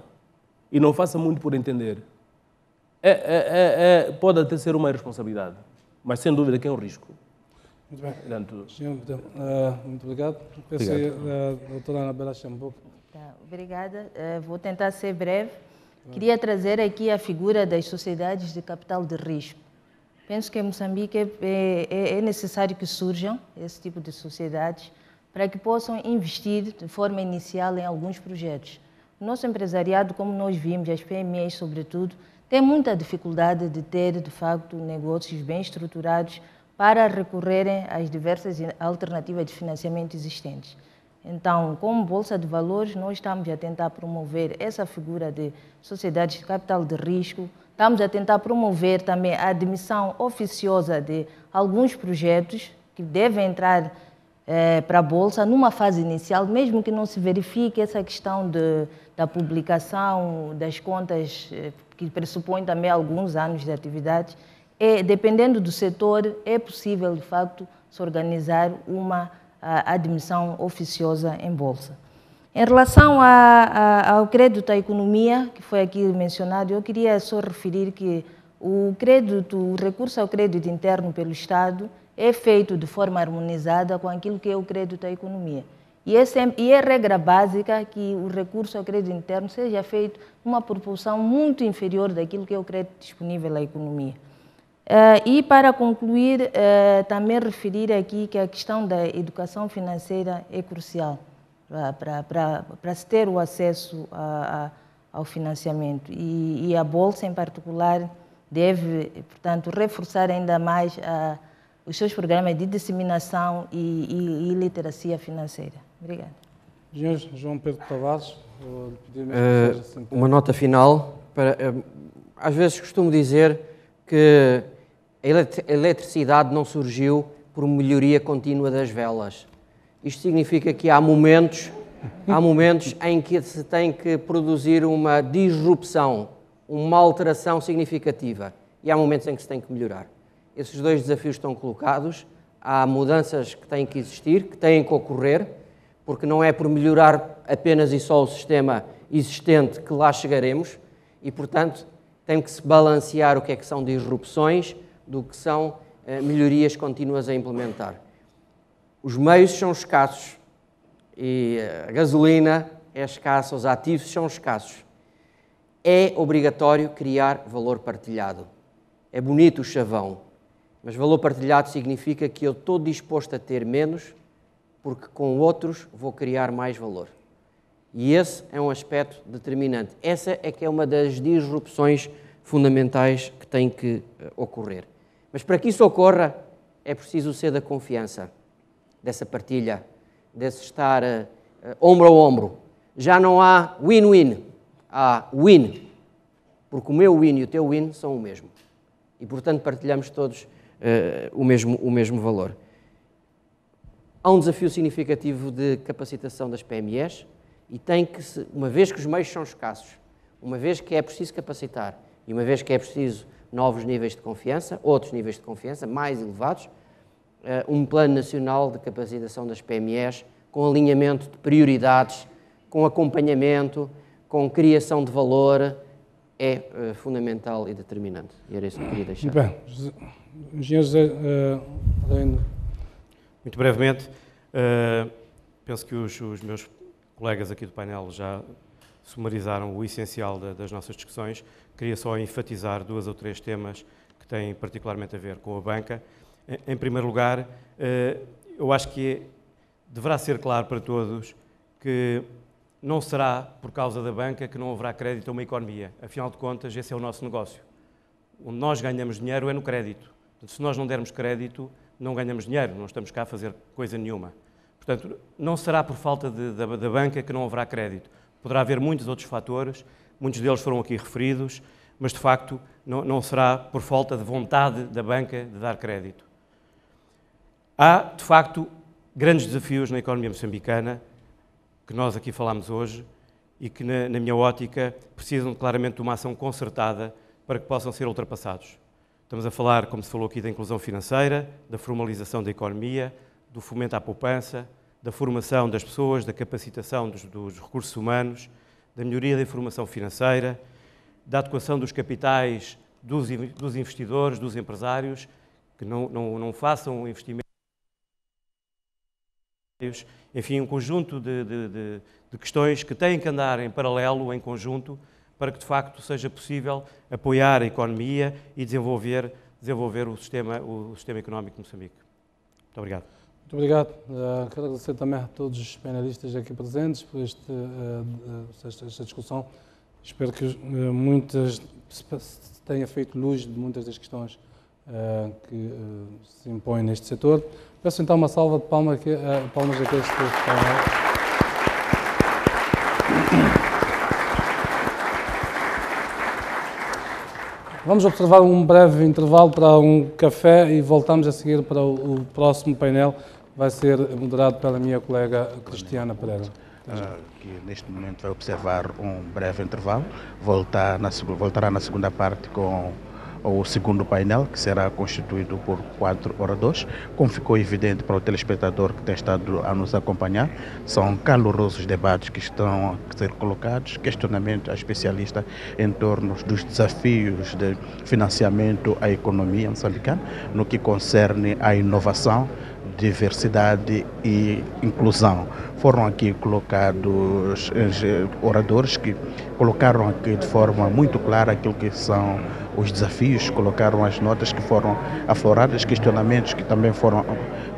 e não faça muito por entender é, é, é, é, pode até ser uma responsabilidade, mas sem dúvida que é um risco. Muito bem. Portanto, Senhor, então, uh, muito obrigado. obrigado. uh, doutora Anabela Xambuco. Tá, obrigada. Uh, vou tentar ser breve. Queria trazer aqui a figura das sociedades de capital de risco. Penso que em Moçambique é, é, é, necessário que surjam esse tipo de sociedades para que possam investir de forma inicial em alguns projetos. O nosso empresariado, como nós vimos, as PMEs sobretudo, tem muita dificuldade de ter, de facto, negócios bem estruturados para recorrerem às diversas alternativas de financiamento existentes. Então, como Bolsa de Valores, nós estamos a tentar promover essa figura de sociedades de capital de risco, estamos a tentar promover também a admissão oficiosa de alguns projetos que devem entrar é, para a Bolsa, numa fase inicial, mesmo que não se verifique essa questão de, da publicação das contas, eh, que pressupõe também alguns anos de atividades, é, dependendo do setor, é possível, de facto, se organizar uma a, admissão oficiosa em Bolsa. Em relação a, a, ao crédito à economia, que foi aqui mencionado, eu queria só referir que o crédito, o recurso ao crédito interno pelo Estado é feito de forma harmonizada com aquilo que é o crédito à economia. E é, sempre, e é regra básica que o recurso ao crédito interno seja feito numa proporção muito inferior daquilo que é o crédito disponível à economia. Uh, e para concluir, uh, também referir aqui que a questão da educação financeira é crucial para se ter o acesso a, a, ao financiamento. E, e, a Bolsa, em particular, deve, portanto, reforçar ainda mais a os seus programas de disseminação e, e, e literacia financeira. Obrigada. João Pedro Tavares, uh, uma nota final. Para, uh, às vezes costumo dizer que a eletricidade não surgiu por melhoria contínua das velas. Isto significa que há momentos, há momentos em que se tem que produzir uma disrupção, uma alteração significativa. E há momentos em que se tem que melhorar esses dois desafios estão colocados. Há mudanças que têm que existir, que têm que ocorrer, porque não é por melhorar apenas e só o sistema existente que lá chegaremos e, portanto, tem que se balancear o que é que são disrupções do que são eh, melhorias contínuas a implementar. Os meios são escassos e eh, a gasolina é escassa, os ativos são escassos. É obrigatório criar valor partilhado. É bonito o chavão, mas valor partilhado significa que eu estou disposto a ter menos porque com outros vou criar mais valor. E esse é um aspecto determinante. Essa é que é uma das disrupções fundamentais que tem que eh, ocorrer. Mas para que isso ocorra, é preciso ser da confiança, dessa partilha, desse estar uh, ombro a ombro. Já não há win-win, há win, porque o meu win e o teu win são o mesmo. E portanto partilhamos todos uh, o, mesmo, o mesmo valor. Há um desafio significativo de capacitação das PMEs e tem que, se, uma vez que os meios são escassos, uma vez que é preciso capacitar e uma vez que é preciso novos níveis de confiança, outros níveis de confiança mais elevados, eh, um plano nacional de capacitação das PMEs com alinhamento de prioridades, com acompanhamento, com criação de valor, é eh, fundamental e determinante. E era isso que eu queria deixar. Bem, Engenheiro José uh, Muito brevemente, uh, penso que os, os, meus colegas aqui do painel já sumarizaram o essencial das nossas discussões. Queria só enfatizar duas ou três temas que têm particularmente a ver com a banca. Em primeiro lugar, eu acho que deverá ser claro para todos que não será por causa da banca que não haverá crédito a uma economia. Afinal de contas, esse é o nosso negócio. Onde nós ganhamos dinheiro é no crédito. Portanto, se nós não dermos crédito, não ganhamos dinheiro, não estamos cá a fazer coisa nenhuma. Portanto, não será por falta da banca que não haverá crédito. Poderá haver muitos outros fatores, muitos deles foram aqui referidos, mas de facto não, não será por falta de vontade da banca de dar crédito. Há, de facto, grandes desafios na economia moçambicana que nós aqui falámos hoje e que, na, na minha ótica, precisam claramente de uma ação concertada para que possam ser ultrapassados. Estamos a falar, como se falou aqui, da inclusão financeira, da formalização da economia, do fomento à poupança, da formação das pessoas, da capacitação dos, dos recursos humanos, da melhoria da informação financeira, da adequação dos capitais dos, dos investidores, dos empresários, que não, não, não façam investimentos enfim, um conjunto de, de, de, de, questões que têm que andar em paralelo, em conjunto, para que de facto seja possível apoiar a economia e desenvolver, desenvolver o, sistema, o sistema económico de Moçambique. Muito obrigado. Muito obrigado. Uh, quero agradecer também a todos os panelistas aqui presentes por este, uh, esta, esta, discussão. Espero que uh, muitas se tenha feito luz de muitas das questões eh, que eh, se impõe neste setor. Peço então uma salva de palmas, que, eh, palmas àqueles que estão. Vamos observar um breve intervalo para um café e voltamos a seguir para o, próximo painel, que vai ser moderado pela minha colega Cristiana Pereira. Ah, que neste momento vai observar um breve intervalo, voltará na segunda parte com o segundo painel, que será constituído por quatro oradores. Como ficou evidente para o telespectador que tem estado a nos acompanhar, são calorosos debates que estão a ser colocados, questionamento a especialista em torno dos desafios de financiamento à economia moçambicana, no que concerne à inovação, diversidade e inclusão. Foram aqui colocados eh, oradores que colocaram aqui de forma muito clara aquilo que são os desafios, colocaram as notas que foram afloradas, questionamentos que também foram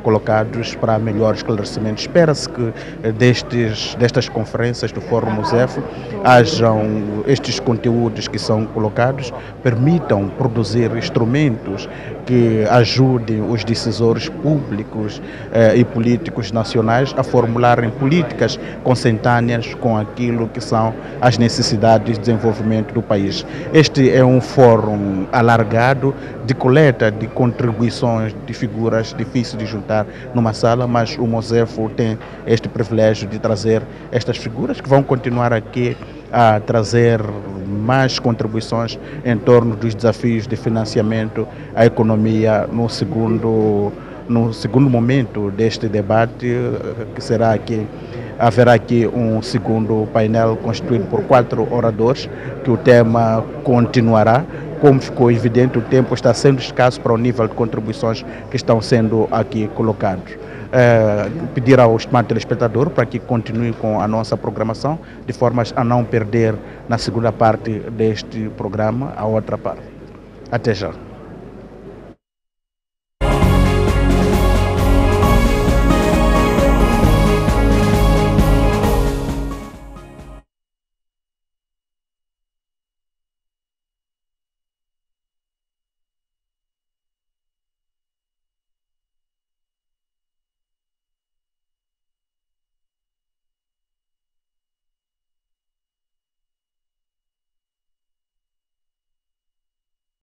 colocados para melhor esclarecimento. Espera-se que eh, destes, destas conferências do Fórum Musef hajam estes conteúdos que são colocados, permitam produzir instrumentos que ajudem os decisores públicos eh, e políticos nacionais a formularem políticas consentâneas com aquilo que são as necessidades de desenvolvimento do país. Este é um fórum alargado de coleta de contribuições de figuras difíceis de juntar numa sala, mas o Mosefo tem este privilégio de trazer estas figuras que vão continuar aqui a trazer mais contribuições em torno dos desafios de financiamento à economia no segundo, no segundo momento deste debate, que será aqui haverá aqui um segundo painel constituído por quatro oradores, que o tema continuará. Como ficou evidente, o tempo está sendo escasso para o nível de contribuições que estão sendo aqui colocadas. É, pedir ao estimado telespectador para que continue com a nossa programação, de forma a não perder na segunda parte deste programa a outra parte. Até já.